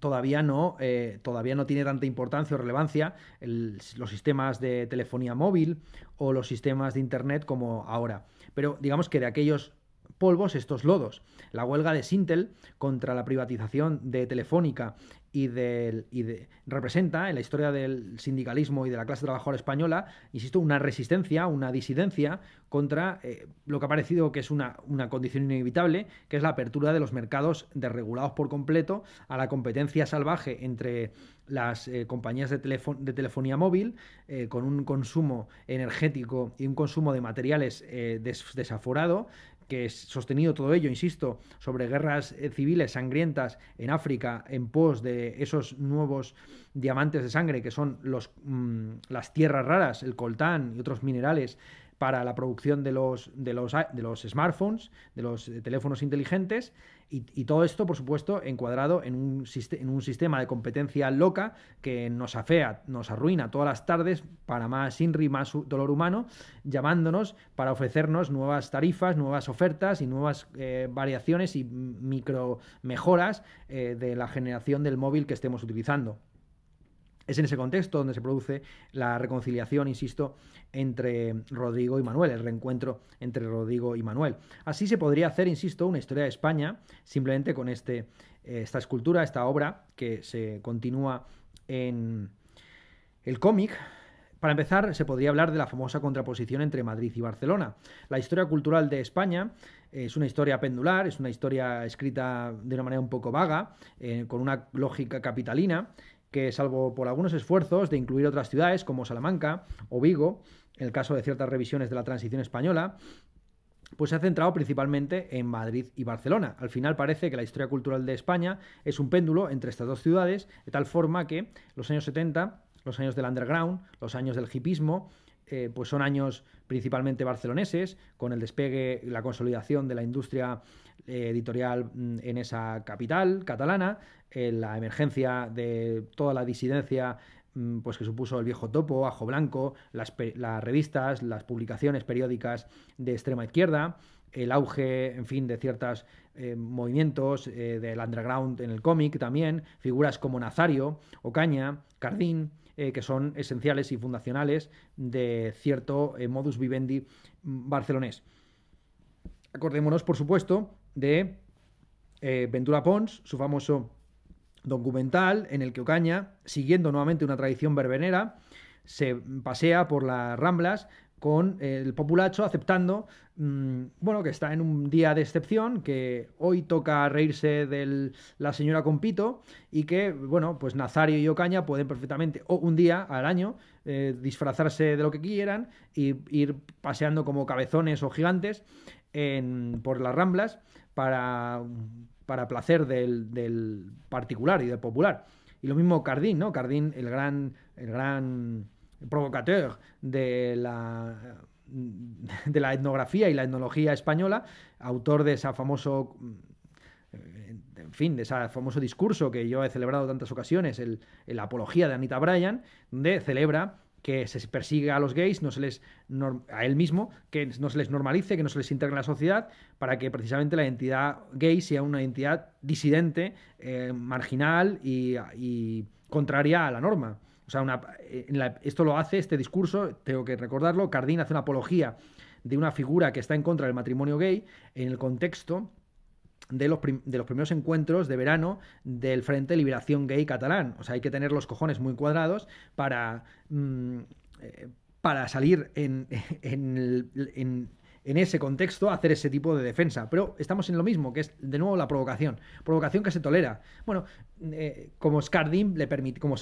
todavía no, eh, todavía no tiene tanta importancia o relevancia los sistemas de telefonía móvil o los sistemas de Internet como ahora. Pero digamos que de aquellos polvos estos lodos. La huelga de Sintel contra la privatización de Telefónica y, del y representa en la historia del sindicalismo y de la clase trabajadora española, insisto, una resistencia, una disidencia contra eh, lo que ha parecido que es una, condición inevitable, que es la apertura de los mercados desregulados por completo a la competencia salvaje entre las eh, compañías de, de, telefonía móvil, eh, con un consumo energético y un consumo de materiales desaforado, que sostenido todo ello, insisto, sobre guerras eh, civiles sangrientas en África en pos de esos nuevos diamantes de sangre que son mm, las tierras raras, el coltán y otros minerales para la producción de los, de los, de los smartphones, de los eh, teléfonos inteligentes, y, todo esto, por supuesto, encuadrado en un, sistema de competencia loca que nos afea, nos arruina todas las tardes para más INRI, más dolor humano, llamándonos para ofrecernos nuevas tarifas, nuevas ofertas y nuevas eh, variaciones y micro mejoras eh, de la generación del móvil que estemos utilizando. Es en ese contexto donde se produce la reconciliación, insisto, entre Rodrigo y Manuel, el reencuentro entre Rodrigo y Manuel. Así se podría hacer, insisto, una historia de España simplemente con este, eh, esta escultura, esta obra que se continúa en el cómic. Para empezar, se podría hablar de la famosa contraposición entre Madrid y Barcelona. La historia cultural de España eh, es una historia pendular, es una historia escrita de una manera un poco vaga, eh, con una lógica capitalina, que salvo por algunos esfuerzos de incluir otras ciudades como Salamanca o Vigo, en el caso de ciertas revisiones de la transición española, pues se ha centrado principalmente en Madrid y Barcelona. Al final parece que la historia cultural de España es un péndulo entre estas dos ciudades, de tal forma que los años 70, los años del underground, los años del hipismo, eh, pues son años principalmente barceloneses, con el despegue, y la consolidación de la industria eh, editorial mm, en esa capital catalana, eh, la emergencia de toda la disidencia mm, pues que supuso el viejo topo, ajo blanco, las, revistas, las publicaciones periódicas de extrema izquierda, el auge, en fin, de ciertos eh, movimientos eh, del underground en el cómic también, figuras como Nazario, Ocaña, Cardín, que son esenciales y fundacionales de cierto modus vivendi mm, barcelonés. Acordémonos, por supuesto, de Ventura Pons, su famoso documental en el que Ocaña, siguiendo nuevamente una tradición verbenera, se pasea por las ramblas con el populacho aceptando mm, bueno que está en un día de excepción que hoy toca reírse de la señora Compito y que bueno pues Nazario y Ocaña pueden perfectamente o un día al año eh, disfrazarse de lo que quieran e ir paseando como cabezones o gigantes por las ramblas para para placer del, particular y del popular. Y lo mismo Cardín, ¿no? Cardín, el gran, el gran provocateur de la de la etnografía y la etnología española, autor de ese famoso, eh, en fin, de famoso discurso que yo he celebrado tantas ocasiones, el, la Apología de Anita Bryan, donde celebra que se persiga a los gays, no se les a él mismo, que no se les normalice, que no se les integre en la sociedad, para que precisamente la identidad gay sea una identidad disidente, eh, marginal y, contraria a la norma. O sea, eh, esto lo hace, este discurso, tengo que recordarlo, Cardín hace una apología de una figura que está en contra del matrimonio gay en el contexto de los, de los, primeros encuentros de verano del Frente de Liberación Gay Catalán. O sea, hay que tener los cojones muy cuadrados para, mm, eh, para salir en en ese contexto hacer ese tipo de defensa. Pero estamos en lo mismo, que es de nuevo la provocación. Provocación que se tolera. Bueno, eh, como Scardin le permite, como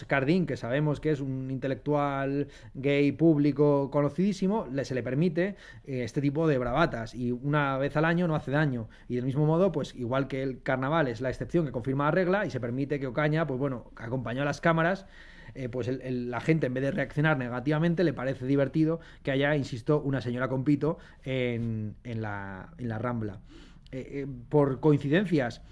que sabemos que es un intelectual gay público conocidísimo, le, se le permite eh, este tipo de bravatas. Y una vez al año no hace daño. Y del mismo modo, pues igual que el carnaval es la excepción que confirma la regla y se permite que Ocaña, pues bueno, acompañó a las cámaras eh, pues la gente en vez de reaccionar negativamente le parece divertido que haya, insisto, una señora con pito en, en, la, en la, Rambla. Eh, eh, por coincidencias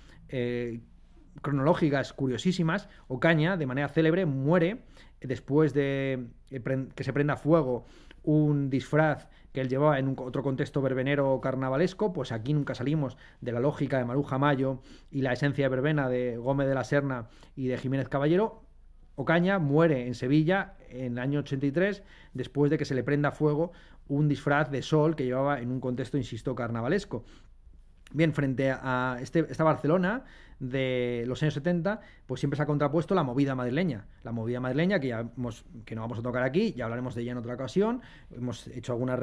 cronológicas curiosísimas, Ocaña, de manera célebre, muere después de que se prenda fuego un disfraz que él llevaba en otro contexto verbenero carnavalesco, pues aquí nunca salimos de la lógica de Maruja Mayo y la esencia de verbena de Gómez de la Serna y de Jiménez Caballero. Ocaña muere en Sevilla en el año 83 después de que se le prenda fuego un disfraz de sol que llevaba en un contexto, insisto, carnavalesco. Bien, frente a este, esta Barcelona, de los años 70, pues siempre se ha contrapuesto la movida madrileña. La movida madrileña, que ya hemos, que no vamos a tocar aquí, ya hablaremos de ella en otra ocasión. Hemos hecho alguna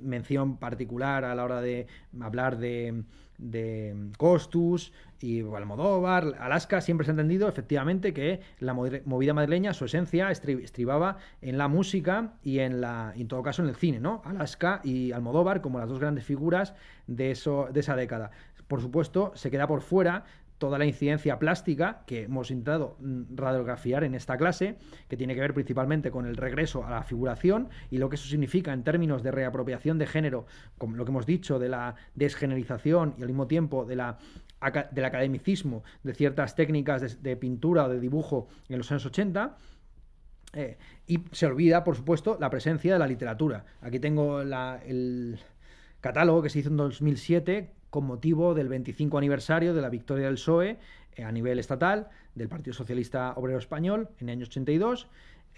mención particular a la hora de hablar de, de Costus y Almodóvar, Alaska, siempre se ha entendido efectivamente que la movida madrileña, su esencia, estribaba en la música y en la, en todo caso en el cine, ¿no? Alaska y Almodóvar como las dos grandes figuras de, eso, de esa década. Por supuesto, se queda por fuera toda la incidencia plástica que hemos intentado mm, radiografiar en esta clase, que tiene que ver principalmente con el regreso a la figuración y lo que eso significa en términos de reapropiación de género, como lo que hemos dicho de la desgenerización y al mismo tiempo de la del academicismo de ciertas técnicas de, pintura o de dibujo en los años 80. Eh, y se olvida, por supuesto, la presencia de la literatura. Aquí tengo el catálogo que se hizo en 2007 con motivo del 25 aniversario de la victoria del PSOE eh, a nivel estatal del Partido Socialista Obrero Español en el año 82.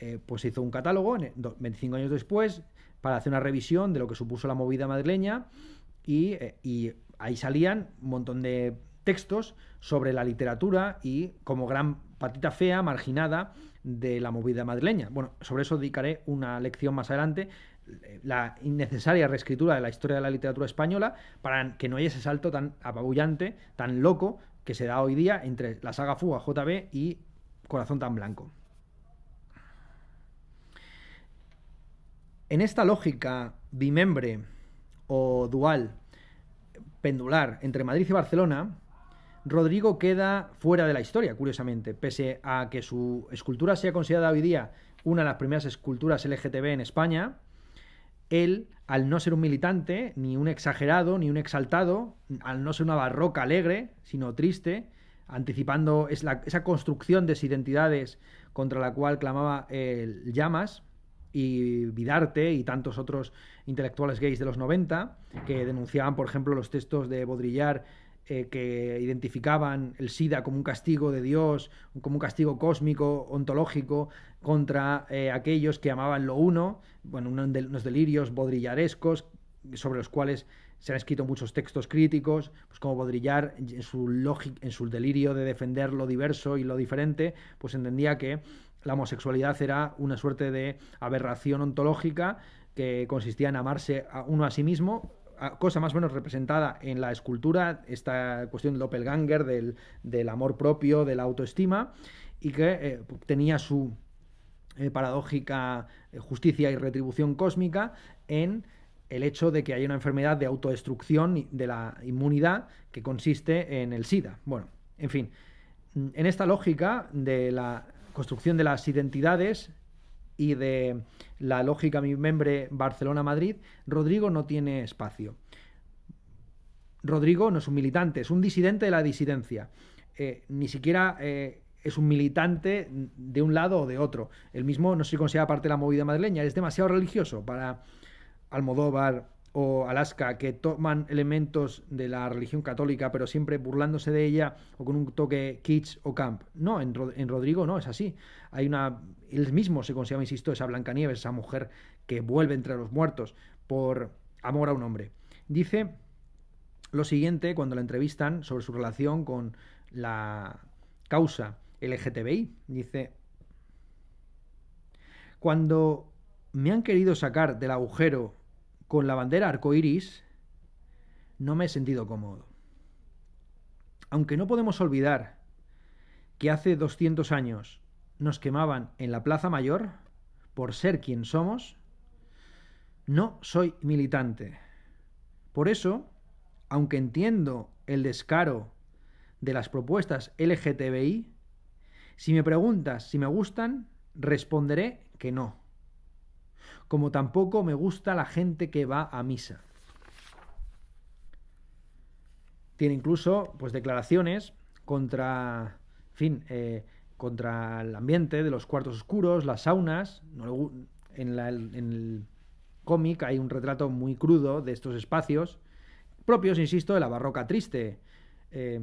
Eh, pues hizo un catálogo 25 años después para hacer una revisión de lo que supuso la movida madrileña y, eh, y ahí salían un montón de textos sobre la literatura y como gran patita fea, marginada de la movida madrileña. Bueno, sobre eso dedicaré una lección más adelante, la innecesaria reescritura de la historia de la literatura española para que no haya ese salto tan apabullante, tan loco que se da hoy día entre la saga Fuga JB y Corazón tan Blanco. En esta lógica bimembre o dual pendular entre Madrid y Barcelona, Rodrigo queda fuera de la historia, curiosamente, pese a que su escultura sea considerada hoy día una de las primeras esculturas LGTB en España, él, al no ser un militante, ni un exagerado, ni un exaltado, al no ser una barroca alegre, sino triste, anticipando esa construcción de identidades contra la cual clamaba el eh, Llamas y Vidarte y tantos otros intelectuales gays de los 90, que denunciaban, por ejemplo, los textos de Baudrillard eh, que identificaban el SIDA como un castigo de Dios, como un castigo cósmico, ontológico, contra eh, aquellos que amaban lo uno, bueno, unos delirios bodrillarescos sobre los cuales se han escrito muchos textos críticos, pues como Bodrillar en su, en su delirio de defender lo diverso y lo diferente, pues entendía que la homosexualidad era una suerte de aberración ontológica que consistía en amarse a uno a sí mismo cosa más o menos representada en la escultura, esta cuestión del doppelganger, del, del amor propio, de la autoestima, y que eh, tenía su eh, paradójica eh, justicia y retribución cósmica en el hecho de que hay una enfermedad de autodestrucción de la inmunidad que consiste en el SIDA. Bueno, en fin, en esta lógica de la construcción de las identidades, y de la lógica mi membre Barcelona-Madrid, Rodrigo no tiene espacio. Rodrigo no es un militante, es un disidente de la disidencia. Eh, ni siquiera eh, es un militante de un lado o de otro. El mismo no se considera parte de la movida madrileña, es demasiado religioso para Almodóvar, o Alaska que toman elementos de la religión católica, pero siempre burlándose de ella o con un toque kitsch o camp. No, en, Rodrigo no es así. Hay una. Él mismo se considera, insisto, esa Blancanieves, esa mujer que vuelve entre los muertos por amor a un hombre. Dice lo siguiente cuando la entrevistan sobre su relación con la causa LGTBI. Dice. Cuando me han querido sacar del agujero con la bandera arcoiris, no me he sentido cómodo. Aunque no podemos olvidar que hace 200 años nos quemaban en la Plaza Mayor por ser quien somos, no soy militante. Por eso, aunque entiendo el descaro de las propuestas LGTBI, si me preguntas si me gustan, responderé que no como tampoco me gusta la gente que va a misa. Tiene incluso pues, declaraciones contra, fin, eh, contra el ambiente de los cuartos oscuros, las saunas. en, el cómic hay un retrato muy crudo de estos espacios, propios, insisto, de la barroca triste. Eh,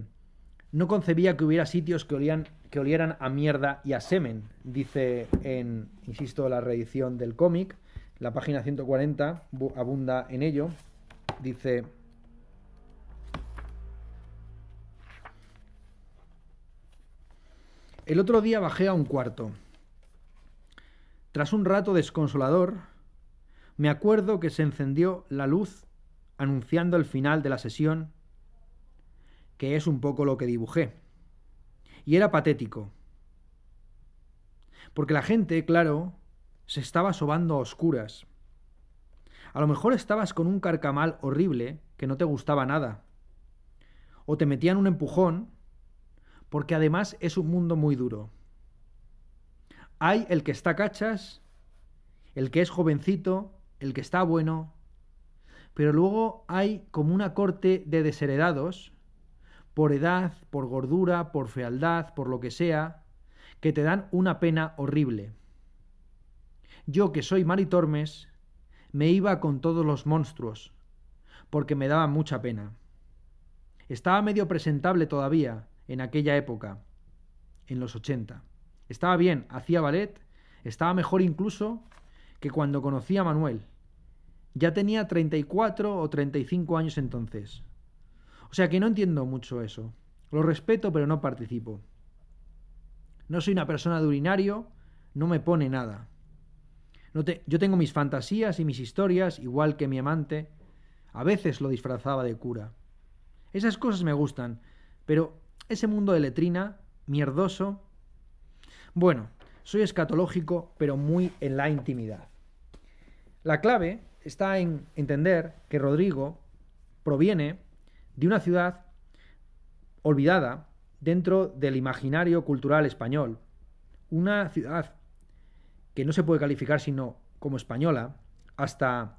no concebía que hubiera sitios que, olían, que olieran a mierda y a semen, dice en, insisto, la reedición del cómic. La página 140 abunda en ello. Dice... El otro día bajé a un cuarto. Tras un rato desconsolador, me acuerdo que se encendió la luz anunciando el final de la sesión, que es un poco lo que dibujé. Y era patético. Porque la gente, claro, se estaba sobando a oscuras. A lo mejor estabas con un carcamal horrible que no te gustaba nada. O te metían un empujón, porque además es un mundo muy duro. Hay el que está cachas, el que es jovencito, el que está bueno, pero luego hay como una corte de desheredados, por edad, por gordura, por fealdad, por lo que sea, que te dan una pena horrible. Yo, que soy Tormes me iba con todos los monstruos, porque me daba mucha pena. Estaba medio presentable todavía en aquella época, en los 80. Estaba bien, hacía ballet, estaba mejor incluso que cuando conocí a Manuel. Ya tenía 34 o 35 años entonces. O sea que no entiendo mucho eso. Lo respeto, pero no participo. No soy una persona de urinario, no me pone nada. Yo tengo mis fantasías y mis historias, igual que mi amante. A veces lo disfrazaba de cura. Esas cosas me gustan, pero ese mundo de letrina, mierdoso... Bueno, soy escatológico, pero muy en la intimidad. La clave está en entender que Rodrigo proviene de una ciudad olvidada dentro del imaginario cultural español, una ciudad que no se puede calificar sino como española, hasta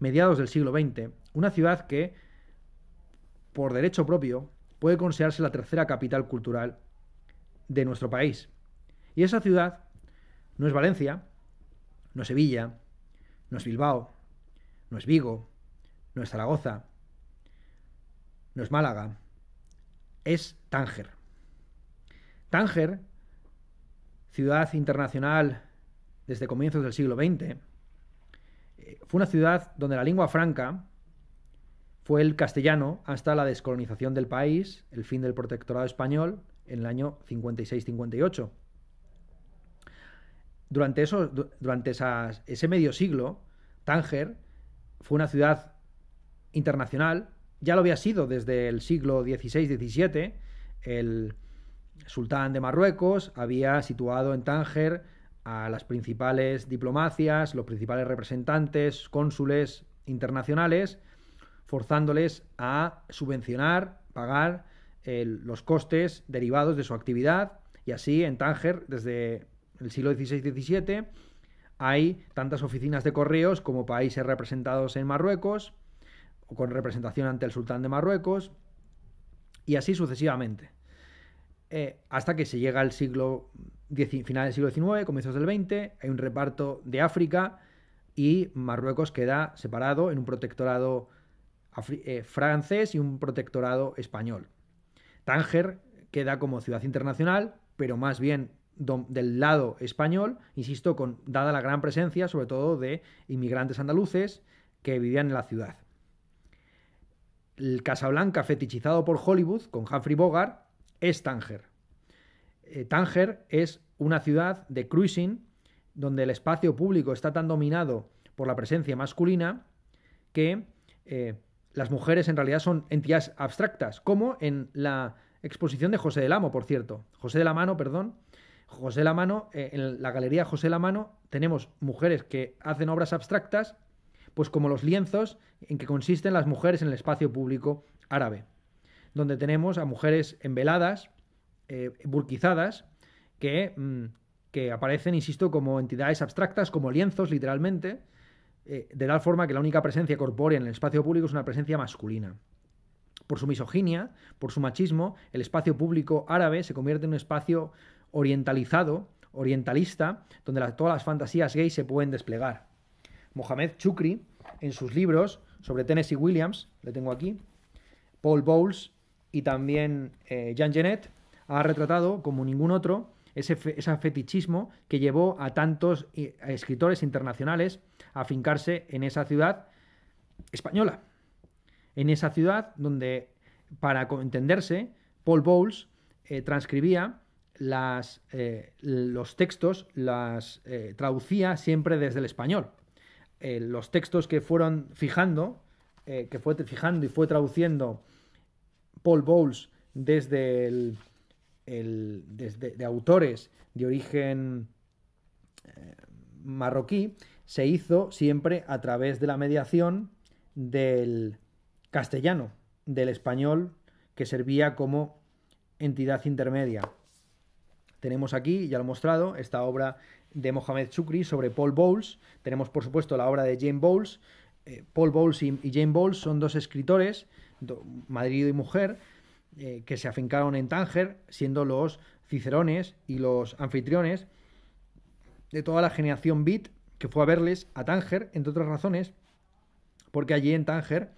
mediados del siglo XX, una ciudad que, por derecho propio, puede considerarse la tercera capital cultural de nuestro país. Y esa ciudad no es Valencia, no es Sevilla, no es Bilbao, no es Vigo, no es Zaragoza, no es Málaga, es Tánger. Tánger, ciudad internacional desde comienzos del siglo XX, eh, fue una ciudad donde la lengua franca fue el castellano hasta la descolonización del país, el fin del protectorado español en el año 56-58. Durante, eso, durante ese medio siglo, Tánger fue una ciudad internacional, ya lo había sido desde el siglo XVI-XVII, el sultán de Marruecos había situado en Tánger a las principales diplomacias, los principales representantes, cónsules internacionales, forzándoles a subvencionar, pagar eh, los costes derivados de su actividad. Y así en Tánger, desde el siglo XVI-XVII, hay tantas oficinas de correos como países representados en Marruecos, o con representación ante el sultán de Marruecos, y así sucesivamente. Eh, hasta que se llega al siglo final del siglo XIX, comienzos del XX, hay un reparto de África y Marruecos queda separado en un protectorado eh, francés y un protectorado español. Tánger queda como ciudad internacional, pero más bien del lado español, insisto, con, dada la gran presencia sobre todo de inmigrantes andaluces que vivían en la ciudad. El Casablanca fetichizado por Hollywood con Humphrey Bogart es Tánger. Eh, Tánger es una ciudad de cruising donde el espacio público está tan dominado por la presencia masculina que eh, las mujeres en realidad son entidades abstractas, como en la exposición de José del Amo, por cierto. José de la Mano, perdón. José de la Mano, eh, en la galería José de la Mano tenemos mujeres que hacen obras abstractas, pues como los lienzos en que consisten las mujeres en el espacio público árabe donde tenemos a mujeres enveladas, eh, burquizadas, mm, que, aparecen, insisto, como entidades abstractas, como lienzos, literalmente, eh, de tal forma que la única presencia corpórea en el espacio público es una presencia masculina. Por su misoginia, por su machismo, el espacio público árabe se convierte en un espacio orientalizado, orientalista, donde todas las fantasías gays se pueden desplegar. Mohamed Chukri, en sus libros sobre Tennessee Williams, le tengo aquí, Paul Bowles, y también eh, Jean Genet ha retratado como ningún otro ese, fetichismo que llevó a tantos eh, escritores internacionales a fincarse en esa ciudad española. En esa ciudad donde, para entenderse, Paul Bowles eh, transcribía las, los textos, las traducía siempre desde el español. los textos que fueron fijando, que fue fijando y fue traduciendo Paul Bowles desde, de autores de origen eh, marroquí se hizo siempre a través de la mediación del castellano, del español, que servía como entidad intermedia. Tenemos aquí, ya lo he mostrado, esta obra de Mohamed Chukri sobre Paul Bowles. Tenemos, por supuesto, la obra de Jane Bowles. Eh, Paul Bowles y, y Jane Bowles son dos escritores Madrid y mujer, eh, que se afincaron en Tánger, siendo los cicerones y los anfitriones de toda la generación beat que fue a verles a Tánger, entre otras razones, porque allí en Tánger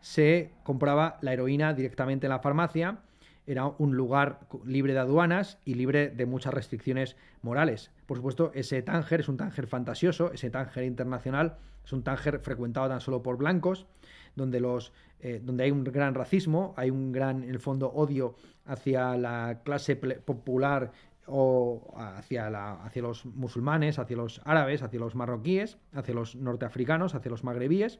se compraba la heroína directamente en la farmacia, era un lugar libre de aduanas y libre de muchas restricciones morales. Por supuesto, ese Tánger es un Tánger fantasioso, ese Tánger internacional es un Tánger frecuentado tan solo por blancos, donde, eh, donde hay un gran racismo, hay un gran, en el fondo, odio hacia la clase popular o hacia, hacia los musulmanes, hacia los árabes, hacia los marroquíes, hacia los norteafricanos, hacia los magrebíes.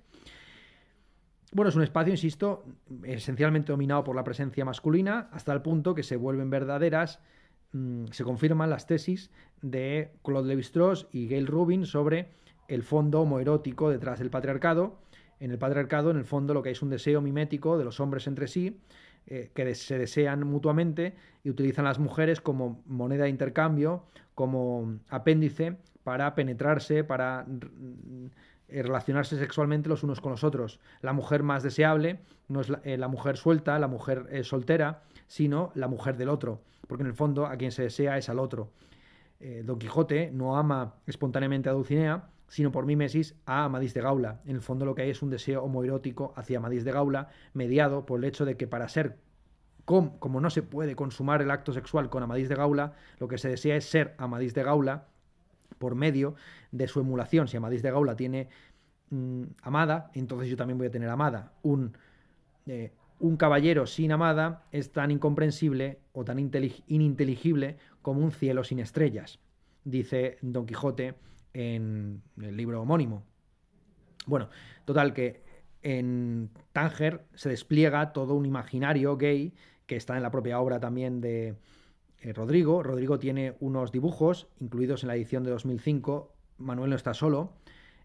Bueno, es un espacio, insisto, esencialmente dominado por la presencia masculina, hasta el punto que se vuelven verdaderas, mm, se confirman las tesis de Claude Lévi-Strauss y Gail Rubin sobre el fondo homoerótico detrás del patriarcado, en el patriarcado, en el fondo, lo que hay es un deseo mimético de los hombres entre sí, eh, que se desean mutuamente y utilizan las mujeres como moneda de intercambio, como apéndice para penetrarse, para mm, mm, relacionarse sexualmente los unos con los otros. La mujer más deseable no es la, eh, mujer suelta, la mujer eh, soltera, sino la mujer del otro, porque en el fondo a quien se desea es al otro. Don Quijote no ama espontáneamente a Dulcinea, sino por mimesis a Amadís de Gaula. En el fondo lo que hay es un deseo homoerótico hacia Amadís de Gaula, mediado por el hecho de que para ser como no se puede consumar el acto sexual con Amadís de Gaula, lo que se desea es ser Amadís de Gaula por medio de su emulación. Si Amadís de Gaula tiene mm, amada, entonces yo también voy a tener amada. Un, eh, un caballero sin amada es tan incomprensible o tan ininteligible como un cielo sin estrellas, dice Don Quijote en el libro homónimo. Bueno, total que en Tánger se despliega todo un imaginario gay que está en la propia obra también de eh, Rodrigo. Rodrigo tiene unos dibujos incluidos en la edición de 2005, Manuel no está solo,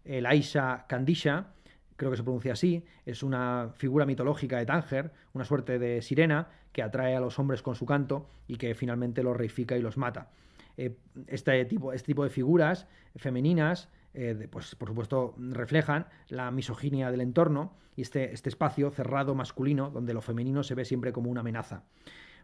el Aisha Kandisha, creo que se pronuncia así, es una figura mitológica de Tánger, una suerte de sirena que atrae a los hombres con su canto y que finalmente los reifica y los mata. Eh, este, tipo, este tipo de figuras femeninas, eh, pues por supuesto reflejan la misoginia del entorno y este, este espacio cerrado masculino donde lo femenino se ve siempre como una amenaza.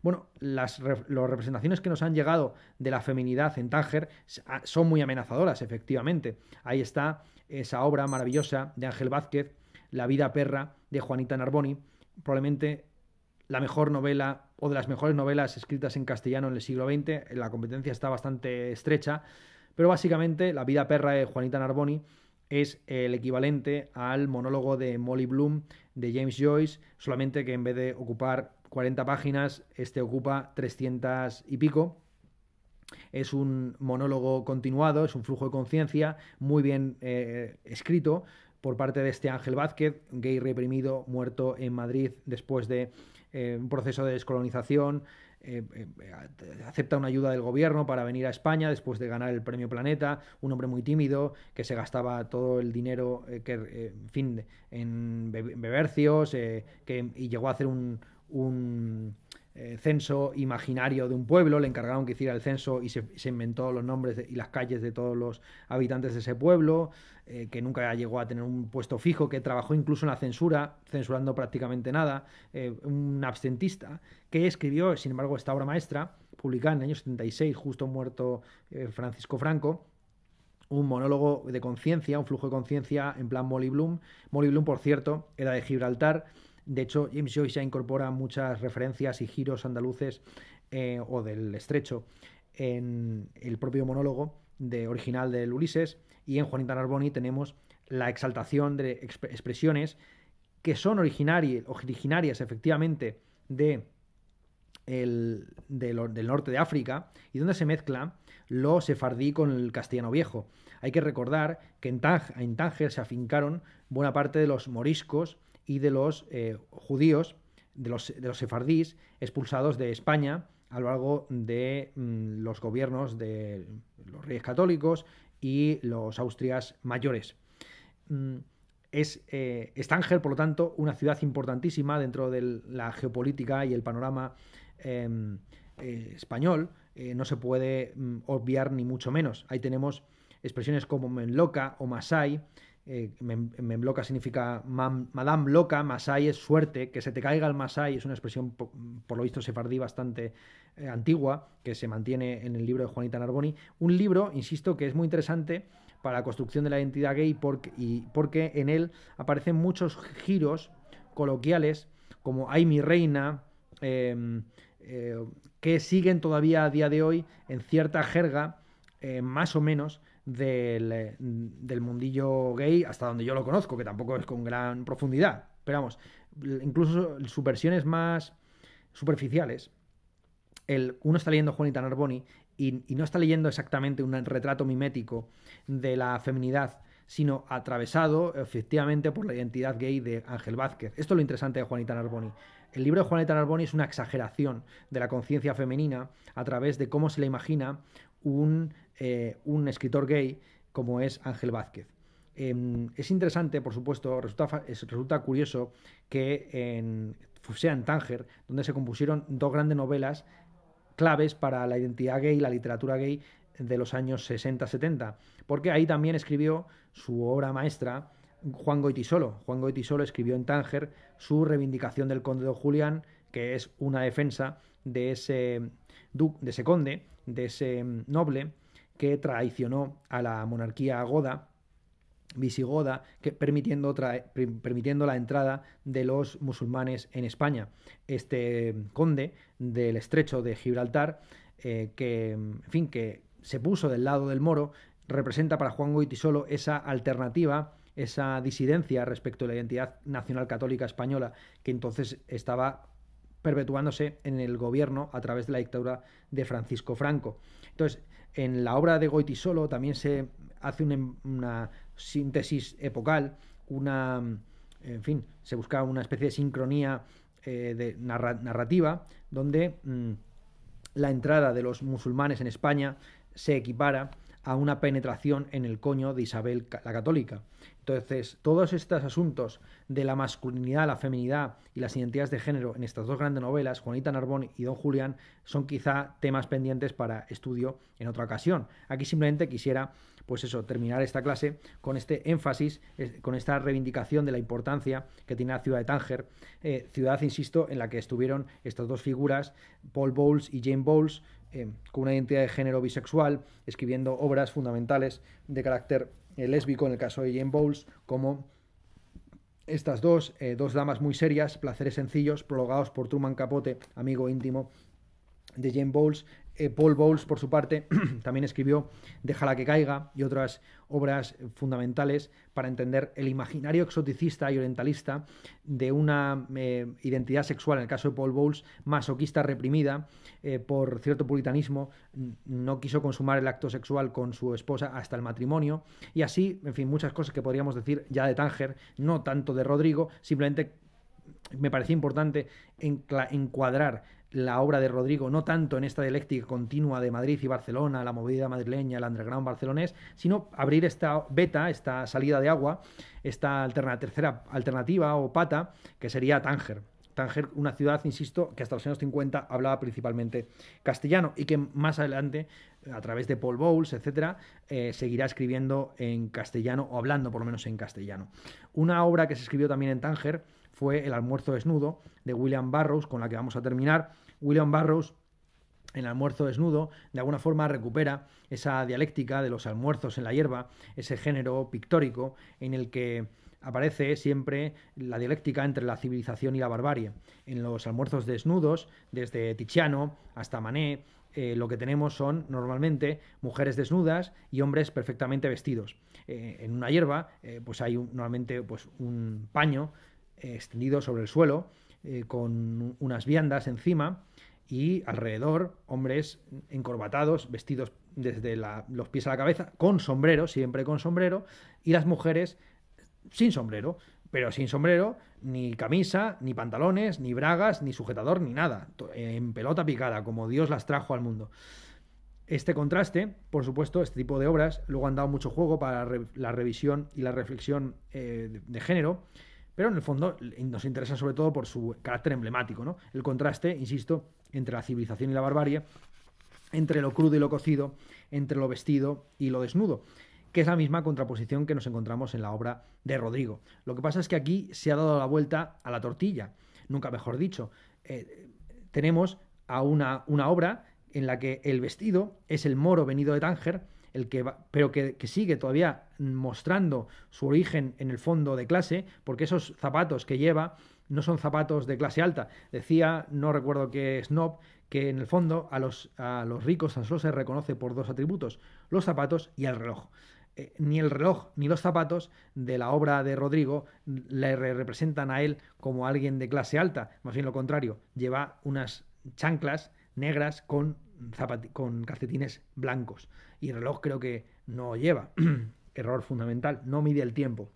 Bueno, las, las, representaciones que nos han llegado de la feminidad en Tánger ah, son muy amenazadoras, efectivamente. Ahí está esa obra maravillosa de Ángel Vázquez, La vida perra de Juanita Narboni, probablemente la mejor novela o de las mejores novelas escritas en castellano en el siglo XX. La competencia está bastante estrecha, pero básicamente La vida perra de Juanita Narboni es el equivalente al monólogo de Molly Bloom de James Joyce, solamente que en vez de ocupar 40 páginas, este ocupa 300 y pico. Es un monólogo continuado, es un flujo de conciencia muy bien eh, escrito por parte de este Ángel Vázquez, gay reprimido, muerto en Madrid después de eh, un proceso de descolonización, eh, eh, acepta una ayuda del gobierno para venir a España después de ganar el premio Planeta, un hombre muy tímido que se gastaba todo el dinero que, en fin, en bebercios que, y llegó a hacer un eh, censo imaginario de un pueblo, le encargaron que hiciera el censo y se, inventó los nombres y las calles de todos los habitantes de ese pueblo, eh, que nunca llegó a tener un puesto fijo, que trabajó incluso en la censura, censurando prácticamente nada, eh, un absentista, que escribió, sin embargo, esta obra maestra, publicada en el año 76, justo muerto Francisco Franco, un monólogo de conciencia, un flujo de conciencia en plan Molly Bloom. Molly Bloom, por cierto, era de Gibraltar de hecho, James Joyce ya incorpora muchas referencias y giros andaluces eh, o del estrecho en el propio monólogo de, original del Ulises y en Juanita Narboni tenemos la exaltación de expresiones que son originarias efectivamente de el, del, norte de África y donde se mezcla lo sefardí con el castellano viejo. Hay que recordar que en Tánger se afincaron buena parte de los moriscos y de los eh, judíos, de los, de sefardíes expulsados de España a lo largo de mm, los gobiernos de los reyes católicos y los austrias mayores. Mm, es eh, por lo tanto, una ciudad importantísima dentro de la geopolítica y el panorama em, eh, español. Eh, no se puede mm, obviar ni mucho menos. Ahí tenemos expresiones como Menloca o Masai, eh, Membloca significa Madame Loca, Masai es suerte, que se te caiga el Masai es una expresión, por, lo visto, sefardí bastante eh, antigua, que se mantiene en el libro de Juanita Narboni. Un libro, insisto, que es muy interesante para la construcción de la identidad gay porque, en él aparecen muchos giros coloquiales como Ay mi reina, em, eh, que siguen todavía a día de hoy en cierta jerga, eh, más o menos, eh, del, mundillo gay, hasta donde yo lo conozco, que tampoco es con gran profundidad. Pero vamos, incluso sus versiones más superficiales, el, uno está leyendo Juanita Narboni y, y, no está leyendo exactamente un retrato mimético de la feminidad, sino atravesado efectivamente por la identidad gay de Ángel Vázquez. Esto es lo interesante de Juanita Narboni. El libro de Juanita Narboni es una exageración de la conciencia femenina a través de cómo se le imagina un eh, un escritor gay como es Ángel Vázquez. Em, es interesante, por supuesto, resulta, curioso que en, sea en Tánger, donde se compusieron dos grandes novelas claves para la identidad gay y la literatura gay de los años 60-70, porque ahí también escribió su obra maestra Juan Goitisolo. Juan Goitisolo escribió en Tánger su reivindicación del conde de Julián, que es una defensa de ese, de ese conde, de ese mm, noble, que traicionó a la monarquía goda visigoda, que, permitiendo, permitiendo, la entrada de los musulmanes en España. Este conde del estrecho de Gibraltar, eh, que, fin, que se puso del lado del moro, representa para Juan Goitisolo esa alternativa esa disidencia respecto a la identidad nacional católica española que entonces estaba perpetuándose en el gobierno a través de la dictadura de Francisco Franco. Entonces, en la obra de solo también se hace em, una, síntesis epocal, una, en fin, se busca una especie de sincronía eh, de narrativa donde mm, la entrada de los musulmanes en España se equipara a una penetración en el coño de Isabel la Católica. Entonces, todos estos asuntos de la masculinidad, la feminidad y las identidades de género en estas dos grandes novelas, Juanita Narbón y Don Julián, son quizá temas pendientes para estudio en otra ocasión. Aquí simplemente quisiera, pues eso, terminar esta clase con este énfasis, con esta reivindicación de la importancia que tiene la ciudad de Tánger, eh, ciudad, insisto, en la que estuvieron estas dos figuras, Paul Bowles y Jane Bowles, eh, con una identidad de género bisexual, escribiendo obras fundamentales de carácter eh, lésbico, en el caso de Jane Bowles, como estas dos, eh, dos damas muy serias, placeres sencillos, prologados por Truman Capote, amigo íntimo de Jane Bowles, eh, Paul Bowles, por su parte, también escribió Déjala que caiga y otras obras fundamentales para entender el imaginario exoticista y orientalista de una eh, identidad sexual, en el caso de Paul Bowles, masoquista reprimida eh, por cierto puritanismo, no quiso consumar el acto sexual con su esposa hasta el matrimonio, y así, en fin, muchas cosas que podríamos decir ya de Tánger, no tanto de Rodrigo, simplemente me parecía importante encuadrar la obra de Rodrigo, no tanto en esta dialéctica continua de Madrid y Barcelona, la movida madrileña, el underground barcelonés, sino abrir esta beta, esta salida de agua, esta tercera alternativa o pata, que sería Tánger. Tánger, una ciudad, insisto, que hasta los años 50 hablaba principalmente castellano y que más adelante, a través de Paul Bowles, etc., eh, seguirá escribiendo en castellano o hablando por lo menos en castellano. Una obra que se escribió también en Tánger fue El almuerzo desnudo de William Barrows con la que vamos a terminar. William Barrows en el almuerzo desnudo, de alguna forma recupera esa dialéctica de los almuerzos en la hierba, ese género pictórico en el que aparece siempre la dialéctica entre la civilización y la barbarie. En los almuerzos desnudos, desde Tiziano hasta Manet, eh, lo que tenemos son normalmente mujeres desnudas y hombres perfectamente vestidos. Eh, en una hierba, eh, pues hay normalmente pues un paño extendido sobre el suelo, eh, con unas viandas encima y alrededor hombres encorbatados, vestidos desde los pies a la cabeza, con sombrero, siempre con sombrero, y las mujeres sin sombrero, pero sin sombrero, ni camisa, ni pantalones, ni bragas, ni sujetador, ni nada, en pelota picada, como Dios las trajo al mundo. Este contraste, por supuesto, este tipo de obras, luego han dado mucho juego para la, revisión y la reflexión eh, de género, pero en el fondo nos interesa sobre todo por su carácter emblemático, ¿no? El contraste, insisto, entre la civilización y la barbarie, entre lo crudo y lo cocido, entre lo vestido y lo desnudo que es la misma contraposición que nos encontramos en la obra de Rodrigo. Lo que pasa es que aquí se ha dado la vuelta a la tortilla, nunca mejor dicho. Eh, tenemos a una, una obra en la que el vestido es el moro venido de Tánger, el que pero que, sigue todavía mostrando su origen en el fondo de clase, porque esos zapatos que lleva no son zapatos de clase alta. Decía, no recuerdo qué Snob, que en el fondo a los, los ricos tan solo se reconoce por dos atributos, los zapatos y el reloj. Eh, ni el reloj ni los zapatos de la obra de Rodrigo le representan a él como alguien de clase alta, más bien lo contrario, lleva unas chanclas negras con con calcetines blancos. Y reloj creo que no lleva. Error fundamental, no mide el tiempo.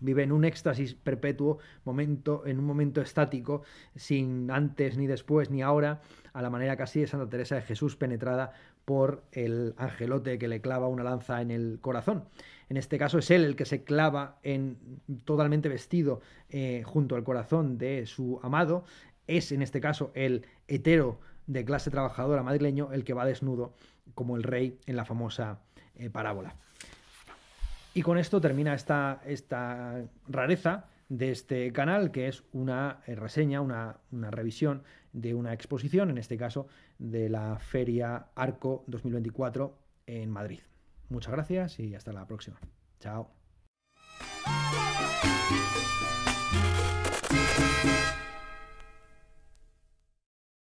Vive en un éxtasis perpetuo, momento, en un momento estático, sin antes ni después ni ahora, a la manera casi de Santa Teresa de Jesús penetrada por el angelote que le clava una lanza en el corazón. En este caso es él el que se clava en, totalmente vestido eh, junto al corazón de su amado. Es en este caso el hetero de clase trabajadora madrileño el que va desnudo como el rey en la famosa eh, parábola. Y con esto termina esta, esta, rareza de este canal, que es una eh, reseña, una, una, revisión de una exposición, en este caso de la Feria Arco 2024 en Madrid. Muchas gracias y hasta la próxima. Chao.